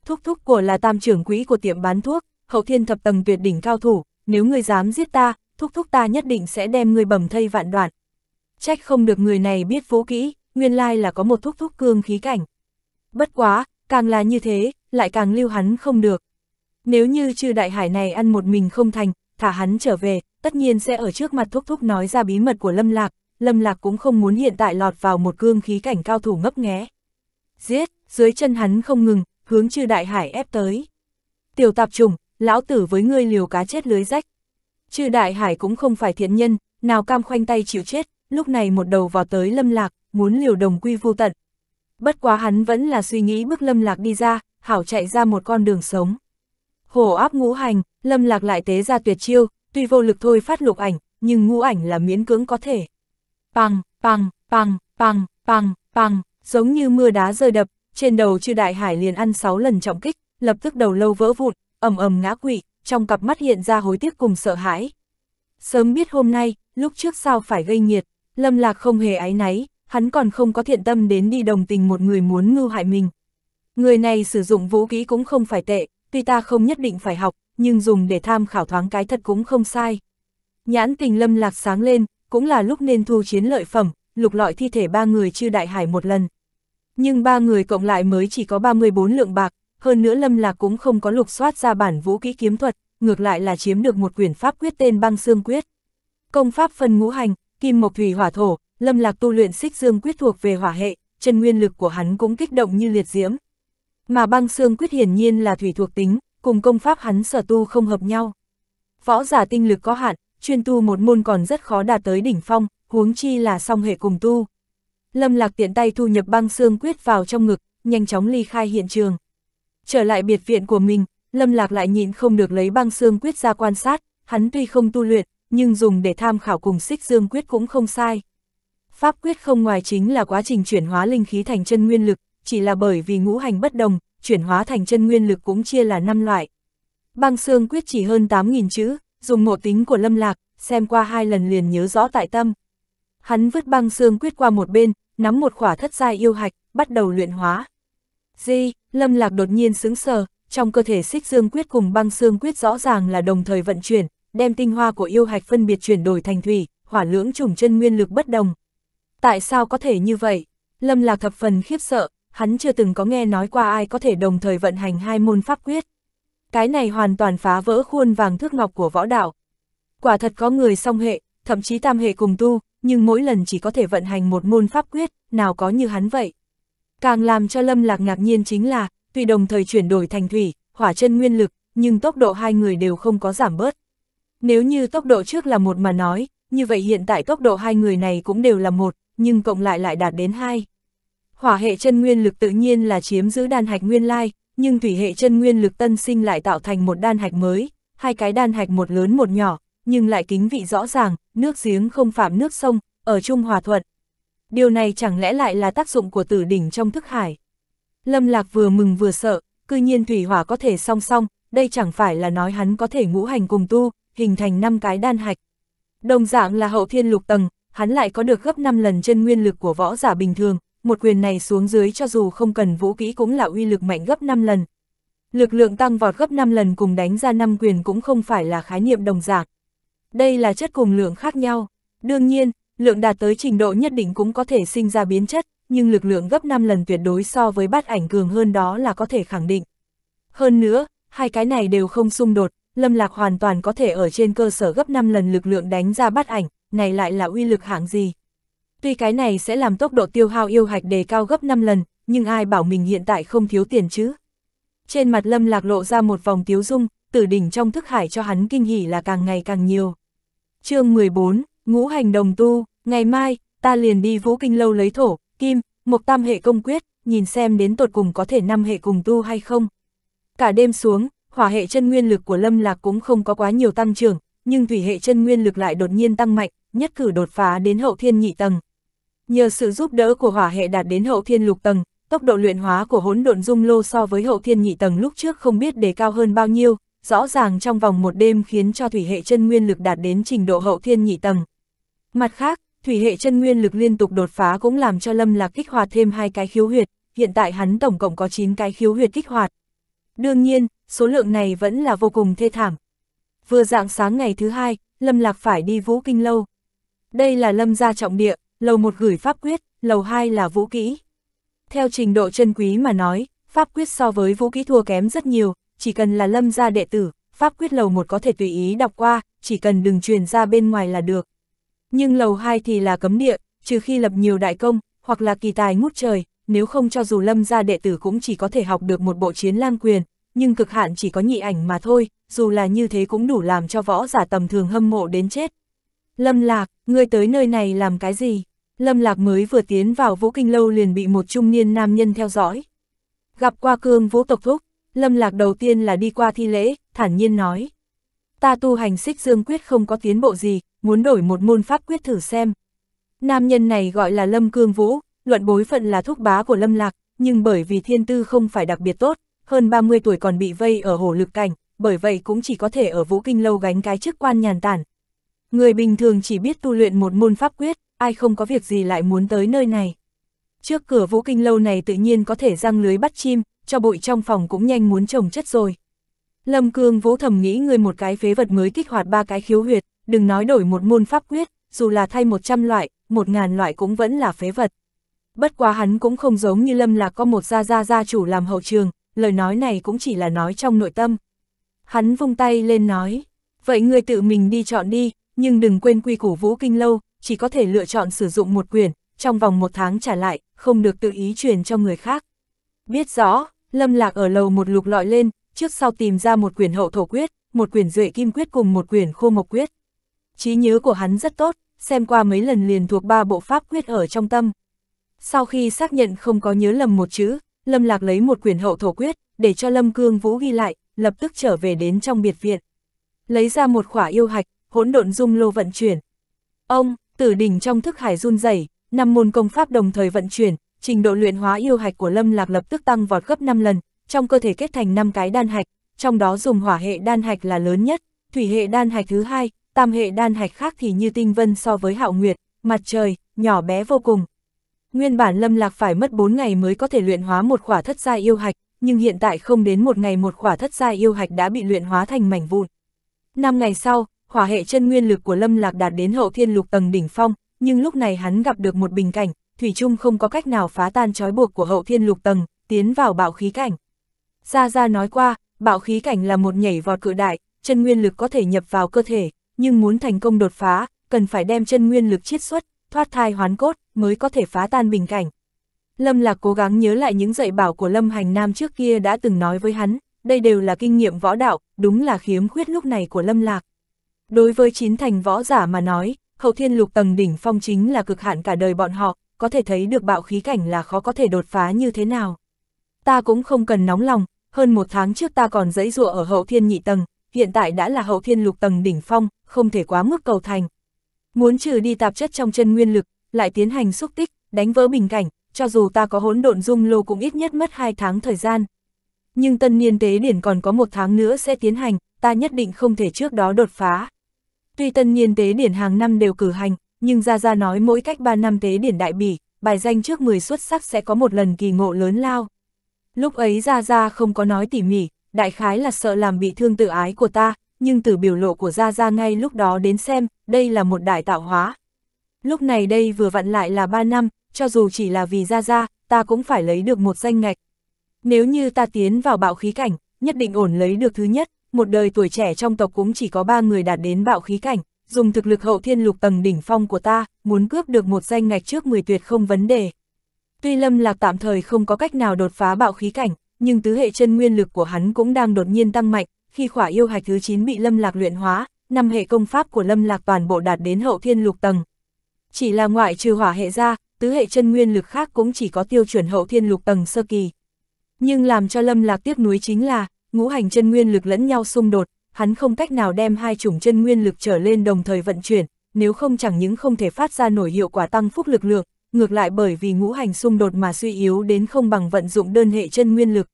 Thúc thúc của là tam trưởng quỹ của tiệm bán thuốc, hậu thiên thập tầng tuyệt đỉnh cao thủ, nếu ngươi dám giết ta, thúc thúc ta nhất định sẽ đem ngươi bầm thây vạn đoạn. Trách không được người này biết vũ kỹ, nguyên lai là có một thúc thúc cương khí cảnh. Bất quá, càng là như thế, lại càng lưu hắn không được. Nếu như chư đại hải này ăn một mình không thành, thả hắn trở về, tất nhiên sẽ ở trước mặt thúc thúc nói ra bí mật của Lâm Lạc, Lâm Lạc cũng không muốn hiện tại lọt vào một cương khí cảnh cao thủ ngấp nghé. Giết, dưới chân hắn không ngừng, hướng chư đại hải ép tới. Tiểu tạp trùng, lão tử với ngươi liều cá chết lưới rách. Chư đại hải cũng không phải thiện nhân, nào cam khoanh tay chịu chết, lúc này một đầu vào tới Lâm Lạc, muốn liều đồng quy vô tận. Bất quá hắn vẫn là suy nghĩ bước Lâm Lạc đi ra, hảo chạy ra một con đường sống. Hổ áp ngũ hành, Lâm Lạc lại tế ra tuyệt chiêu, tuy vô lực thôi phát lục ảnh, nhưng ngũ ảnh là miễn cưỡng có thể. Pang, pang, pang, pang, pang, pang, giống như mưa đá rơi đập, trên đầu chư đại hải liền ăn 6 lần trọng kích, lập tức đầu lâu vỡ vụn, ầm ầm ngã quỵ, trong cặp mắt hiện ra hối tiếc cùng sợ hãi. Sớm biết hôm nay, lúc trước sao phải gây nhiệt, Lâm Lạc không hề áy náy, hắn còn không có thiện tâm đến đi đồng tình một người muốn mưu hại mình. Người này sử dụng vũ khí cũng không phải tệ, tuy ta không nhất định phải học, nhưng dùng để tham khảo thoáng cái thật cũng không sai. Nhãn tình lâm lạc sáng lên, cũng là lúc nên thu chiến lợi phẩm, lục lọi thi thể ba người chư đại hải một lần. Nhưng ba người cộng lại mới chỉ có 34 lượng bạc, hơn nữa lâm lạc cũng không có lục soát ra bản vũ kỹ kiếm thuật, ngược lại là chiếm được một quyển pháp quyết tên băng xương quyết. Công pháp phân ngũ hành, kim mộc thủy hỏa thổ, lâm lạc tu luyện xích dương quyết thuộc về hỏa hệ, chân nguyên lực của hắn cũng kích động như liệt diễm. Mà băng xương quyết hiển nhiên là thủy thuộc tính, cùng công pháp hắn sở tu không hợp nhau. Võ giả tinh lực có hạn, chuyên tu một môn còn rất khó đạt tới đỉnh phong, huống chi là song hệ cùng tu. Lâm Lạc tiện tay thu nhập băng xương quyết vào trong ngực, nhanh chóng ly khai hiện trường. Trở lại biệt viện của mình, Lâm Lạc lại nhịn không được lấy băng xương quyết ra quan sát, hắn tuy không tu luyện, nhưng dùng để tham khảo cùng xích dương quyết cũng không sai. Pháp quyết không ngoài chính là quá trình chuyển hóa linh khí thành chân nguyên lực, chỉ là bởi vì ngũ hành bất đồng, chuyển hóa thành chân nguyên lực cũng chia là 5 loại. Băng xương quyết chỉ hơn 8.000 chữ, dùng ngộ tính của lâm lạc, xem qua hai lần liền nhớ rõ tại tâm. Hắn vứt băng xương quyết qua một bên, nắm một khỏa thất giai yêu hạch, bắt đầu luyện hóa. Di, lâm lạc đột nhiên sững sờ, trong cơ thể xích dương quyết cùng băng xương quyết rõ ràng là đồng thời vận chuyển, đem tinh hoa của yêu hạch phân biệt chuyển đổi thành thủy, hỏa lưỡng trùng chân nguyên lực bất đồng. Tại sao có thể như vậy? Lâm lạc thập phần khiếp sợ, hắn chưa từng có nghe nói qua ai có thể đồng thời vận hành hai môn pháp quyết. Cái này hoàn toàn phá vỡ khuôn vàng thước ngọc của võ đạo. Quả thật có người song hệ, thậm chí tam hệ cùng tu, nhưng mỗi lần chỉ có thể vận hành một môn pháp quyết, nào có như hắn vậy. Càng làm cho Lâm Lạc ngạc nhiên chính là, tuy đồng thời chuyển đổi thành thủy, hỏa chân nguyên lực, nhưng tốc độ hai người đều không có giảm bớt. Nếu như tốc độ trước là một mà nói, như vậy hiện tại tốc độ hai người này cũng đều là một, nhưng cộng lại lại đạt đến hai. Hỏa hệ chân nguyên lực tự nhiên là chiếm giữ đan hạch nguyên lai, nhưng thủy hệ chân nguyên lực tân sinh lại tạo thành một đan hạch mới, hai cái đan hạch một lớn một nhỏ, nhưng lại kính vị rõ ràng, nước giếng không phạm nước sông, ở chung hòa thuận. Điều này chẳng lẽ lại là tác dụng của tử đỉnh trong thức hải. Lâm Lạc vừa mừng vừa sợ, cư nhiên thủy hỏa có thể song song, đây chẳng phải là nói hắn có thể ngũ hành cùng tu, hình thành năm cái đan hạch. Đồng dạng là hậu thiên lục tầng, hắn lại có được gấp 5 lần chân nguyên lực của võ giả bình thường, một quyền này xuống dưới cho dù không cần vũ kỹ cũng là uy lực mạnh gấp 5 lần. Lực lượng tăng vọt gấp 5 lần cùng đánh ra 5 quyền cũng không phải là khái niệm đồng dạng. Đây là chất cùng lượng khác nhau. Đương nhiên, lượng đạt tới trình độ nhất định cũng có thể sinh ra biến chất, nhưng lực lượng gấp 5 lần tuyệt đối so với bát ảnh cường hơn đó là có thể khẳng định. Hơn nữa, hai cái này đều không xung đột, Lâm Lạc hoàn toàn có thể ở trên cơ sở gấp 5 lần lực lượng đánh ra bát ảnh, này lại là uy lực hạng gì. Tuy cái này sẽ làm tốc độ tiêu hao yêu hạch đề cao gấp 5 lần, nhưng ai bảo mình hiện tại không thiếu tiền chứ. Trên mặt lâm lạc lộ ra một vòng tiếu dung, tử đỉnh trong thức hải cho hắn kinh hỉ là càng ngày càng nhiều. chương 14, Ngũ hành đồng tu, ngày mai, ta liền đi vũ kinh lâu lấy thổ, kim, một tam hệ công quyết, nhìn xem đến tột cùng có thể năm hệ cùng tu hay không. Cả đêm xuống, hỏa hệ chân nguyên lực của lâm lạc cũng không có quá nhiều tăng trưởng, nhưng thủy hệ chân nguyên lực lại đột nhiên tăng mạnh, nhất cử đột phá đến hậu thiên nhị tầng. Nhờ sự giúp đỡ của hỏa hệ đạt đến hậu thiên lục tầng, tốc độ luyện hóa của hỗn độn dung lô so với hậu thiên nhị tầng lúc trước không biết đề cao hơn bao nhiêu, rõ ràng trong vòng một đêm khiến cho thủy hệ chân nguyên lực đạt đến trình độ hậu thiên nhị tầng. Mặt khác, thủy hệ chân nguyên lực liên tục đột phá cũng làm cho Lâm Lạc kích hoạt thêm hai cái khiếu huyệt, hiện tại hắn tổng cộng có 9 cái khiếu huyệt kích hoạt. Đương nhiên, số lượng này vẫn là vô cùng thê thảm. Vừa dạng sáng ngày thứ hai, Lâm Lạc phải đi Vũ Kinh Lâu. Đây là Lâm gia trọng địa, lầu 1 gửi pháp quyết, lầu 2 là vũ kỹ. Theo trình độ chân quý mà nói, pháp quyết so với vũ kỹ thua kém rất nhiều, chỉ cần là lâm gia đệ tử, pháp quyết lầu 1 có thể tùy ý đọc qua, chỉ cần đừng truyền ra bên ngoài là được. Nhưng lầu 2 thì là cấm địa, trừ khi lập nhiều đại công, hoặc là kỳ tài ngút trời, nếu không cho dù lâm gia đệ tử cũng chỉ có thể học được một bộ chiến lang quyền, nhưng cực hạn chỉ có nhị ảnh mà thôi, dù là như thế cũng đủ làm cho võ giả tầm thường hâm mộ đến chết. Lâm lạc, ngươi tới nơi này làm cái gì? Lâm Lạc mới vừa tiến vào Vũ Kinh Lâu liền bị một trung niên nam nhân theo dõi. Gặp qua cương Vũ Tộc Thúc, Lâm Lạc đầu tiên là đi qua thi lễ, thản nhiên nói. Ta tu hành xích dương quyết không có tiến bộ gì, muốn đổi một môn pháp quyết thử xem. Nam nhân này gọi là Lâm Cương Vũ, luận bối phận là thúc bá của Lâm Lạc, nhưng bởi vì thiên tư không phải đặc biệt tốt, hơn 30 tuổi còn bị vây ở hồ lực cảnh, bởi vậy cũng chỉ có thể ở Vũ Kinh Lâu gánh cái chức quan nhàn tản. Người bình thường chỉ biết tu luyện một môn pháp quyết, ai không có việc gì lại muốn tới nơi này. Trước cửa vũ kinh lâu này tự nhiên có thể răng lưới bắt chim, cho bụi trong phòng cũng nhanh muốn trồng chất rồi. Lâm Cương Vũ thầm nghĩ người một cái phế vật mới kích hoạt ba cái khiếu huyệt, đừng nói đổi một môn pháp quyết, dù là thay 100 loại, 1000 loại cũng vẫn là phế vật. Bất quá hắn cũng không giống như Lâm là có một gia gia gia chủ làm hậu trường, lời nói này cũng chỉ là nói trong nội tâm. Hắn vung tay lên nói, vậy người tự mình đi chọn đi, nhưng đừng quên quy củ Vũ Kinh lâu, chỉ có thể lựa chọn sử dụng một quyền, trong vòng một tháng trả lại, không được tự ý truyền cho người khác. Biết rõ, Lâm Lạc ở lầu một lục lọi lên, trước sau tìm ra một quyển hậu thổ quyết, một quyển duệ kim quyết cùng một quyển khô mộc quyết. Trí nhớ của hắn rất tốt, xem qua mấy lần liền thuộc ba bộ pháp quyết ở trong tâm. Sau khi xác nhận không có nhớ lầm một chữ, Lâm Lạc lấy một quyển hậu thổ quyết, để cho Lâm Cương Vũ ghi lại, lập tức trở về đến trong biệt viện. Lấy ra một khỏa yêu hạch, hỗn độn dung lô vận chuyển. Ông, Tử đỉnh trong thức hải run rẩy, năm môn công pháp đồng thời vận chuyển, trình độ luyện hóa yêu hạch của Lâm Lạc lập tức tăng vọt gấp 5 lần, trong cơ thể kết thành 5 cái đan hạch, trong đó dùng hỏa hệ đan hạch là lớn nhất, thủy hệ đan hạch thứ hai, tam hệ đan hạch khác thì như tinh vân so với hạo nguyệt, mặt trời, nhỏ bé vô cùng. Nguyên bản Lâm Lạc phải mất 4 ngày mới có thể luyện hóa một khỏa thất gia yêu hạch, nhưng hiện tại không đến một ngày một khỏa thất gia yêu hạch đã bị luyện hóa thành mảnh vụn. Năm ngày sau, hỏa hệ chân nguyên lực của Lâm Lạc đạt đến hậu thiên lục tầng đỉnh phong, nhưng lúc này hắn gặp được một bình cảnh, Thủy Trung không có cách nào phá tan trói buộc của hậu thiên lục tầng, tiến vào bạo khí cảnh. Gia Gia nói qua, bạo khí cảnh là một nhảy vọt cự đại, chân nguyên lực có thể nhập vào cơ thể, nhưng muốn thành công đột phá, cần phải đem chân nguyên lực chiết xuất, thoát thai hoán cốt, mới có thể phá tan bình cảnh. Lâm Lạc cố gắng nhớ lại những dạy bảo của Lâm Hành Nam trước kia đã từng nói với hắn, đây đều là kinh nghiệm võ đạo, đúng là khiếm khuyết lúc này của Lâm Lạc. Đối với chín thành võ giả mà nói, hậu thiên lục tầng đỉnh phong chính là cực hạn cả đời bọn họ, có thể thấy được bạo khí cảnh là khó có thể đột phá như thế nào. Ta cũng không cần nóng lòng, hơn một tháng trước ta còn dẫy dụa ở hậu thiên nhị tầng, hiện tại đã là hậu thiên lục tầng đỉnh phong, không thể quá mức cầu thành. Muốn trừ đi tạp chất trong chân nguyên lực, lại tiến hành xúc tích, đánh vỡ bình cảnh, cho dù ta có hỗn độn dung lô cũng ít nhất mất hai tháng thời gian. Nhưng tân niên tế điển còn có một tháng nữa sẽ tiến hành, ta nhất định không thể trước đó đột phá. Tuy tân nhiên tế điển hàng năm đều cử hành, nhưng Gia Gia nói mỗi cách 3 năm tế điển đại bỉ, bài danh trước 10 xuất sắc sẽ có một lần kỳ ngộ lớn lao. Lúc ấy Gia Gia không có nói tỉ mỉ, đại khái là sợ làm bị thương tự ái của ta, nhưng từ biểu lộ của Gia Gia ngay lúc đó đến xem, đây là một đại tạo hóa. Lúc này đây vừa vặn lại là 3 năm, cho dù chỉ là vì Gia Gia, ta cũng phải lấy được một danh ngạch. Nếu như ta tiến vào bạo khí cảnh, nhất định ổn lấy được thứ nhất một đời tuổi trẻ trong tộc cũng chỉ có ba người đạt đến bạo khí cảnh, dùng thực lực hậu thiên lục tầng đỉnh phong của ta, muốn cướp được một danh ngạch trước 10 tuyệt không vấn đề. Tuy Lâm Lạc tạm thời không có cách nào đột phá bạo khí cảnh, nhưng tứ hệ chân nguyên lực của hắn cũng đang đột nhiên tăng mạnh, khi khỏa yêu hạch thứ 9 bị Lâm Lạc luyện hóa, năm hệ công pháp của Lâm Lạc toàn bộ đạt đến hậu thiên lục tầng. Chỉ là ngoại trừ hỏa hệ ra, tứ hệ chân nguyên lực khác cũng chỉ có tiêu chuẩn hậu thiên lục tầng sơ kỳ. Nhưng làm cho Lâm Lạc tiếc nuối chính là, ngũ hành chân nguyên lực lẫn nhau xung đột, hắn không cách nào đem hai chủng chân nguyên lực trở lên đồng thời vận chuyển, nếu không chẳng những không thể phát ra nổi hiệu quả tăng phúc lực lượng, ngược lại bởi vì ngũ hành xung đột mà suy yếu đến không bằng vận dụng đơn hệ chân nguyên lực.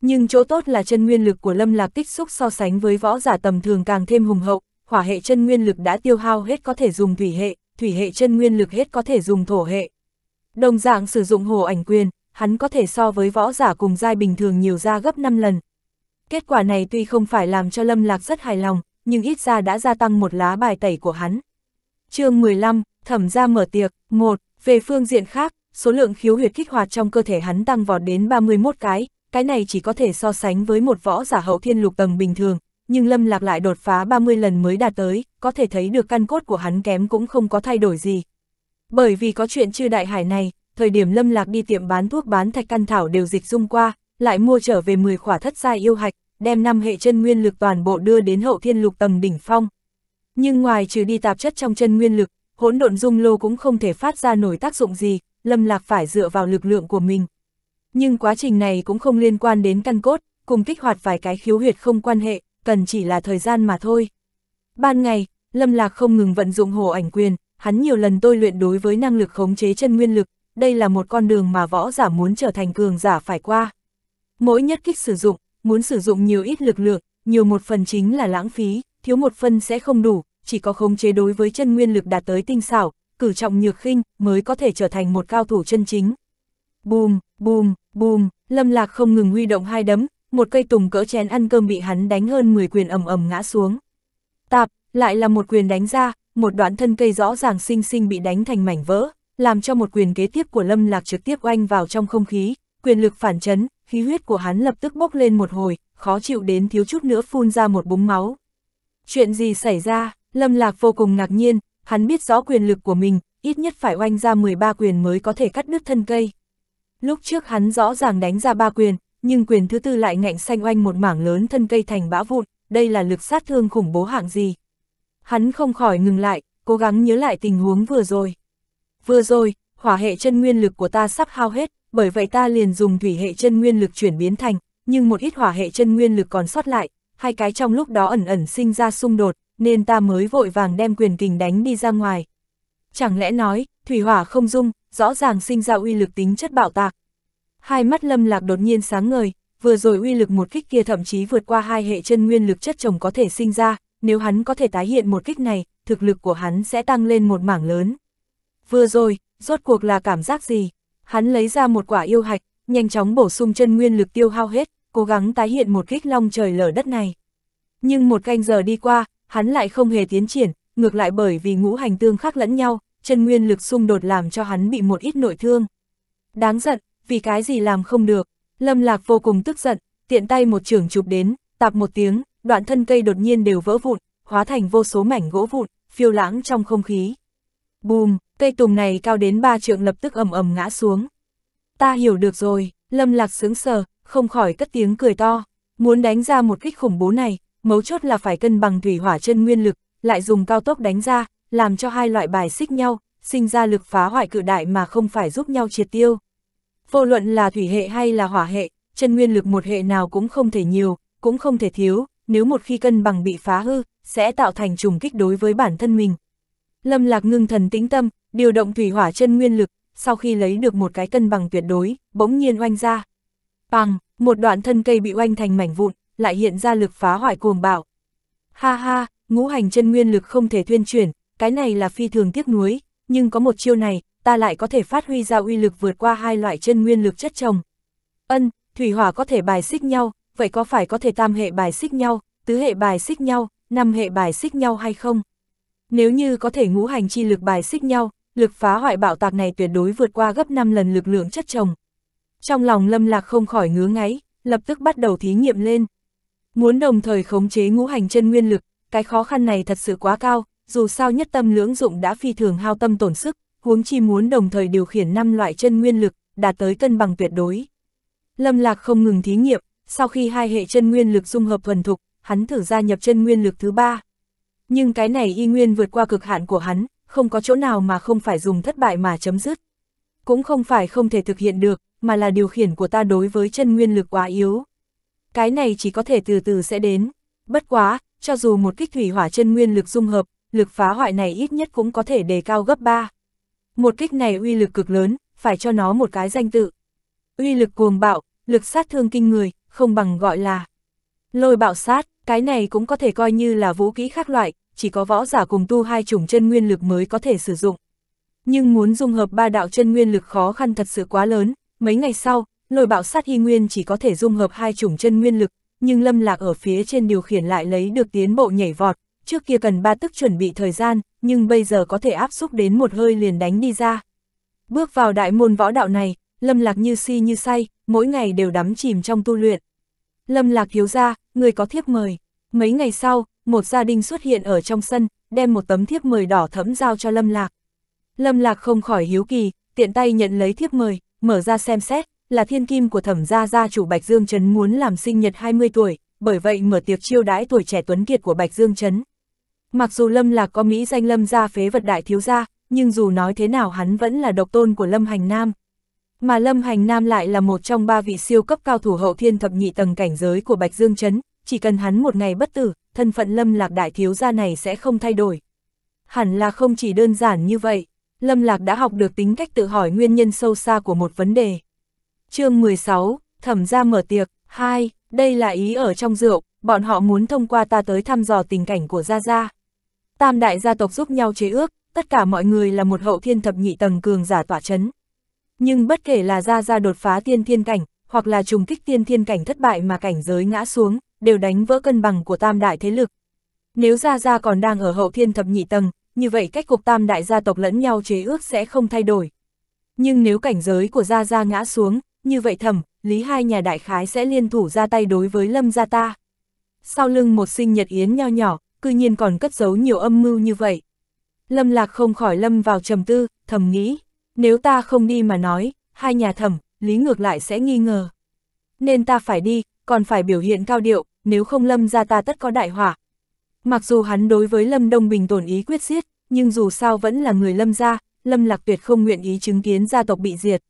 Nhưng chỗ tốt là chân nguyên lực của Lâm Lạc tích xúc so sánh với võ giả tầm thường càng thêm hùng hậu, hỏa hệ chân nguyên lực đã tiêu hao hết có thể dùng thủy hệ, thủy hệ chân nguyên lực hết có thể dùng thổ hệ. Đồng dạng sử dụng hồ ảnh quyền, hắn có thể so với võ giả cùng giai bình thường nhiều ra gấp 5 lần, Kết quả này tuy không phải làm cho Lâm Lạc rất hài lòng, nhưng ít ra đã gia tăng một lá bài tẩy của hắn. chương 15, thẩm ra mở tiệc, 1. Về phương diện khác, số lượng khiếu huyệt kích hoạt trong cơ thể hắn tăng vọt đến 31 cái, cái này chỉ có thể so sánh với một võ giả hậu thiên lục tầng bình thường, nhưng Lâm Lạc lại đột phá 30 lần mới đạt tới, có thể thấy được căn cốt của hắn kém cũng không có thay đổi gì. Bởi vì có chuyện chư đại hải này, thời điểm Lâm Lạc đi tiệm bán thuốc bán thạch căn thảo đều dịch dung qua, lại mua trở về 10 khỏa thất giai yêu hạch, đem năm hệ chân nguyên lực toàn bộ đưa đến hậu thiên lục tầng đỉnh phong. Nhưng ngoài trừ đi tạp chất trong chân nguyên lực, hỗn độn dung lô cũng không thể phát ra nổi tác dụng gì, Lâm Lạc phải dựa vào lực lượng của mình. Nhưng quá trình này cũng không liên quan đến căn cốt, cùng kích hoạt vài cái khiếu huyệt không quan hệ, cần chỉ là thời gian mà thôi. Ban ngày, Lâm Lạc không ngừng vận dụng hồ ảnh quyền, hắn nhiều lần tôi luyện đối với năng lực khống chế chân nguyên lực, đây là một con đường mà võ giả muốn trở thành cường giả phải qua. Mỗi nhất kích sử dụng, muốn sử dụng nhiều ít lực lượng, nhiều một phần chính là lãng phí, thiếu một phần sẽ không đủ, chỉ có khống chế đối với chân nguyên lực đạt tới tinh xảo, cử trọng nhược khinh mới có thể trở thành một cao thủ chân chính. Bùm, bùm, bùm, Lâm Lạc không ngừng huy động hai đấm, một cây tùng cỡ chén ăn cơm bị hắn đánh hơn 10 quyền ầm ầm ngã xuống. Tạp, lại là một quyền đánh ra, một đoạn thân cây rõ ràng xinh xinh bị đánh thành mảnh vỡ, làm cho một quyền kế tiếp của Lâm Lạc trực tiếp oanh vào trong không khí, quyền lực phản chấn, khí huyết của hắn lập tức bốc lên một hồi, khó chịu đến thiếu chút nữa phun ra một búng máu. Chuyện gì xảy ra, Lâm Lạc vô cùng ngạc nhiên, hắn biết rõ quyền lực của mình, ít nhất phải oanh ra 13 quyền mới có thể cắt đứt thân cây. Lúc trước hắn rõ ràng đánh ra ba quyền, nhưng quyền thứ tư lại ngạnh xanh oanh một mảng lớn thân cây thành bã vụn, đây là lực sát thương khủng bố hạng gì. Hắn không khỏi ngừng lại, cố gắng nhớ lại tình huống vừa rồi. Vừa rồi, hỏa hệ chân nguyên lực của ta sắp hao hết, bởi vậy ta liền dùng thủy hệ chân nguyên lực chuyển biến thành, nhưng một ít hỏa hệ chân nguyên lực còn sót lại, hai cái trong lúc đó ẩn ẩn sinh ra xung đột, nên ta mới vội vàng đem quyền kình đánh đi ra ngoài. Chẳng lẽ nói, thủy hỏa không dung, rõ ràng sinh ra uy lực tính chất bạo tạc. Hai mắt lâm lạc đột nhiên sáng ngời, vừa rồi uy lực một kích kia thậm chí vượt qua hai hệ chân nguyên lực chất chồng có thể sinh ra, nếu hắn có thể tái hiện một kích này, thực lực của hắn sẽ tăng lên một mảng lớn. Vừa rồi, rốt cuộc là cảm giác gì? Hắn lấy ra một quả yêu hạch, nhanh chóng bổ sung chân nguyên lực tiêu hao hết, cố gắng tái hiện một kích long trời lở đất này. Nhưng một canh giờ đi qua, hắn lại không hề tiến triển, ngược lại bởi vì ngũ hành tương khắc lẫn nhau, chân nguyên lực xung đột làm cho hắn bị một ít nội thương. Đáng giận, vì cái gì làm không được, Lâm Lạc vô cùng tức giận, tiện tay một trường chụp đến, tạp một tiếng, đoạn thân cây đột nhiên đều vỡ vụn, hóa thành vô số mảnh gỗ vụn, phiêu lãng trong không khí. Bùm, cây tùng này cao đến ba trượng lập tức ầm ầm ngã xuống. Ta hiểu được rồi, lâm lạc sướng sờ, không khỏi cất tiếng cười to, muốn đánh ra một kích khủng bố này, mấu chốt là phải cân bằng thủy hỏa chân nguyên lực, lại dùng cao tốc đánh ra, làm cho hai loại bài xích nhau, sinh ra lực phá hoại cự đại mà không phải giúp nhau triệt tiêu. Vô luận là thủy hệ hay là hỏa hệ, chân nguyên lực một hệ nào cũng không thể nhiều, cũng không thể thiếu, nếu một khi cân bằng bị phá hư, sẽ tạo thành trùng kích đối với bản thân mình. Lâm Lạc ngưng thần tĩnh tâm, điều động thủy hỏa chân nguyên lực, sau khi lấy được một cái cân bằng tuyệt đối, bỗng nhiên oanh ra. Bằng, một đoạn thân cây bị oanh thành mảnh vụn, lại hiện ra lực phá hoại cuồng bạo. Ha ha, ngũ hành chân nguyên lực không thể tuyên chuyển, cái này là phi thường tiếc nuối, nhưng có một chiêu này, ta lại có thể phát huy ra uy lực vượt qua hai loại chân nguyên lực chất chồng. Ân, thủy hỏa có thể bài xích nhau, vậy có phải có thể tam hệ bài xích nhau, tứ hệ bài xích nhau, năm hệ bài xích nhau hay không? Nếu như có thể ngũ hành chi lực bài xích nhau, lực phá hoại bạo tạc này tuyệt đối vượt qua gấp 5 lần lực lượng chất chồng. Trong lòng Lâm Lạc không khỏi ngứa ngáy, lập tức bắt đầu thí nghiệm lên. Muốn đồng thời khống chế ngũ hành chân nguyên lực, cái khó khăn này thật sự quá cao, dù sao nhất tâm lưỡng dụng đã phi thường hao tâm tổn sức, huống chi muốn đồng thời điều khiển năm loại chân nguyên lực, đạt tới cân bằng tuyệt đối. Lâm Lạc không ngừng thí nghiệm, sau khi hai hệ chân nguyên lực dung hợp thuần thục, hắn thử gia nhập chân nguyên lực thứ ba. Nhưng cái này y nguyên vượt qua cực hạn của hắn, không có chỗ nào mà không phải dùng thất bại mà chấm dứt. Cũng không phải không thể thực hiện được, mà là điều khiển của ta đối với chân nguyên lực quá yếu. Cái này chỉ có thể từ từ sẽ đến. Bất quá, cho dù một kích thủy hỏa chân nguyên lực dung hợp, lực phá hoại này ít nhất cũng có thể đề cao gấp 3. Một kích này uy lực cực lớn, phải cho nó một cái danh tự. Uy lực cuồng bạo, lực sát thương kinh người, không bằng gọi là lôi bạo sát, cái này cũng có thể coi như là vũ khí khác loại, chỉ có võ giả cùng tu hai chủng chân nguyên lực mới có thể sử dụng. Nhưng muốn dung hợp ba đạo chân nguyên lực khó khăn thật sự quá lớn, mấy ngày sau, lôi bạo sát hy nguyên chỉ có thể dung hợp hai chủng chân nguyên lực, nhưng lâm lạc ở phía trên điều khiển lại lấy được tiến bộ nhảy vọt, trước kia cần ba tức chuẩn bị thời gian, nhưng bây giờ có thể áp xúc đến một hơi liền đánh đi ra. Bước vào đại môn võ đạo này, lâm lạc như si như say, mỗi ngày đều đắm chìm trong tu luyện. Lâm lạc thiếu ra, người có thiếp mời. Mấy ngày sau, một gia đình xuất hiện ở trong sân, đem một tấm thiếp mời đỏ thẫm giao cho Lâm Lạc. Lâm Lạc không khỏi hiếu kỳ, tiện tay nhận lấy thiếp mời, mở ra xem xét, là thiên kim của thẩm gia gia chủ Bạch Dương Trấn muốn làm sinh nhật 20 tuổi, bởi vậy mở tiệc chiêu đãi tuổi trẻ tuấn kiệt của Bạch Dương Trấn. Mặc dù Lâm Lạc có Mỹ danh Lâm gia phế vật đại thiếu gia, nhưng dù nói thế nào hắn vẫn là độc tôn của Lâm Hành Nam. Mà Lâm Hành Nam lại là một trong ba vị siêu cấp cao thủ hậu thiên thập nhị tầng cảnh giới của Bạch Dương Trấn, chỉ cần hắn một ngày bất tử, thân phận lâm lạc đại thiếu gia này sẽ không thay đổi. Hẳn là không chỉ đơn giản như vậy, lâm lạc đã học được tính cách tự hỏi nguyên nhân sâu xa của một vấn đề. chương 16, thẩm gia mở tiệc, 2, đây là ý ở trong rượu, bọn họ muốn thông qua ta tới thăm dò tình cảnh của Gia Gia. Tam đại gia tộc giúp nhau chế ước, tất cả mọi người là một hậu thiên thập nhị tầng cường giả tỏa chấn. Nhưng bất kể là Gia Gia đột phá tiên thiên cảnh, hoặc là trùng kích tiên thiên cảnh thất bại mà cảnh giới ngã xuống, đều đánh vỡ cân bằng của tam đại thế lực. Nếu Gia Gia còn đang ở hậu thiên thập nhị tầng, như vậy cách cục tam đại gia tộc lẫn nhau chế ước sẽ không thay đổi. Nhưng nếu cảnh giới của Gia Gia ngã xuống, như vậy thẩm, lý hai nhà đại khái sẽ liên thủ ra tay đối với lâm gia ta. Sau lưng một sinh nhật yến nho nhỏ, cư nhiên còn cất giấu nhiều âm mưu như vậy. Lâm lạc không khỏi lâm vào trầm tư, thầm nghĩ, nếu ta không đi mà nói, hai nhà thẩm, lý ngược lại sẽ nghi ngờ. Nên ta phải đi, còn phải biểu hiện cao điệu, nếu không Lâm ra ta tất có đại hỏa. Mặc dù hắn đối với Lâm Đông Bình tổn ý quyết xiết, nhưng dù sao vẫn là người Lâm gia Lâm Lạc Tuyệt không nguyện ý chứng kiến gia tộc bị diệt.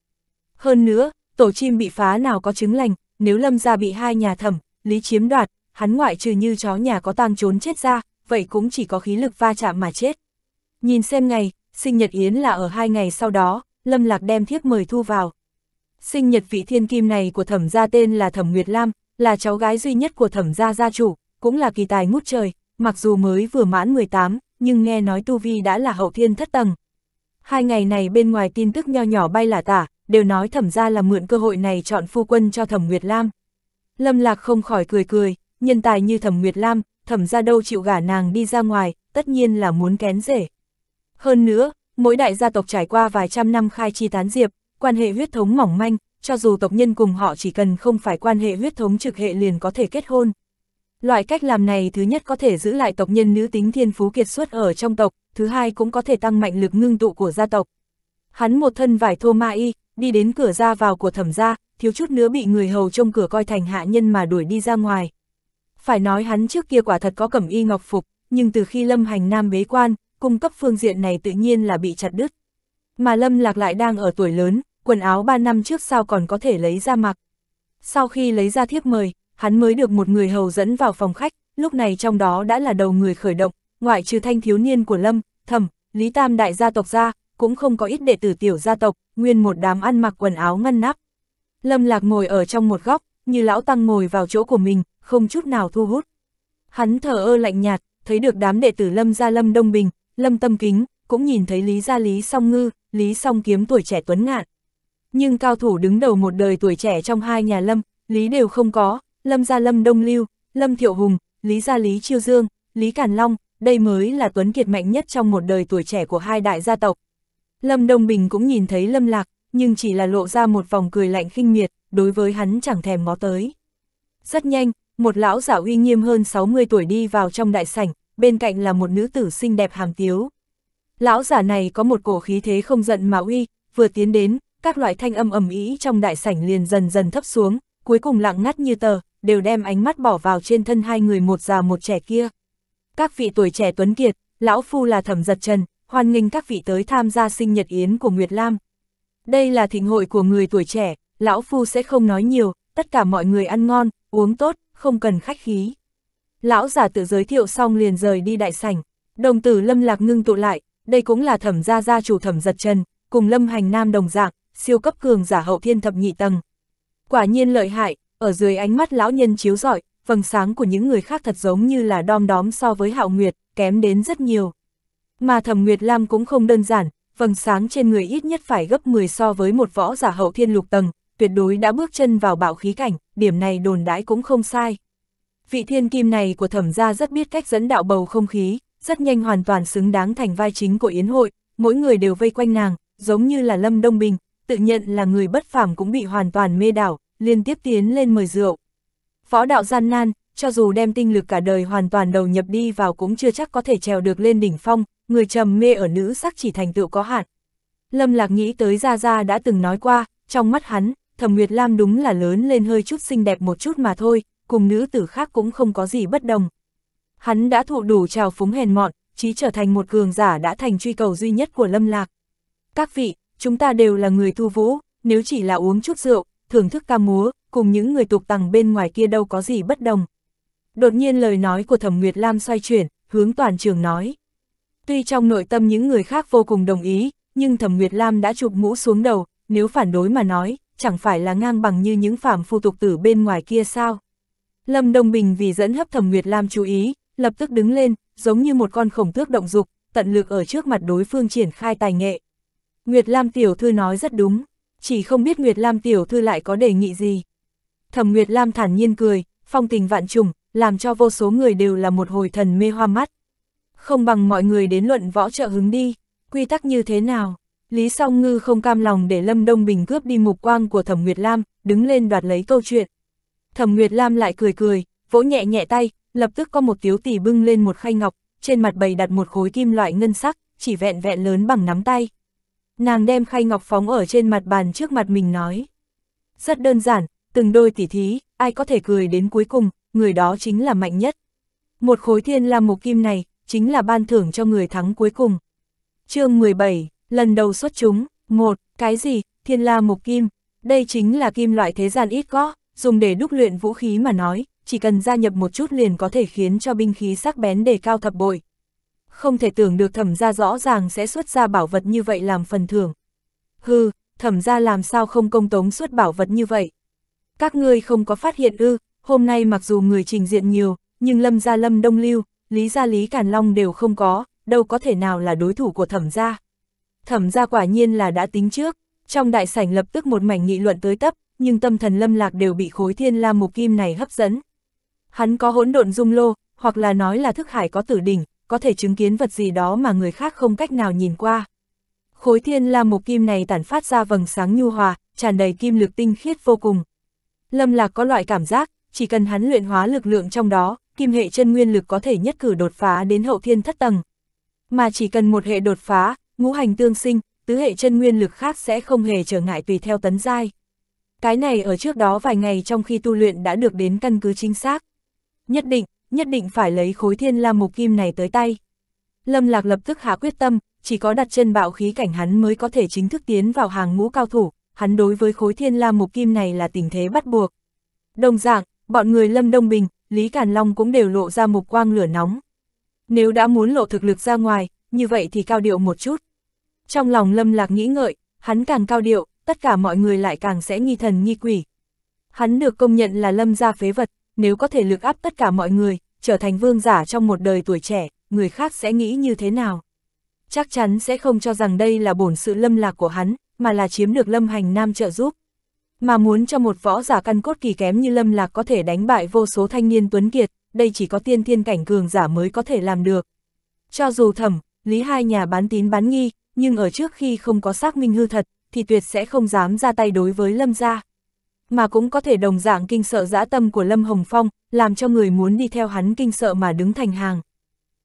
Hơn nữa, tổ chim bị phá nào có chứng lành, nếu Lâm gia bị hai nhà thẩm, lý chiếm đoạt, hắn ngoại trừ như chó nhà có tang trốn chết ra, vậy cũng chỉ có khí lực va chạm mà chết. Nhìn xem ngày, sinh nhật Yến là ở hai ngày sau đó, Lâm Lạc đem thiếp mời thu vào. Sinh nhật vị thiên kim này của thẩm gia tên là Thẩm Nguyệt Lam, là cháu gái duy nhất của thẩm gia gia chủ, cũng là kỳ tài ngút trời, mặc dù mới vừa mãn 18, nhưng nghe nói Tu Vi đã là hậu thiên thất tầng. Hai ngày này bên ngoài tin tức nho nhỏ bay lả tả, đều nói thẩm gia là mượn cơ hội này chọn phu quân cho thẩm Nguyệt Lam. Lâm Lạc không khỏi cười cười, nhân tài như thẩm Nguyệt Lam, thẩm gia đâu chịu gả nàng đi ra ngoài, tất nhiên là muốn kén rể. Hơn nữa, mỗi đại gia tộc trải qua vài trăm năm khai chi tán diệp, quan hệ huyết thống mỏng manh, cho dù tộc nhân cùng họ chỉ cần không phải quan hệ huyết thống trực hệ liền có thể kết hôn. Loại cách làm này thứ nhất có thể giữ lại tộc nhân nữ tính thiên phú kiệt xuất ở trong tộc, thứ hai cũng có thể tăng mạnh lực ngưng tụ của gia tộc. Hắn một thân vải thô ma y, đi đến cửa ra vào của thẩm gia, thiếu chút nữa bị người hầu trong cửa coi thành hạ nhân mà đuổi đi ra ngoài. Phải nói hắn trước kia quả thật có cẩm y ngọc phục, nhưng từ khi lâm hành nam bế quan, cung cấp phương diện này tự nhiên là bị chặt đứt. Mà lâm lạc lại đang ở tuổi lớn, quần áo 3 năm trước sao còn có thể lấy ra mặc. Sau khi lấy ra thiếp mời, hắn mới được một người hầu dẫn vào phòng khách, lúc này trong đó đã là đầu người khởi động, ngoại trừ thanh thiếu niên của Lâm, Thẩm, Lý Tam đại gia tộc ra, cũng không có ít đệ tử tiểu gia tộc, nguyên một đám ăn mặc quần áo ngăn nắp. Lâm Lạc ngồi ở trong một góc, như lão tăng ngồi vào chỗ của mình, không chút nào thu hút. Hắn thở ơ lạnh nhạt, thấy được đám đệ tử Lâm gia Lâm Đông Bình, Lâm Tâm Kính, cũng nhìn thấy Lý gia Lý Song Ngư, Lý Song Kiếm tuổi trẻ tuấn ngạn nhưng cao thủ đứng đầu một đời tuổi trẻ trong hai nhà Lâm, Lý đều không có, Lâm gia Lâm Đông Lưu, Lâm Thiệu Hùng, Lý gia Lý Chiêu Dương, Lý Càn Long, đây mới là tuấn kiệt mạnh nhất trong một đời tuổi trẻ của hai đại gia tộc. Lâm Đông Bình cũng nhìn thấy Lâm Lạc, nhưng chỉ là lộ ra một vòng cười lạnh khinh miệt, đối với hắn chẳng thèm ngó tới. Rất nhanh, một lão giả uy nghiêm hơn 60 tuổi đi vào trong đại sảnh, bên cạnh là một nữ tử xinh đẹp hàm tiếu. Lão giả này có một cổ khí thế không giận mà uy, vừa tiến đến, các loại thanh âm ầm ý trong đại sảnh liền dần dần thấp xuống, cuối cùng lặng ngắt như tờ, đều đem ánh mắt bỏ vào trên thân hai người một già một trẻ kia. Các vị tuổi trẻ tuấn kiệt, lão phu là Thẩm Giật Trần, hoan nghênh các vị tới tham gia sinh nhật yến của Nguyệt Lam. Đây là thịnh hội của người tuổi trẻ, lão phu sẽ không nói nhiều, tất cả mọi người ăn ngon, uống tốt, không cần khách khí. Lão giả tự giới thiệu xong liền rời đi đại sảnh, đồng tử Lâm Lạc ngưng tụ lại, đây cũng là Thẩm gia gia chủ Thẩm Giật Trần, cùng Lâm Hành Nam đồng dạng, siêu cấp cường giả hậu thiên thập nhị tầng. Quả nhiên lợi hại, ở dưới ánh mắt lão nhân chiếu rọi, vầng sáng của những người khác thật giống như là đom đóm so với hạo nguyệt, kém đến rất nhiều. Mà thẩm nguyệt lam cũng không đơn giản, vầng sáng trên người ít nhất phải gấp 10 so với một võ giả hậu thiên lục tầng, tuyệt đối đã bước chân vào bạo khí cảnh, điểm này đồn đãi cũng không sai. Vị thiên kim này của thẩm gia rất biết cách dẫn đạo bầu không khí, rất nhanh hoàn toàn xứng đáng thành vai chính của yến hội, mỗi người đều vây quanh nàng, giống như là Lâm Đông Bình, tự nhận là người bất phàm cũng bị hoàn toàn mê đảo, liên tiếp tiến lên mời rượu. phó đạo gian nan, cho dù đem tinh lực cả đời hoàn toàn đầu nhập đi vào cũng chưa chắc có thể trèo được lên đỉnh phong, người trầm mê ở nữ sắc chỉ thành tựu có hạn. Lâm Lạc nghĩ tới Gia Gia đã từng nói qua, trong mắt hắn, Thẩm Nguyệt Lam đúng là lớn lên hơi chút xinh đẹp một chút mà thôi, cùng nữ tử khác cũng không có gì bất đồng. Hắn đã thụ đủ trào phúng hèn mọn, chí trở thành một cường giả đã thành truy cầu duy nhất của Lâm Lạc. Các vị, chúng ta đều là người thu vũ, nếu chỉ là uống chút rượu, thưởng thức ca múa, cùng những người tục tằng bên ngoài kia đâu có gì bất đồng. Đột nhiên lời nói của Thẩm Nguyệt Lam xoay chuyển, hướng toàn trường nói. Tuy trong nội tâm những người khác vô cùng đồng ý, nhưng Thẩm Nguyệt Lam đã chụp mũ xuống đầu, nếu phản đối mà nói, chẳng phải là ngang bằng như những phạm phu tục tử bên ngoài kia sao. Lâm Đông Bình vì dẫn hấp Thẩm Nguyệt Lam chú ý, lập tức đứng lên, giống như một con khổng tước động dục, tận lực ở trước mặt đối phương triển khai tài nghệ. Nguyệt Lam Tiểu Thư nói rất đúng, chỉ không biết Nguyệt Lam Tiểu Thư lại có đề nghị gì. Thẩm Nguyệt Lam thản nhiên cười, phong tình vạn trùng, làm cho vô số người đều là một hồi thần mê hoa mắt. Không bằng mọi người đến luận võ trợ hứng đi, quy tắc như thế nào. Lý Song Ngư không cam lòng để Lâm Đông Bình cướp đi mục quang của Thẩm Nguyệt Lam, đứng lên đoạt lấy câu chuyện. Thẩm Nguyệt Lam lại cười cười, vỗ nhẹ nhẹ tay, lập tức có một tiếu tỷ bưng lên một khay ngọc, trên mặt bày đặt một khối kim loại ngân sắc, chỉ vẹn vẹn lớn bằng nắm tay. Nàng đem khay ngọc phóng ở trên mặt bàn trước mặt mình nói. Rất đơn giản, từng đôi tỉ thí, ai có thể cười đến cuối cùng, người đó chính là mạnh nhất. Một khối thiên là một kim này, chính là ban thưởng cho người thắng cuối cùng. chương 17, lần đầu xuất chúng, một Cái gì, thiên la một kim, đây chính là kim loại thế gian ít có, dùng để đúc luyện vũ khí mà nói, chỉ cần gia nhập một chút liền có thể khiến cho binh khí sắc bén đề cao thập bội, không thể tưởng được thẩm gia rõ ràng sẽ xuất ra bảo vật như vậy làm phần thưởng. Hừ, thẩm gia làm sao không công tống xuất bảo vật như vậy? Các ngươi không có phát hiện ư, hôm nay mặc dù người trình diện nhiều, nhưng lâm gia lâm đông lưu, lý gia lý càn long đều không có, đâu có thể nào là đối thủ của thẩm gia. Thẩm gia quả nhiên là đã tính trước, trong đại sảnh lập tức một mảnh nghị luận tới tấp, nhưng tâm thần lâm lạc đều bị khối thiên la mục kim này hấp dẫn. Hắn có hỗn độn dung lô, hoặc là nói là thức hải có tử đỉnh, có thể chứng kiến vật gì đó mà người khác không cách nào nhìn qua. Khối thiên la một kim này tản phát ra vầng sáng nhu hòa, tràn đầy kim lực tinh khiết vô cùng. Lâm Lạc có loại cảm giác, chỉ cần hắn luyện hóa lực lượng trong đó, kim hệ chân nguyên lực có thể nhất cử đột phá đến hậu thiên thất tầng. Mà chỉ cần một hệ đột phá, ngũ hành tương sinh, tứ hệ chân nguyên lực khác sẽ không hề trở ngại tùy theo tấn giai. Cái này ở trước đó vài ngày trong khi tu luyện đã được đến căn cứ chính xác. Nhất định, nhất định phải lấy khối thiên la mục kim này tới tay. Lâm Lạc lập tức hạ quyết tâm, chỉ có đặt chân bạo khí cảnh hắn mới có thể chính thức tiến vào hàng ngũ cao thủ, hắn đối với khối thiên la mục kim này là tình thế bắt buộc. Đồng dạng, bọn người Lâm Đông Bình, Lý Càn Long cũng đều lộ ra mục quang lửa nóng. Nếu đã muốn lộ thực lực ra ngoài, như vậy thì cao điệu một chút. Trong lòng Lâm Lạc nghĩ ngợi, hắn càng cao điệu, tất cả mọi người lại càng sẽ nghi thần nghi quỷ. Hắn được công nhận là Lâm gia phế vật, nếu có thể lực áp tất cả mọi người, trở thành vương giả trong một đời tuổi trẻ, người khác sẽ nghĩ như thế nào? Chắc chắn sẽ không cho rằng đây là bổn sự lâm lạc của hắn, mà là chiếm được lâm hành nam trợ giúp. Mà muốn cho một võ giả căn cốt kỳ kém như lâm lạc có thể đánh bại vô số thanh niên tuấn kiệt, đây chỉ có tiên thiên cảnh cường giả mới có thể làm được. Cho dù thẩm, lý hai nhà bán tín bán nghi, nhưng ở trước khi không có xác minh hư thật, thì tuyệt sẽ không dám ra tay đối với lâm gia mà cũng có thể đồng dạng kinh sợ dã tâm của Lâm Hồng Phong, làm cho người muốn đi theo hắn kinh sợ mà đứng thành hàng.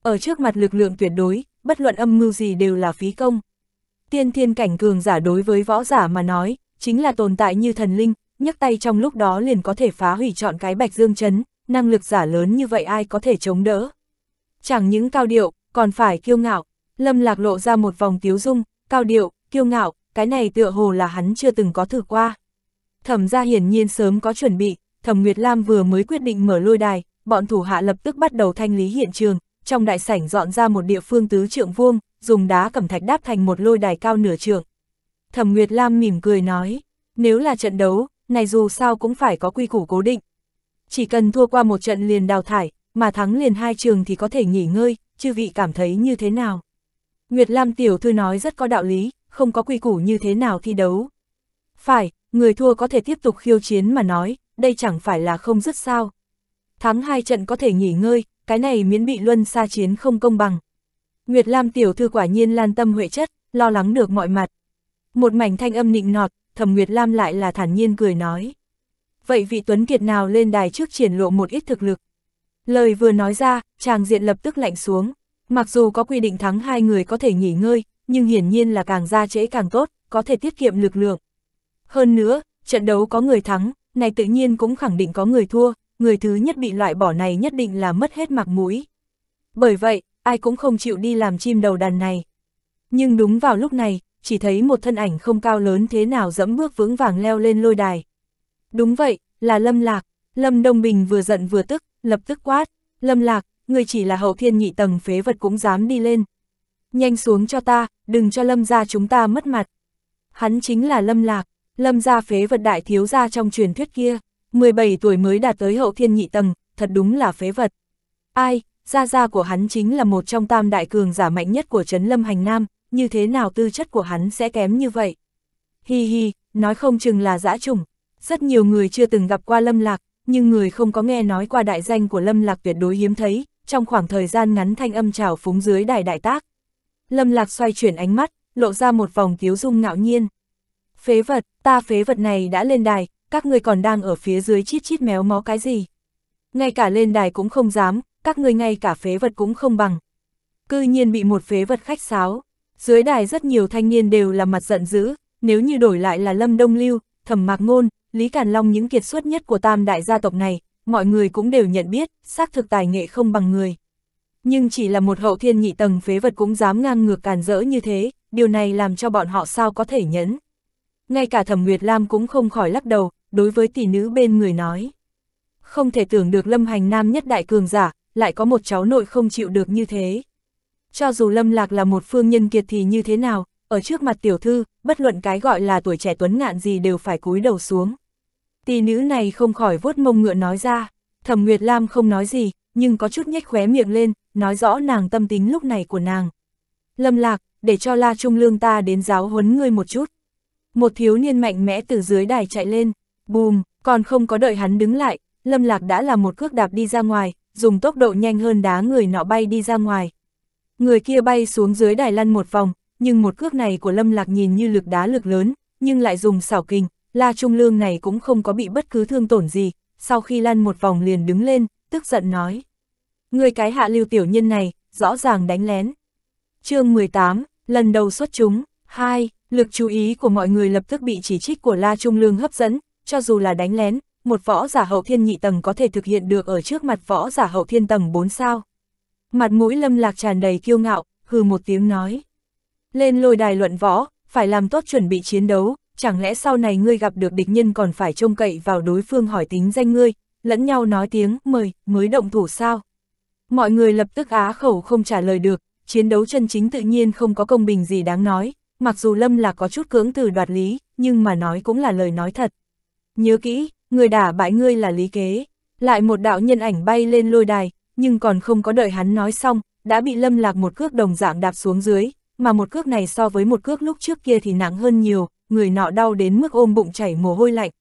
Ở trước mặt lực lượng tuyệt đối, bất luận âm mưu gì đều là phí công. Tiên thiên cảnh cường giả đối với võ giả mà nói, chính là tồn tại như thần linh, nhấc tay trong lúc đó liền có thể phá hủy chọn cái bạch dương chấn, năng lực giả lớn như vậy ai có thể chống đỡ. Chẳng những cao điệu, còn phải kiêu ngạo, lâm lạc lộ ra một vòng tiếu dung, cao điệu, kiêu ngạo, cái này tựa hồ là hắn chưa từng có thử qua. Thẩm gia hiển nhiên sớm có chuẩn bị, Thẩm Nguyệt Lam vừa mới quyết định mở lôi đài, bọn thủ hạ lập tức bắt đầu thanh lý hiện trường, trong đại sảnh dọn ra một địa phương tứ trượng vuông, dùng đá cẩm thạch đáp thành một lôi đài cao nửa trượng. Thẩm Nguyệt Lam mỉm cười nói, nếu là trận đấu, này dù sao cũng phải có quy củ cố định. Chỉ cần thua qua một trận liền đào thải, mà thắng liền hai trường thì có thể nghỉ ngơi, chư vị cảm thấy như thế nào? Nguyệt Lam tiểu thư nói rất có đạo lý, không có quy củ như thế nào thi đấu, phải, người thua có thể tiếp tục khiêu chiến mà nói, đây chẳng phải là không dứt sao. Thắng hai trận có thể nghỉ ngơi, cái này miễn bị luân xa chiến không công bằng. Nguyệt Lam tiểu thư quả nhiên lan tâm huệ chất, lo lắng được mọi mặt. Một mảnh thanh âm nịnh nọt, thầm Nguyệt Lam lại là thản nhiên cười nói. Vậy vị Tuấn Kiệt nào lên đài trước triển lộ một ít thực lực? Lời vừa nói ra, chàng diện lập tức lạnh xuống. Mặc dù có quy định thắng hai người có thể nghỉ ngơi, nhưng hiển nhiên là càng ra trễ càng tốt, có thể tiết kiệm lực lượng. Hơn nữa, trận đấu có người thắng, này tự nhiên cũng khẳng định có người thua, người thứ nhất bị loại bỏ này nhất định là mất hết mặt mũi. Bởi vậy, ai cũng không chịu đi làm chim đầu đàn này. Nhưng đúng vào lúc này, chỉ thấy một thân ảnh không cao lớn thế nào dẫm bước vững vàng leo lên lôi đài. Đúng vậy, là Lâm Lạc, Lâm Đông Bình vừa giận vừa tức, lập tức quát, Lâm Lạc, người chỉ là hậu thiên nhị tầng phế vật cũng dám đi lên. Nhanh xuống cho ta, đừng cho Lâm ra chúng ta mất mặt. Hắn chính là Lâm Lạc, Lâm gia phế vật đại thiếu gia trong truyền thuyết kia, 17 tuổi mới đạt tới hậu thiên nhị tầng, thật đúng là phế vật. Ai, gia gia của hắn chính là một trong tam đại cường giả mạnh nhất của Trấn Lâm Hành Nam, như thế nào tư chất của hắn sẽ kém như vậy? Hi hi, nói không chừng là dã trùng. Rất nhiều người chưa từng gặp qua Lâm Lạc, nhưng người không có nghe nói qua đại danh của Lâm Lạc tuyệt đối hiếm thấy, trong khoảng thời gian ngắn thanh âm trào phúng dưới đài đại tác. Lâm Lạc xoay chuyển ánh mắt, lộ ra một vòng tiếu dung ngạo nhiên phế vật, ta phế vật này đã lên đài, các ngươi còn đang ở phía dưới chít chít méo mó cái gì. Ngay cả lên đài cũng không dám, các ngươi ngay cả phế vật cũng không bằng. Cư nhiên bị một phế vật khách sáo, dưới đài rất nhiều thanh niên đều là mặt giận dữ, nếu như đổi lại là Lâm Đông Lưu, Thẩm Mạc Ngôn, Lý Càn Long những kiệt xuất nhất của tam đại gia tộc này, mọi người cũng đều nhận biết, xác thực tài nghệ không bằng người. Nhưng chỉ là một hậu thiên nhị tầng phế vật cũng dám ngang ngược càn rỡ như thế, điều này làm cho bọn họ sao có thể nhẫn ngay cả thẩm Nguyệt Lam cũng không khỏi lắc đầu, đối với tỷ nữ bên người nói. Không thể tưởng được Lâm Hành Nam nhất đại cường giả, lại có một cháu nội không chịu được như thế. Cho dù Lâm Lạc là một phương nhân kiệt thì như thế nào, ở trước mặt tiểu thư, bất luận cái gọi là tuổi trẻ tuấn ngạn gì đều phải cúi đầu xuống. Tỷ nữ này không khỏi vuốt mông ngựa nói ra, thẩm Nguyệt Lam không nói gì, nhưng có chút nhếch khóe miệng lên, nói rõ nàng tâm tính lúc này của nàng. Lâm Lạc, để cho La Trung Lương ta đến giáo huấn ngươi một chút. Một thiếu niên mạnh mẽ từ dưới đài chạy lên, bùm, còn không có đợi hắn đứng lại, Lâm Lạc đã là một cước đạp đi ra ngoài, dùng tốc độ nhanh hơn đá người nọ bay đi ra ngoài. Người kia bay xuống dưới đài lăn một vòng, nhưng một cước này của Lâm Lạc nhìn như lực đá lực lớn, nhưng lại dùng xảo kinh, La Trung Lương này cũng không có bị bất cứ thương tổn gì, sau khi lăn một vòng liền đứng lên, tức giận nói. Người cái hạ lưu tiểu nhân này, rõ ràng đánh lén. chương 18, lần đầu xuất chúng, 2, Lực chú ý của mọi người lập tức bị chỉ trích của La Trung Lương hấp dẫn, cho dù là đánh lén, một võ giả hậu thiên nhị tầng có thể thực hiện được ở trước mặt võ giả hậu thiên tầng 4 sao. Mặt mũi lâm lạc tràn đầy kiêu ngạo, hừ một tiếng nói. Lên lôi đài luận võ, phải làm tốt chuẩn bị chiến đấu, chẳng lẽ sau này ngươi gặp được địch nhân còn phải trông cậy vào đối phương hỏi tính danh ngươi, lẫn nhau nói tiếng mời, mới động thủ sao. Mọi người lập tức á khẩu không trả lời được, chiến đấu chân chính tự nhiên không có công bình gì đáng nói, mặc dù Lâm là có chút cưỡng từ đoạt lý, nhưng mà nói cũng là lời nói thật. Nhớ kỹ, người đả bại ngươi là lý kế, lại một đạo nhân ảnh bay lên lôi đài, nhưng còn không có đợi hắn nói xong, đã bị Lâm Lạc một cước đồng dạng đạp xuống dưới, mà một cước này so với một cước lúc trước kia thì nặng hơn nhiều, người nọ đau đến mức ôm bụng chảy mồ hôi lạnh.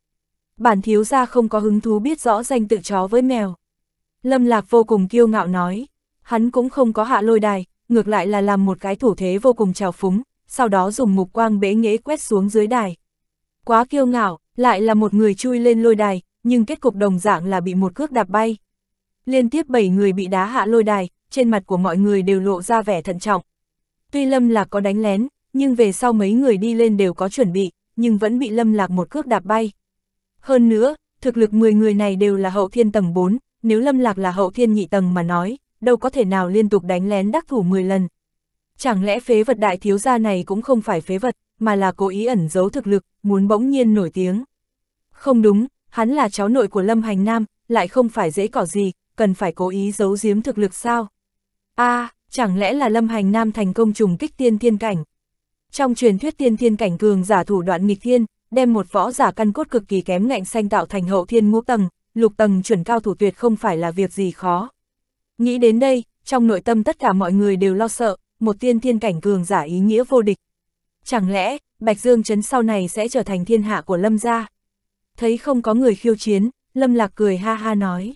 Bản thiếu gia không có hứng thú biết rõ danh tự chó với mèo. Lâm Lạc vô cùng kiêu ngạo nói, hắn cũng không có hạ lôi đài, ngược lại là làm một cái thủ thế vô cùng trào phúng, sau đó dùng mục quang bế nghễ quét xuống dưới đài. Quá kiêu ngạo, lại là một người chui lên lôi đài, nhưng kết cục đồng dạng là bị một cước đạp bay. Liên tiếp 7 người bị đá hạ lôi đài, trên mặt của mọi người đều lộ ra vẻ thận trọng. Tuy Lâm Lạc có đánh lén, nhưng về sau mấy người đi lên đều có chuẩn bị, nhưng vẫn bị Lâm Lạc một cước đạp bay. Hơn nữa, thực lực 10 người này đều là hậu thiên tầng 4, nếu Lâm Lạc là hậu thiên nhị tầng mà nói, đâu có thể nào liên tục đánh lén đắc thủ 10 lần, Chẳng lẽ phế vật đại thiếu gia này cũng không phải phế vật, mà là cố ý ẩn giấu thực lực, muốn bỗng nhiên nổi tiếng. Không đúng, hắn là cháu nội của Lâm Hành Nam, lại không phải dễ cỏ gì, cần phải cố ý giấu giếm thực lực sao? a à, chẳng lẽ là Lâm Hành Nam thành công trùng kích tiên thiên cảnh? Trong truyền thuyết tiên thiên cảnh cường giả thủ đoạn nghịch thiên, đem một võ giả căn cốt cực kỳ kém ngạnh xanh tạo thành hậu thiên ngũ tầng, lục tầng chuẩn cao thủ tuyệt không phải là việc gì khó. Nghĩ đến đây, trong nội tâm tất cả mọi người đều lo sợ, một tiên thiên cảnh cường giả ý nghĩa vô địch. Chẳng lẽ, Bạch Dương Trấn sau này sẽ trở thành thiên hạ của Lâm gia? Thấy không có người khiêu chiến, Lâm Lạc cười ha ha nói.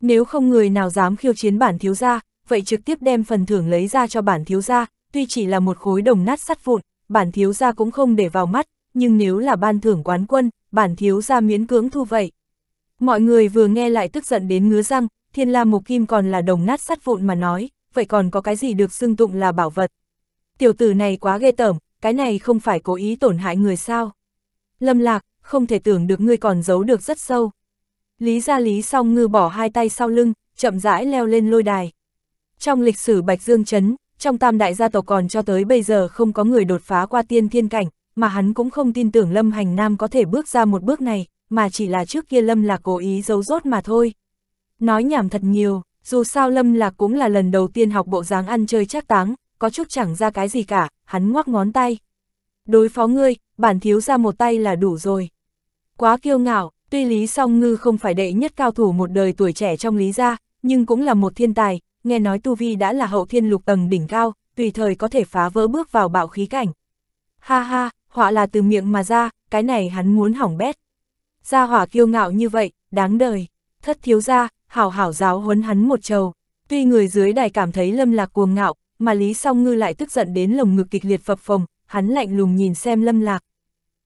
Nếu không người nào dám khiêu chiến bản thiếu gia, vậy trực tiếp đem phần thưởng lấy ra cho bản thiếu gia, tuy chỉ là một khối đồng nát sắt vụn, bản thiếu gia cũng không để vào mắt, nhưng nếu là ban thưởng quán quân, bản thiếu gia miễn cưỡng thu vậy. Mọi người vừa nghe lại tức giận đến ngứa răng, thiên la mục kim còn là đồng nát sắt vụn mà nói, vậy còn có cái gì được xưng tụng là bảo vật? Tiểu tử này quá ghê tởm, cái này không phải cố ý tổn hại người sao? Lâm lạc, không thể tưởng được ngươi còn giấu được rất sâu. Lý ra lý song ngư bỏ hai tay sau lưng, chậm rãi leo lên lôi đài. Trong lịch sử Bạch Dương Trấn, trong tam đại gia tộc còn cho tới bây giờ không có người đột phá qua tiên thiên cảnh, mà hắn cũng không tin tưởng Lâm Hành Nam có thể bước ra một bước này, mà chỉ là trước kia Lâm là cố ý giấu rốt mà thôi. Nói nhảm thật nhiều, dù sao Lâm Lạc cũng là lần đầu tiên học bộ dáng ăn chơi chắc táng, có chút chẳng ra cái gì cả, hắn ngoắc ngón tay. Đối phó ngươi, bản thiếu ra một tay là đủ rồi. Quá kiêu ngạo, tuy Lý Song Ngư không phải đệ nhất cao thủ một đời tuổi trẻ trong Lý gia, nhưng cũng là một thiên tài, nghe nói Tu Vi đã là hậu thiên lục tầng đỉnh cao, tùy thời có thể phá vỡ bước vào bạo khí cảnh. Ha ha, họa là từ miệng mà ra, cái này hắn muốn hỏng bét. Gia hỏa kiêu ngạo như vậy, đáng đời. Thất thiếu gia, hảo hảo giáo huấn hắn một trầu. Tuy người dưới đài cảm thấy Lâm Lạc cuồng ngạo, mà Lý Song Ngư lại tức giận đến lồng ngực kịch liệt phập phồng, hắn lạnh lùng nhìn xem Lâm Lạc.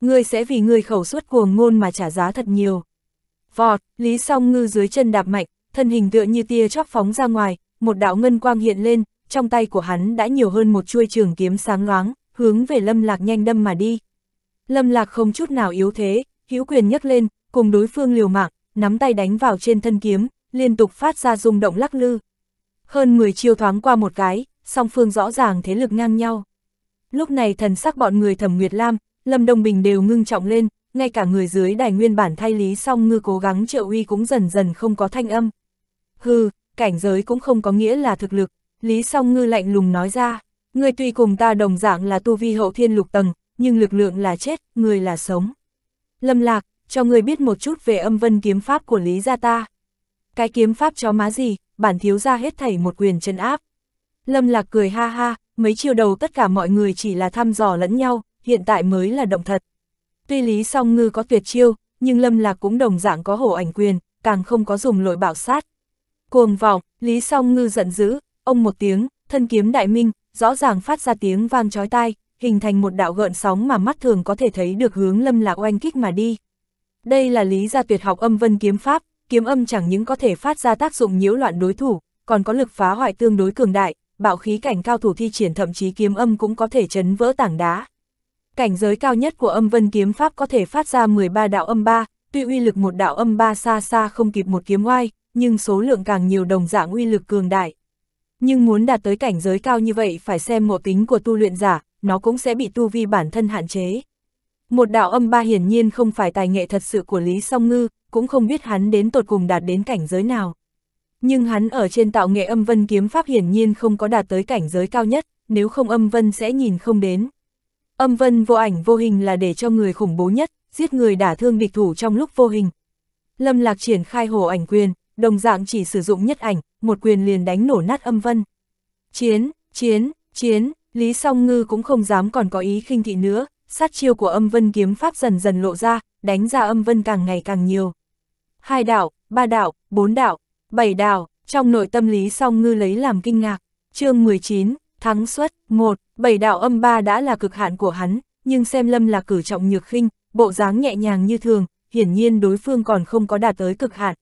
Ngươi sẽ vì ngươi khẩu suất cuồng ngôn mà trả giá thật nhiều. Vọt, Lý Song Ngư dưới chân đạp mạnh, thân hình tựa như tia chóp phóng ra ngoài, một đạo ngân quang hiện lên, trong tay của hắn đã nhiều hơn một chuôi trường kiếm sáng loáng, hướng về Lâm Lạc nhanh đâm mà đi. Lâm Lạc không chút nào yếu thế, hữu quyền nhấc lên, cùng đối phương liều mạng, nắm tay đánh vào trên thân kiếm, liên tục phát ra rung động lắc lư. Hơn 10 chiêu thoáng qua một cái, song phương rõ ràng thế lực ngang nhau. Lúc này thần sắc bọn người Thẩm Nguyệt Lam, Lâm Đông Bình đều ngưng trọng lên, ngay cả người dưới đài nguyên bản thay lý song ngư cố gắng trợ uy cũng dần dần không có thanh âm. Hừ, cảnh giới cũng không có nghĩa là thực lực, lý song ngư lạnh lùng nói ra, người tuy cùng ta đồng dạng là tu vi hậu thiên lục tầng, nhưng lực lượng là chết, người là sống. Lâm lạc, cho người biết một chút về âm vân kiếm pháp của lý gia ta cái kiếm pháp chó má gì, bản thiếu ra hết thảy một quyền chân áp. Lâm Lạc cười ha ha, mấy chiều đầu tất cả mọi người chỉ là thăm dò lẫn nhau, hiện tại mới là động thật. Tuy Lý Song Ngư có tuyệt chiêu, nhưng Lâm Lạc cũng đồng dạng có hổ ảnh quyền, càng không có dùng lội bảo sát. Cuồng vọng, Lý Song Ngư giận dữ, ông một tiếng, thân kiếm đại minh, rõ ràng phát ra tiếng vang chói tai, hình thành một đạo gợn sóng mà mắt thường có thể thấy được hướng Lâm Lạc oanh kích mà đi. Đây là lý gia tuyệt học âm vân kiếm pháp, kiếm âm chẳng những có thể phát ra tác dụng nhiễu loạn đối thủ, còn có lực phá hoại tương đối cường đại, bạo khí cảnh cao thủ thi triển thậm chí kiếm âm cũng có thể chấn vỡ tảng đá. Cảnh giới cao nhất của âm vân kiếm pháp có thể phát ra 13 đạo âm ba, tuy uy lực một đạo âm ba xa xa không kịp một kiếm oai, nhưng số lượng càng nhiều đồng dạng uy lực cường đại. Nhưng muốn đạt tới cảnh giới cao như vậy phải xem ngộ tính của tu luyện giả, nó cũng sẽ bị tu vi bản thân hạn chế. Một đạo âm ba hiển nhiên không phải tài nghệ thật sự của Lý Song Ngư, cũng không biết hắn đến tột cùng đạt đến cảnh giới nào. Nhưng hắn ở trên tạo nghệ âm vân kiếm pháp hiển nhiên không có đạt tới cảnh giới cao nhất, nếu không âm vân sẽ nhìn không đến. Âm vân vô ảnh vô hình là để cho người khủng bố nhất, giết người đả thương địch thủ trong lúc vô hình. Lâm Lạc triển khai hồ ảnh quyền, đồng dạng chỉ sử dụng nhất ảnh, một quyền liền đánh nổ nát âm vân. Chiến, chiến, chiến, Lý Song Ngư cũng không dám còn có ý khinh thị nữa, sát chiêu của âm vân kiếm pháp dần dần lộ ra, đánh ra âm vân càng ngày càng nhiều. Hai đạo, ba đạo, bốn đạo, bảy đạo, trong nội tâm lý song ngư lấy làm kinh ngạc. chương 19, thắng suất, một bảy đạo âm ba đã là cực hạn của hắn, nhưng xem lâm là cử trọng nhược khinh, bộ dáng nhẹ nhàng như thường, hiển nhiên đối phương còn không có đạt tới cực hạn.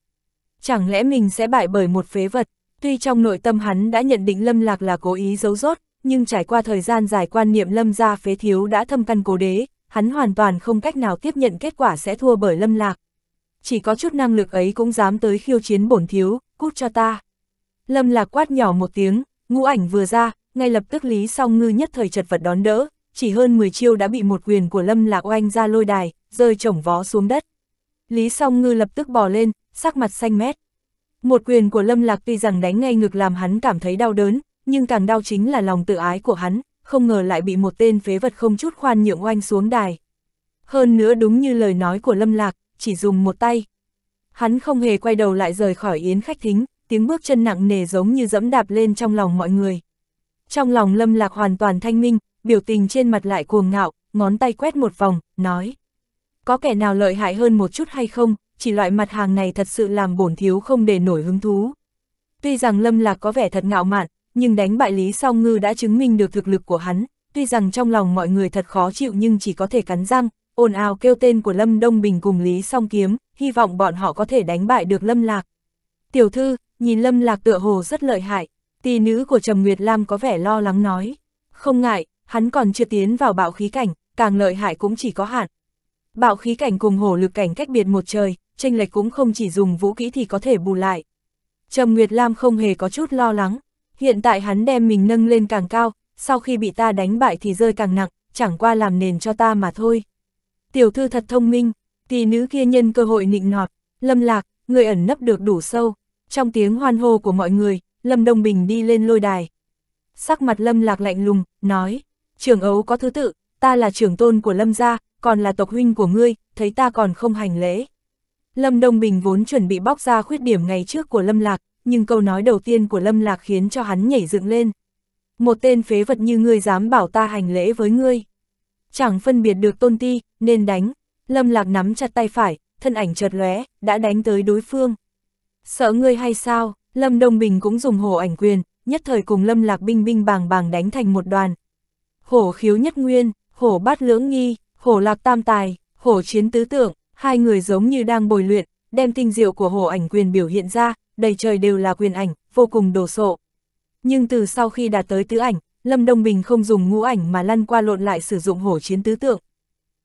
Chẳng lẽ mình sẽ bại bởi một phế vật, tuy trong nội tâm hắn đã nhận định lâm lạc là cố ý giấu rốt, nhưng trải qua thời gian dài quan niệm lâm gia phế thiếu đã thâm căn cố đế, hắn hoàn toàn không cách nào tiếp nhận kết quả sẽ thua bởi lâm lạc. Chỉ có chút năng lực ấy cũng dám tới khiêu chiến bổn thiếu, cút cho ta. Lâm lạc quát nhỏ một tiếng, ngũ ảnh vừa ra, ngay lập tức Lý Song Ngư nhất thời chật vật đón đỡ, chỉ hơn 10 chiêu đã bị một quyền của Lâm Lạc oanh ra lôi đài, rơi chổng vó xuống đất. Lý Song Ngư lập tức bò lên, sắc mặt xanh mét. Một quyền của Lâm Lạc tuy rằng đánh ngay ngực làm hắn cảm thấy đau đớn, nhưng càng đau chính là lòng tự ái của hắn, không ngờ lại bị một tên phế vật không chút khoan nhượng oanh xuống đài. Hơn nữa đúng như lời nói của Lâm Lạc, chỉ dùng một tay. Hắn không hề quay đầu lại rời khỏi yến khách thính, tiếng bước chân nặng nề giống như dẫm đạp lên trong lòng mọi người. Trong lòng Lâm Lạc hoàn toàn thanh minh, biểu tình trên mặt lại cuồng ngạo, ngón tay quét một vòng, nói. Có kẻ nào lợi hại hơn một chút hay không, chỉ loại mặt hàng này thật sự làm bổn thiếu không để nổi hứng thú. Tuy rằng Lâm Lạc có vẻ thật ngạo mạn, nhưng đánh bại Lý Song Ngư đã chứng minh được thực lực của hắn, tuy rằng trong lòng mọi người thật khó chịu nhưng chỉ có thể cắn răng, ồn ào kêu tên của Lâm Đông Bình cùng Lý Song Kiếm, hy vọng bọn họ có thể đánh bại được Lâm Lạc. Tiểu thư, nhìn Lâm Lạc tựa hồ rất lợi hại, tỷ nữ của Trầm Nguyệt Lam có vẻ lo lắng nói. Không ngại, hắn còn chưa tiến vào bạo khí cảnh, càng lợi hại cũng chỉ có hạn. Bạo khí cảnh cùng hổ lực cảnh cách biệt một trời, tranh lệch cũng không chỉ dùng vũ kỹ thì có thể bù lại. Trầm Nguyệt Lam không hề có chút lo lắng, Hiện tại hắn đem mình nâng lên càng cao, sau khi bị ta đánh bại thì rơi càng nặng, chẳng qua làm nền cho ta mà thôi. Tiểu thư thật thông minh, tỷ nữ kia nhân cơ hội nịnh nọt, lâm lạc, người ẩn nấp được đủ sâu. Trong tiếng hoan hô của mọi người, Lâm Đông Bình đi lên lôi đài. Sắc mặt lâm lạc lạnh lùng, nói, trưởng ấu có thứ tự, ta là trưởng tôn của lâm gia, còn là tộc huynh của ngươi, thấy ta còn không hành lễ. Lâm Đông Bình vốn chuẩn bị bóc ra khuyết điểm ngày trước của Lâm Lạc, nhưng câu nói đầu tiên của Lâm Lạc khiến cho hắn nhảy dựng lên. Một tên phế vật như ngươi dám bảo ta hành lễ với ngươi. Chẳng phân biệt được tôn ti, nên đánh. Lâm Lạc nắm chặt tay phải, thân ảnh chợt lóe, đã đánh tới đối phương. Sợ ngươi hay sao, Lâm Đông Bình cũng dùng hổ ảnh quyền, nhất thời cùng Lâm Lạc binh binh bàng bàng đánh thành một đoàn. Hổ khiếu nhất nguyên, hổ bát lưỡng nghi, hổ lạc tam tài, hổ chiến tứ tượng, hai người giống như đang bồi luyện, đem tinh diệu của hồ ảnh quyền biểu hiện ra, đầy trời đều là quyền ảnh, vô cùng đồ sộ. Nhưng từ sau khi đạt tới tứ ảnh, Lâm Đông Bình không dùng ngũ ảnh mà lăn qua lộn lại sử dụng hổ chiến tứ tượng.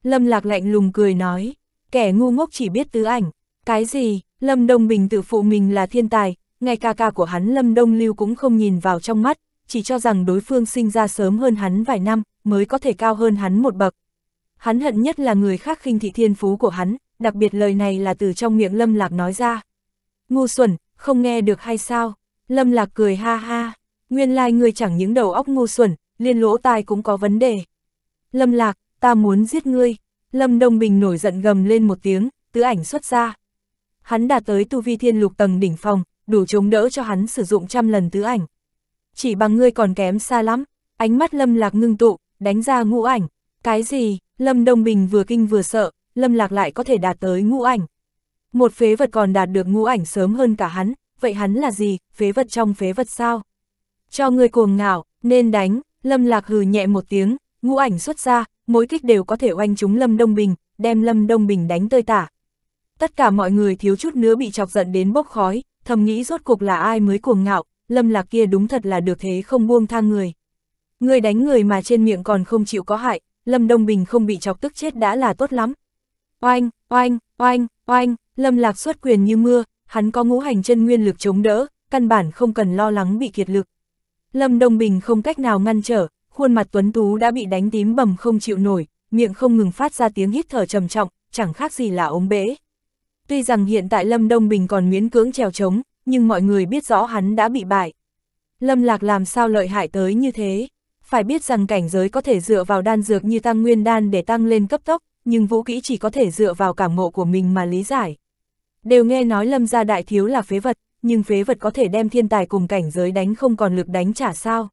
Lâm Lạc lạnh lùng cười nói, kẻ ngu ngốc chỉ biết tứ ảnh, cái gì, Lâm Đông Bình tự phụ mình là thiên tài, ngay ca ca của hắn Lâm Đông Lưu cũng không nhìn vào trong mắt, chỉ cho rằng đối phương sinh ra sớm hơn hắn vài năm, mới có thể cao hơn hắn một bậc. Hắn hận nhất là người khác khinh thị thiên phú của hắn, đặc biệt lời này là từ trong miệng Lâm Lạc nói ra. Ngu xuẩn, không nghe được hay sao? Lâm Lạc cười ha ha, nguyên lai like người chẳng những đầu óc ngu xuẩn, liên lỗ tai cũng có vấn đề. Lâm Lạc, ta muốn giết ngươi. Lâm Đông Bình nổi giận gầm lên một tiếng, tứ ảnh xuất ra. Hắn đạt tới tu vi thiên lục tầng đỉnh phòng, đủ chống đỡ cho hắn sử dụng trăm lần tứ ảnh. Chỉ bằng ngươi còn kém xa lắm, ánh mắt Lâm Lạc ngưng tụ, đánh ra ngũ ảnh. Cái gì, Lâm Đông Bình vừa kinh vừa sợ, Lâm Lạc lại có thể đạt tới ngũ ảnh. Một phế vật còn đạt được ngũ ảnh sớm hơn cả hắn, vậy hắn là gì, phế vật trong phế vật sao? Cho người cuồng ngạo, nên đánh, Lâm Lạc hừ nhẹ một tiếng, ngũ ảnh xuất ra, mỗi kích đều có thể oanh trúng Lâm Đông Bình, đem Lâm Đông Bình đánh tơi tả. Tất cả mọi người thiếu chút nữa bị chọc giận đến bốc khói, thầm nghĩ rốt cuộc là ai mới cuồng ngạo, Lâm Lạc kia đúng thật là được thế không buông tha người. Người đánh người mà trên miệng còn không chịu có hại, Lâm Đông Bình không bị chọc tức chết đã là tốt lắm, Oanh, oanh, oanh, oanh, Lâm Lạc xuất quyền như mưa, hắn có ngũ hành chân nguyên lực chống đỡ, căn bản không cần lo lắng bị kiệt lực. Lâm Đông Bình không cách nào ngăn trở, khuôn mặt tuấn tú đã bị đánh tím bầm không chịu nổi, miệng không ngừng phát ra tiếng hít thở trầm trọng, chẳng khác gì là ống bể. Tuy rằng hiện tại Lâm Đông Bình còn miễn cưỡng trèo trống, nhưng mọi người biết rõ hắn đã bị bại. Lâm Lạc làm sao lợi hại tới như thế? Phải biết rằng cảnh giới có thể dựa vào đan dược như tăng nguyên đan để tăng lên cấp tốc, nhưng Vũ Kỹ chỉ có thể dựa vào cảm ngộ của mình mà lý giải. Đều nghe nói lâm gia đại thiếu là phế vật, nhưng phế vật có thể đem thiên tài cùng cảnh giới đánh không còn lực đánh trả sao.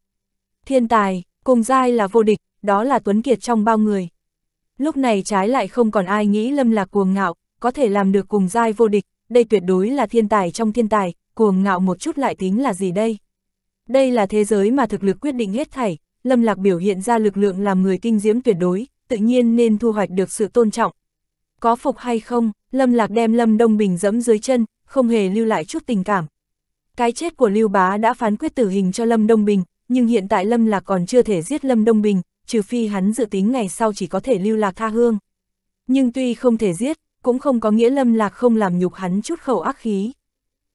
Thiên tài, cùng giai là vô địch, đó là tuấn kiệt trong bao người. Lúc này trái lại không còn ai nghĩ lâm là cuồng ngạo, có thể làm được cùng giai vô địch, đây tuyệt đối là thiên tài trong thiên tài, cuồng ngạo một chút lại tính là gì đây? Đây là thế giới mà thực lực quyết định hết thảy, Lâm Lạc biểu hiện ra lực lượng làm người kinh diễm tuyệt đối, tự nhiên nên thu hoạch được sự tôn trọng. Có phục hay không, Lâm Lạc đem Lâm Đông Bình dẫm dưới chân, không hề lưu lại chút tình cảm. Cái chết của Lưu Bá đã phán quyết tử hình cho Lâm Đông Bình, nhưng hiện tại Lâm Lạc còn chưa thể giết Lâm Đông Bình, trừ phi hắn dự tính ngày sau chỉ có thể Lưu Lạc tha hương. Nhưng tuy không thể giết, cũng không có nghĩa Lâm Lạc không làm nhục hắn chút khẩu ác khí.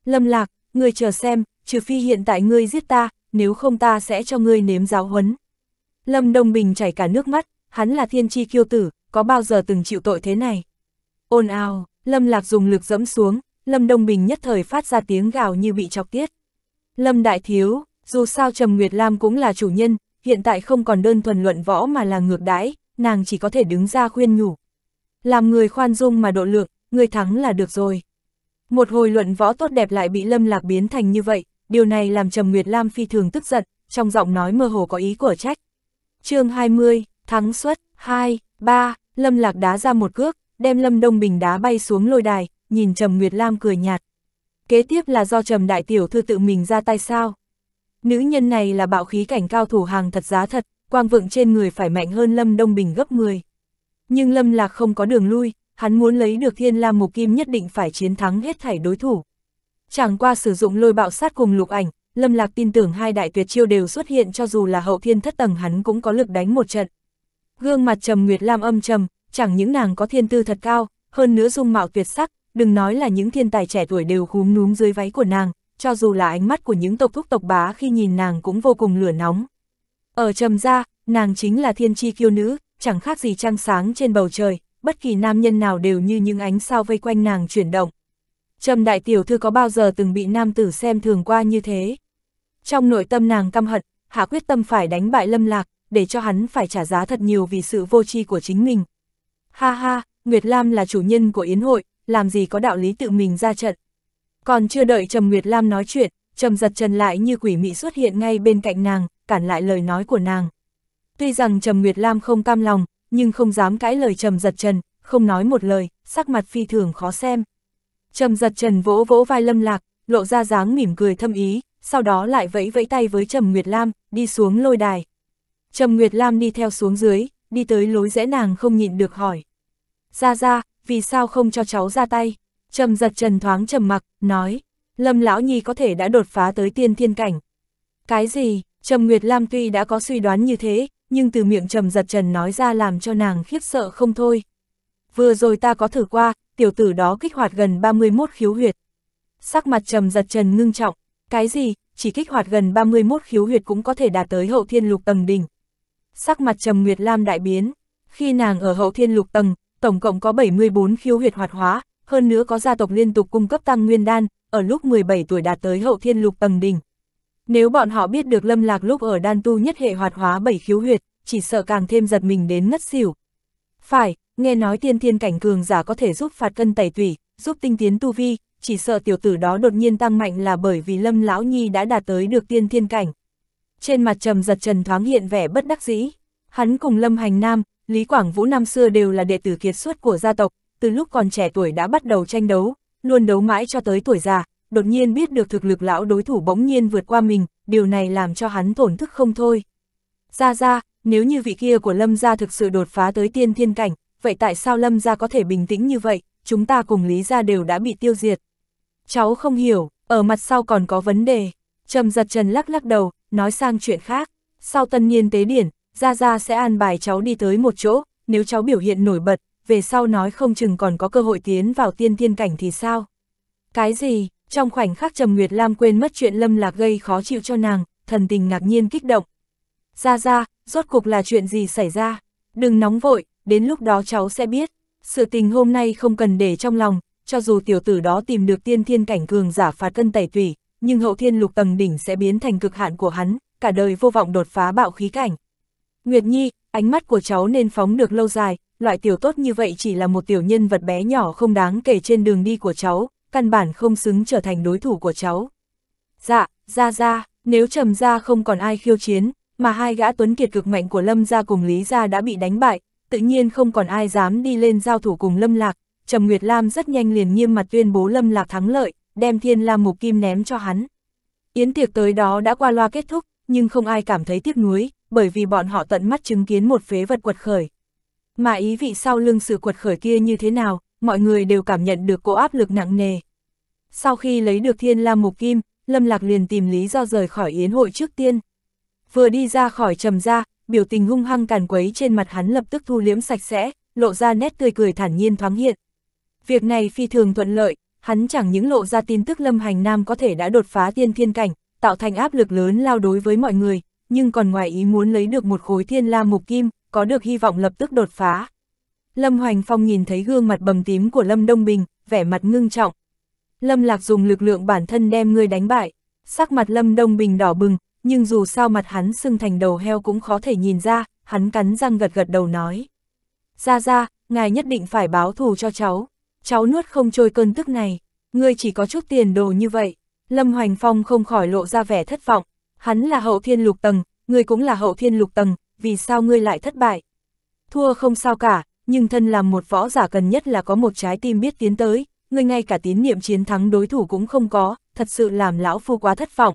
Lâm Lạc, ngươi chờ xem, trừ phi hiện tại ngươi giết ta, nếu không ta sẽ cho ngươi nếm giáo huấn. Lâm Đông Bình chảy cả nước mắt, hắn là thiên chi kiêu tử, có bao giờ từng chịu tội thế này. Ôn ào, Lâm Lạc dùng lực dẫm xuống, Lâm Đông Bình nhất thời phát ra tiếng gào như bị chọc tiết. Lâm Đại Thiếu, dù sao Trầm Nguyệt Lam cũng là chủ nhân, hiện tại không còn đơn thuần luận võ mà là ngược đãi, nàng chỉ có thể đứng ra khuyên nhủ. Làm người khoan dung mà độ lượng, người thắng là được rồi. Một hồi luận võ tốt đẹp lại bị Lâm Lạc biến thành như vậy, điều này làm Trầm Nguyệt Lam phi thường tức giận, trong giọng nói mơ hồ có ý của trách. chương 20, Thắng suất, 2, 3, Lâm Lạc đá ra một cước, đem Lâm Đông Bình đá bay xuống lôi đài, nhìn Trầm Nguyệt Lam cười nhạt. Kế tiếp là do Trầm Đại Tiểu Thư tự mình ra tay sao? Nữ nhân này là bạo khí cảnh cao thủ hàng thật giá thật, quang vượng trên người phải mạnh hơn Lâm Đông Bình gấp 10. Nhưng Lâm Lạc không có đường lui, hắn muốn lấy được Thiên Lam Mục Kim nhất định phải chiến thắng hết thảy đối thủ. Chẳng qua sử dụng lôi bạo sát cùng lục ảnh, Lâm Lạc tin tưởng hai đại tuyệt chiêu đều xuất hiện cho dù là hậu thiên thất tầng hắn cũng có lực đánh một trận. Gương mặt Trầm Nguyệt Lam âm trầm, chẳng những nàng có thiên tư thật cao, hơn nữa dung mạo tuyệt sắc, đừng nói là những thiên tài trẻ tuổi đều khúm núm dưới váy của nàng, cho dù là ánh mắt của những tộc thúc tộc bá khi nhìn nàng cũng vô cùng lửa nóng. Ở Trầm gia, nàng chính là thiên chi kiêu nữ, chẳng khác gì trăng sáng trên bầu trời, bất kỳ nam nhân nào đều như những ánh sao vây quanh nàng chuyển động. Trầm đại tiểu thư có bao giờ từng bị nam tử xem thường qua như thế? Trong nội tâm nàng căm hận, hạ quyết tâm phải đánh bại Lâm Lạc, để cho hắn phải trả giá thật nhiều vì sự vô tri của chính mình. Ha ha, Nguyệt Lam là chủ nhân của Yến hội, làm gì có đạo lý tự mình ra trận. Còn chưa đợi Trầm Nguyệt Lam nói chuyện, Trầm giật trần lại như quỷ mị xuất hiện ngay bên cạnh nàng, cản lại lời nói của nàng. Tuy rằng Trầm Nguyệt Lam không cam lòng, nhưng không dám cãi lời Trầm giật trần, không nói một lời, sắc mặt phi thường khó xem. Trầm giật trần vỗ vỗ vai lâm lạc, lộ ra dáng mỉm cười thâm ý, sau đó lại vẫy vẫy tay với Trầm Nguyệt Lam, đi xuống lôi đài. Trầm Nguyệt Lam đi theo xuống dưới, đi tới lối rẽ nàng không nhịn được hỏi. Ra ra, vì sao không cho cháu ra tay? Trầm giật trần thoáng trầm mặc, nói, Lâm Lão Nhi có thể đã đột phá tới tiên thiên cảnh. Cái gì, Trầm Nguyệt Lam tuy đã có suy đoán như thế, nhưng từ miệng Trầm giật trần nói ra làm cho nàng khiếp sợ không thôi. Vừa rồi ta có thử qua, tiểu tử đó kích hoạt gần 31 khiếu huyệt. Sắc mặt Trầm giật trần ngưng trọng, cái gì, chỉ kích hoạt gần 31 khiếu huyệt cũng có thể đạt tới hậu thiên lục tầng đỉnh sắc mặt Trầm Nguyệt Lam đại biến. Khi nàng ở hậu thiên lục tầng, tổng cộng có 74 khiếu huyệt hoạt hóa, hơn nữa có gia tộc liên tục cung cấp tăng nguyên đan, ở lúc 17 tuổi đạt tới hậu thiên lục tầng đỉnh. Nếu bọn họ biết được Lâm Lạc lúc ở đan tu nhất hệ hoạt hóa bảy khiếu huyệt, chỉ sợ càng thêm giật mình đến ngất xỉu. Phải, nghe nói tiên thiên cảnh cường giả có thể giúp phạt cân tẩy tủy, giúp tinh tiến tu vi, chỉ sợ tiểu tử đó đột nhiên tăng mạnh là bởi vì Lâm Lão Nhi đã đạt tới được tiên thiên cảnh, trên mặt trầm giật trần thoáng hiện vẻ bất đắc dĩ. Hắn cùng Lâm Hành Nam, Lý Quảng Vũ năm xưa đều là đệ tử kiệt xuất của gia tộc, từ lúc còn trẻ tuổi đã bắt đầu tranh đấu, luôn đấu mãi cho tới tuổi già, đột nhiên biết được thực lực lão đối thủ bỗng nhiên vượt qua mình, điều này làm cho hắn tổn thức không thôi. Ra ra, nếu như vị kia của Lâm gia thực sự đột phá tới tiên thiên cảnh, vậy tại sao Lâm gia có thể bình tĩnh như vậy, chúng ta cùng Lý gia đều đã bị tiêu diệt. Cháu không hiểu, ở mặt sau còn có vấn đề. Trầm giật trần lắc lắc đầu, nói sang chuyện khác, sau tân niên tế điển, Gia Gia sẽ an bài cháu đi tới một chỗ, nếu cháu biểu hiện nổi bật, về sau nói không chừng còn có cơ hội tiến vào tiên thiên cảnh thì sao? Cái gì? Trong khoảnh khắc Trầm Nguyệt Lam quên mất chuyện Lâm Lạc gây khó chịu cho nàng, thần tình ngạc nhiên kích động. Gia gia, rốt cục là chuyện gì xảy ra? Đừng nóng vội, đến lúc đó cháu sẽ biết. Sự tình hôm nay không cần để trong lòng, cho dù tiểu tử đó tìm được tiên thiên cảnh cường giả phạt cân tẩy tủy, nhưng hậu thiên lục tầng đỉnh sẽ biến thành cực hạn của hắn, cả đời vô vọng đột phá bạo khí cảnh. Nguyệt Nhi, ánh mắt của cháu nên phóng được lâu dài, loại tiểu tốt như vậy chỉ là một tiểu nhân vật bé nhỏ không đáng kể trên đường đi của cháu, căn bản không xứng trở thành đối thủ của cháu. Dạ, ra ra, nếu trầm ra không còn ai khiêu chiến, mà hai gã tuấn kiệt cực mạnh của Lâm gia cùng Lý gia đã bị đánh bại, tự nhiên không còn ai dám đi lên giao thủ cùng Lâm Lạc, Trầm Nguyệt Lam rất nhanh liền nghiêm mặt tuyên bố Lâm Lạc thắng lợi đem thiên la mục kim ném cho hắn. Yến tiệc tới đó đã qua loa kết thúc, nhưng không ai cảm thấy tiếc nuối, bởi vì bọn họ tận mắt chứng kiến một phế vật quật khởi. Mà ý vị sau lưng sự quật khởi kia như thế nào, mọi người đều cảm nhận được cỗ áp lực nặng nề. Sau khi lấy được thiên la mục kim, Lâm Lạc liền tìm lý do rời khỏi yến hội trước tiên. Vừa đi ra khỏi trầm ra, biểu tình hung hăng càn quấy trên mặt hắn lập tức thu liếm sạch sẽ, lộ ra nét tươi cười thản nhiên thoáng hiện. Việc này phi thường thuận lợi, hắn chẳng những lộ ra tin tức Lâm Hành Nam có thể đã đột phá tiên thiên cảnh, tạo thành áp lực lớn lao đối với mọi người, nhưng còn ngoài ý muốn lấy được một khối thiên la mục kim, có được hy vọng lập tức đột phá. Lâm Hoành Phong nhìn thấy gương mặt bầm tím của Lâm Đông Bình, vẻ mặt ngưng trọng. Lâm Lạc dùng lực lượng bản thân đem ngươi đánh bại, sắc mặt Lâm Đông Bình đỏ bừng, nhưng dù sao mặt hắn sưng thành đầu heo cũng khó thể nhìn ra, hắn cắn răng gật gật đầu nói. Ra ra, ngài nhất định phải báo thù cho cháu, cháu nuốt không trôi cơn tức này, ngươi chỉ có chút tiền đồ như vậy. Lâm Hoành Phong không khỏi lộ ra vẻ thất vọng, hắn là hậu thiên lục tầng, ngươi cũng là hậu thiên lục tầng, vì sao ngươi lại thất bại? Thua không sao cả, nhưng thân làm một võ giả cần nhất là có một trái tim biết tiến tới, ngươi ngay cả tín niệm chiến thắng đối thủ cũng không có, thật sự làm lão phu quá thất vọng.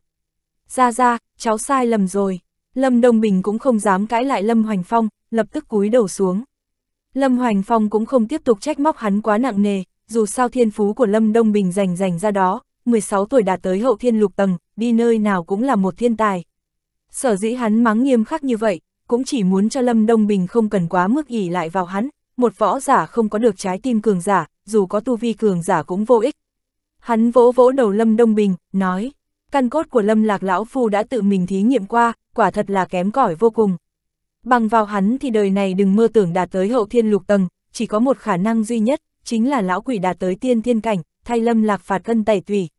Ra ra, cháu sai lầm rồi. Lâm Đông Bình cũng không dám cãi lại Lâm Hoành Phong, lập tức cúi đầu xuống. Lâm Hoành Phong cũng không tiếp tục trách móc hắn quá nặng nề, dù sao thiên phú của Lâm Đông Bình rành rành ra đó, 16 tuổi đạt tới hậu thiên lục tầng, đi nơi nào cũng là một thiên tài. Sở dĩ hắn mắng nghiêm khắc như vậy, cũng chỉ muốn cho Lâm Đông Bình không cần quá mức ỉ lại vào hắn, một võ giả không có được trái tim cường giả, dù có tu vi cường giả cũng vô ích. Hắn vỗ vỗ đầu Lâm Đông Bình, nói, căn cốt của Lâm Lạc Lão Phu đã tự mình thí nghiệm qua, quả thật là kém cỏi vô cùng. Bằng vào hắn thì đời này đừng mơ tưởng đạt tới hậu thiên lục tầng, chỉ có một khả năng duy nhất, chính là lão quỷ đạt tới tiên thiên cảnh, thay lâm lạc phạt cân tẩy tùy.